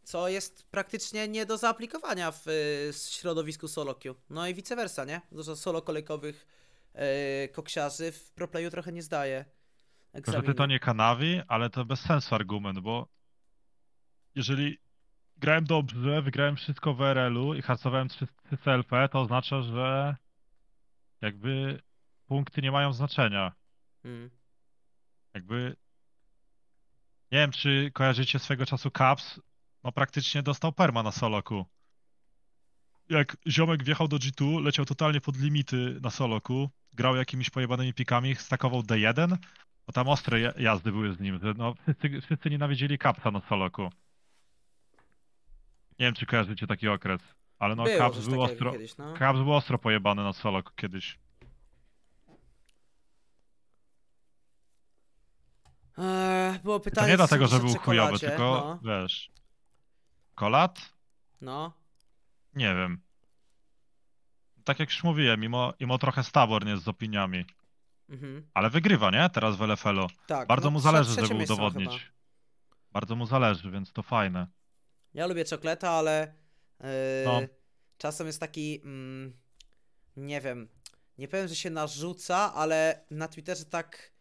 co jest praktycznie nie do zaaplikowania w, y, w środowisku solo queue. No i vice versa, nie? Dużo solo kolejkowych yy, koksiarzy w proplayu trochę nie zdaje. Xavier. to nie kanawi, ale to bez sensu argument, bo jeżeli grałem dobrze, wygrałem wszystko w RL-u i harcowałem 3 CLP, to oznacza, że jakby punkty nie mają znaczenia. Hmm. Jakby nie wiem, czy kojarzycie swego czasu Caps, no praktycznie dostał perma na soloku. Jak ziomek wjechał do G2, leciał totalnie pod limity na soloku, grał jakimiś pojebanymi pikami, stakował D1, bo tam ostre jazdy były z nim. No, wszyscy, wszyscy nienawidzili kapsa na Soloku. Nie wiem, czy kojarzycie taki okres. Ale no, Było był, ostro, no. był ostro pojebany na Soloku kiedyś. Eee, było pytanie. To nie dlatego, że był chujowy, tylko No, wiesz. Kolat? no. Nie wiem. Tak jak już mówiłem, mimo, mimo trochę stabornie z opiniami. Mhm. Ale wygrywa, nie? Teraz w LFL-u. Tak, Bardzo no, mu zależy, żeby udowodnić. Chyba. Bardzo mu zależy, więc to fajne. Ja lubię czekleta, ale yy, no. czasem jest taki, mm, nie wiem, nie powiem, że się narzuca, ale na Twitterze tak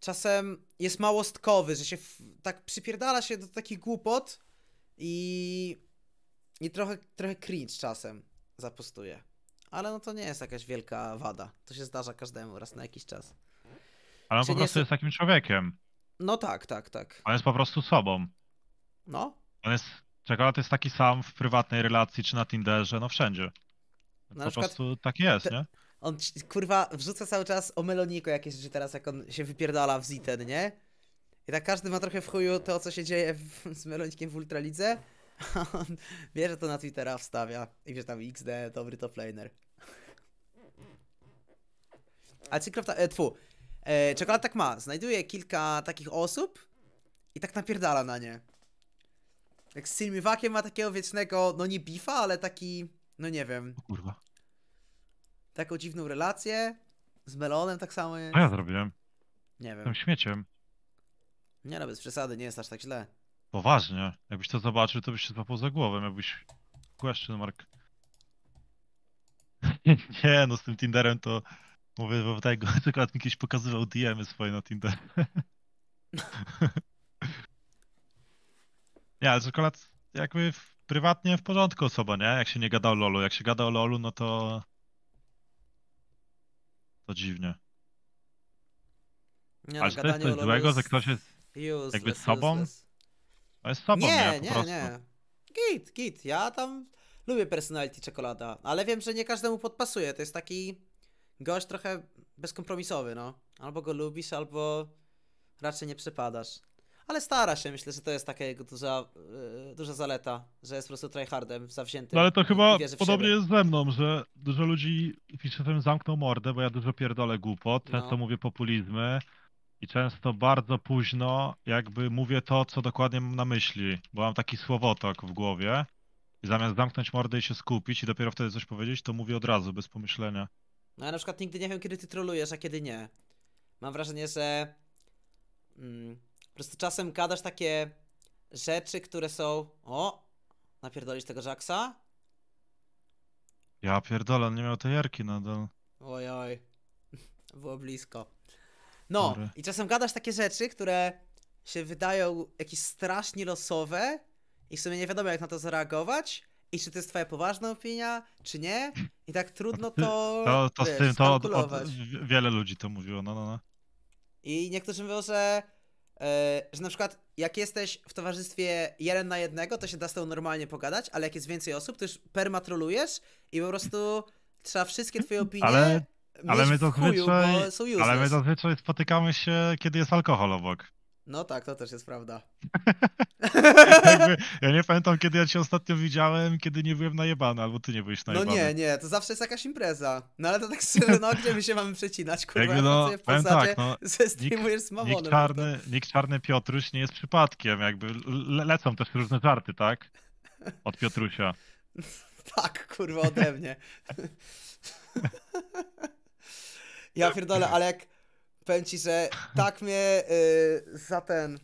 czasem jest małostkowy, że się tak przypierdala się do takich głupot i, i trochę, trochę cringe czasem zapostuje ale no to nie jest jakaś wielka wada. To się zdarza każdemu raz na jakiś czas. Ale on Czy po prostu jest... jest takim człowiekiem. No tak, tak, tak. On jest po prostu sobą. No. On jest, czekolad jest taki sam w prywatnej relacji, czy na Tinderze, no wszędzie. No po prostu tak jest, nie? On kurwa wrzuca cały czas o Meloniko jakieś rzeczy teraz, jak on się wypierdala w Ziten, nie? I tak każdy ma trochę w chuju to, co się dzieje w, z Melonikiem w Ultralidze. On wie, że to na Twittera wstawia i że tam XD, dobry to planer. A czy krafta, e, tfu, e, czekolad tak ma, znajduje kilka takich osób i tak napierdala na nie. Jak z Silmiwakiem ma takiego wiecznego, no nie bifa, ale taki, no nie wiem. O kurwa. Taką dziwną relację, z Melonem tak samo jest. A ja zrobiłem. Nie wiem. Tym śmieciem. Nie no, bez przesady, nie jest aż tak źle. Poważnie. Jakbyś to zobaczył, to byś się złapał za głowę, jakbyś... Question mark. nie, no z tym Tinderem to... Mówię, bo tego akurat mi kiedyś pokazywał DM-y swoje na Tinder. nie, ale czekolad jakby w, prywatnie w porządku osoba, nie? Jak się nie gada o lolu. Jak się gada o lolu, no to... To dziwnie. Nie, no, ale to jest coś złego, jest... że ktoś jest useless, jakby sobą? Useless. To jest sobą, nie, nie, po nie. Git, git. Ja tam lubię personality czekolada, ale wiem, że nie każdemu podpasuje. To jest taki gość trochę bezkompromisowy, no. Albo go lubisz, albo raczej nie przypadasz. Ale stara się, myślę, że to jest taka jego duża, yy, duża zaleta, że jest po prostu tryhardem, zawziętym. No ale to chyba podobnie jest ze mną, że dużo ludzi pisze, zamknął mordę, bo ja dużo pierdolę głupot, no. często no. mówię populizmy, i często bardzo późno jakby mówię to, co dokładnie mam na myśli, bo mam taki słowotok w głowie i zamiast zamknąć mordę i się skupić i dopiero wtedy coś powiedzieć, to mówię od razu, bez pomyślenia. No ja na przykład nigdy nie wiem, kiedy ty trolujesz, a kiedy nie. Mam wrażenie, że mm, po prostu czasem gadasz takie rzeczy, które są o, napierdolisz tego Jacksa? Ja pierdolę, on nie miał tej jarki nadal. Oj, oj. Było blisko. No, i czasem gadasz takie rzeczy, które się wydają jakieś strasznie losowe i w sumie nie wiadomo, jak na to zareagować. I czy to jest twoja poważna opinia, czy nie? I tak trudno to. To, to wiesz, z tym to od, od, wiele ludzi to mówiło, no, no, no. I niektórzy mówią, że, yy, że na przykład jak jesteś w towarzystwie jeden na jednego, to się da z tą normalnie pogadać, ale jak jest więcej osób, to już permatrolujesz i po prostu trzeba wszystkie twoje opinie. Ale ale my zazwyczaj, chuju, ale my zazwyczaj spotykamy się, kiedy jest alkohol obok. No tak, to też jest prawda. ja nie pamiętam, kiedy ja cię ostatnio widziałem, kiedy nie byłem najebany, albo ty nie byłeś no najebany. No nie, nie, to zawsze jest jakaś impreza. No ale to tak szczerze, no gdzie my się mamy przecinać, kurwa, Jakby no, no w tak, no, streamujesz z Mamonem. Nikt czarny, no nikt czarny Piotruś nie jest przypadkiem, jakby le lecą też różne żarty, tak? Od Piotrusia. tak, kurwa, ode mnie. Ja pierdolę, ale jak powiem ci, że tak mnie y, za ten.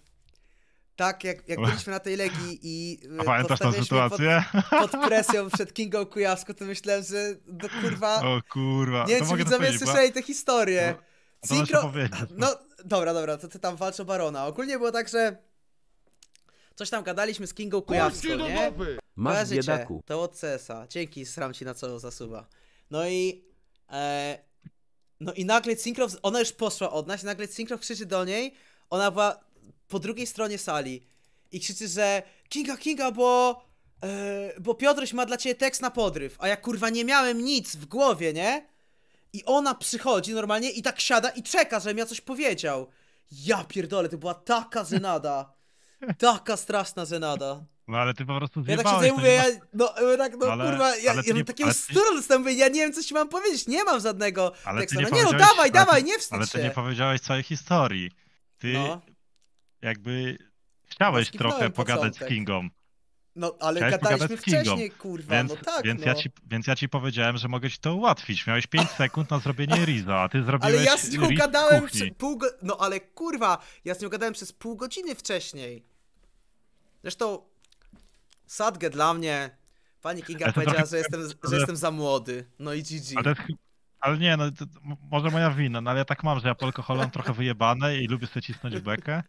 Tak, jak, jak byliśmy na tej legii i. Y, A pamiętasz sytuację? Pod, pod, presją przed Kingą Kujawską, to myślałem, że do kurwa. O kurwa. Nie wiem, czy widzowie słyszeli bo... tę historię. No, Synchro... no dobra, dobra, to ty tam walcz o barona. Ogólnie było tak, że. Coś tam gadaliśmy z Kingą Kujawską, nie? Masz biedaku. To od Cesa. Dzięki, sram ci na co zasuwa. No i e, no i nagle Cinkrow, ona już poszła od nas, i nagle Cinkrow krzyczy do niej, ona była po drugiej stronie sali i krzyczy, że Kinga, Kinga, bo... Yy, bo Piotruś ma dla ciebie tekst na podryw, a ja kurwa nie miałem nic w głowie, nie? I ona przychodzi normalnie i tak siada i czeka, żebym ja coś powiedział. Ja pierdolę, to była taka zenada. Taka straszna zenada. No ale ty po prostu Ja tak się tutaj mówię, ja, no, no tak, no ale, kurwa, ja, ja nie, takiego stron ty... mówię, ja nie wiem, co ci mam powiedzieć, nie mam żadnego ale tekstu. Ty nie, no, nie, no dawaj, dawaj, nie wstydź Ale ty się. nie powiedziałeś całej historii. Ty no. jakby chciałeś no, trochę pogadać początek. z Kingą. No, ale Chciałeś gadaliśmy wcześniej, kurwa, więc, no tak, więc, no. Ja ci, więc ja ci powiedziałem, że mogę ci to ułatwić. Miałeś 5 sekund na zrobienie Riza, a ty zrobiłeś Ale ja z nią gadałem przez pół... No ale kurwa, ja z nią gadałem przez pół godziny wcześniej. Zresztą Sadge dla mnie. Pani Kinga powiedziała, że jestem, że jestem za młody. No i GG. Ale, ale nie, no to może moja wina, no ale ja tak mam, że ja po alkoholu mam trochę wyjebane i lubię sobie cisnąć bekę.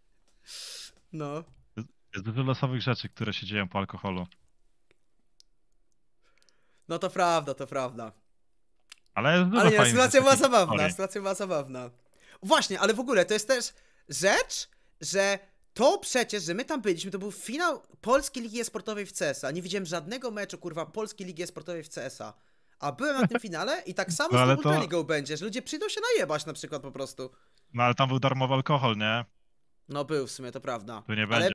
No. Jest dużo losowych rzeczy, które się dzieją po alkoholu. No to prawda, to prawda. Ale, jest ale nie, sytuacja była zabawna, historii. sytuacja była zabawna. Właśnie, ale w ogóle to jest też rzecz, że to przecież, że my tam byliśmy, to był finał Polskiej Ligi Sportowej w CSA. Nie widziałem żadnego meczu, kurwa, Polskiej Ligi Sportowej w CSA. A byłem na tym finale i tak samo no, z tą Ultraligą będzie, że ludzie przyjdą się najebać na przykład po prostu. No ale tam był darmowy alkohol, nie? No był w sumie, to prawda. Tu nie ale będzie.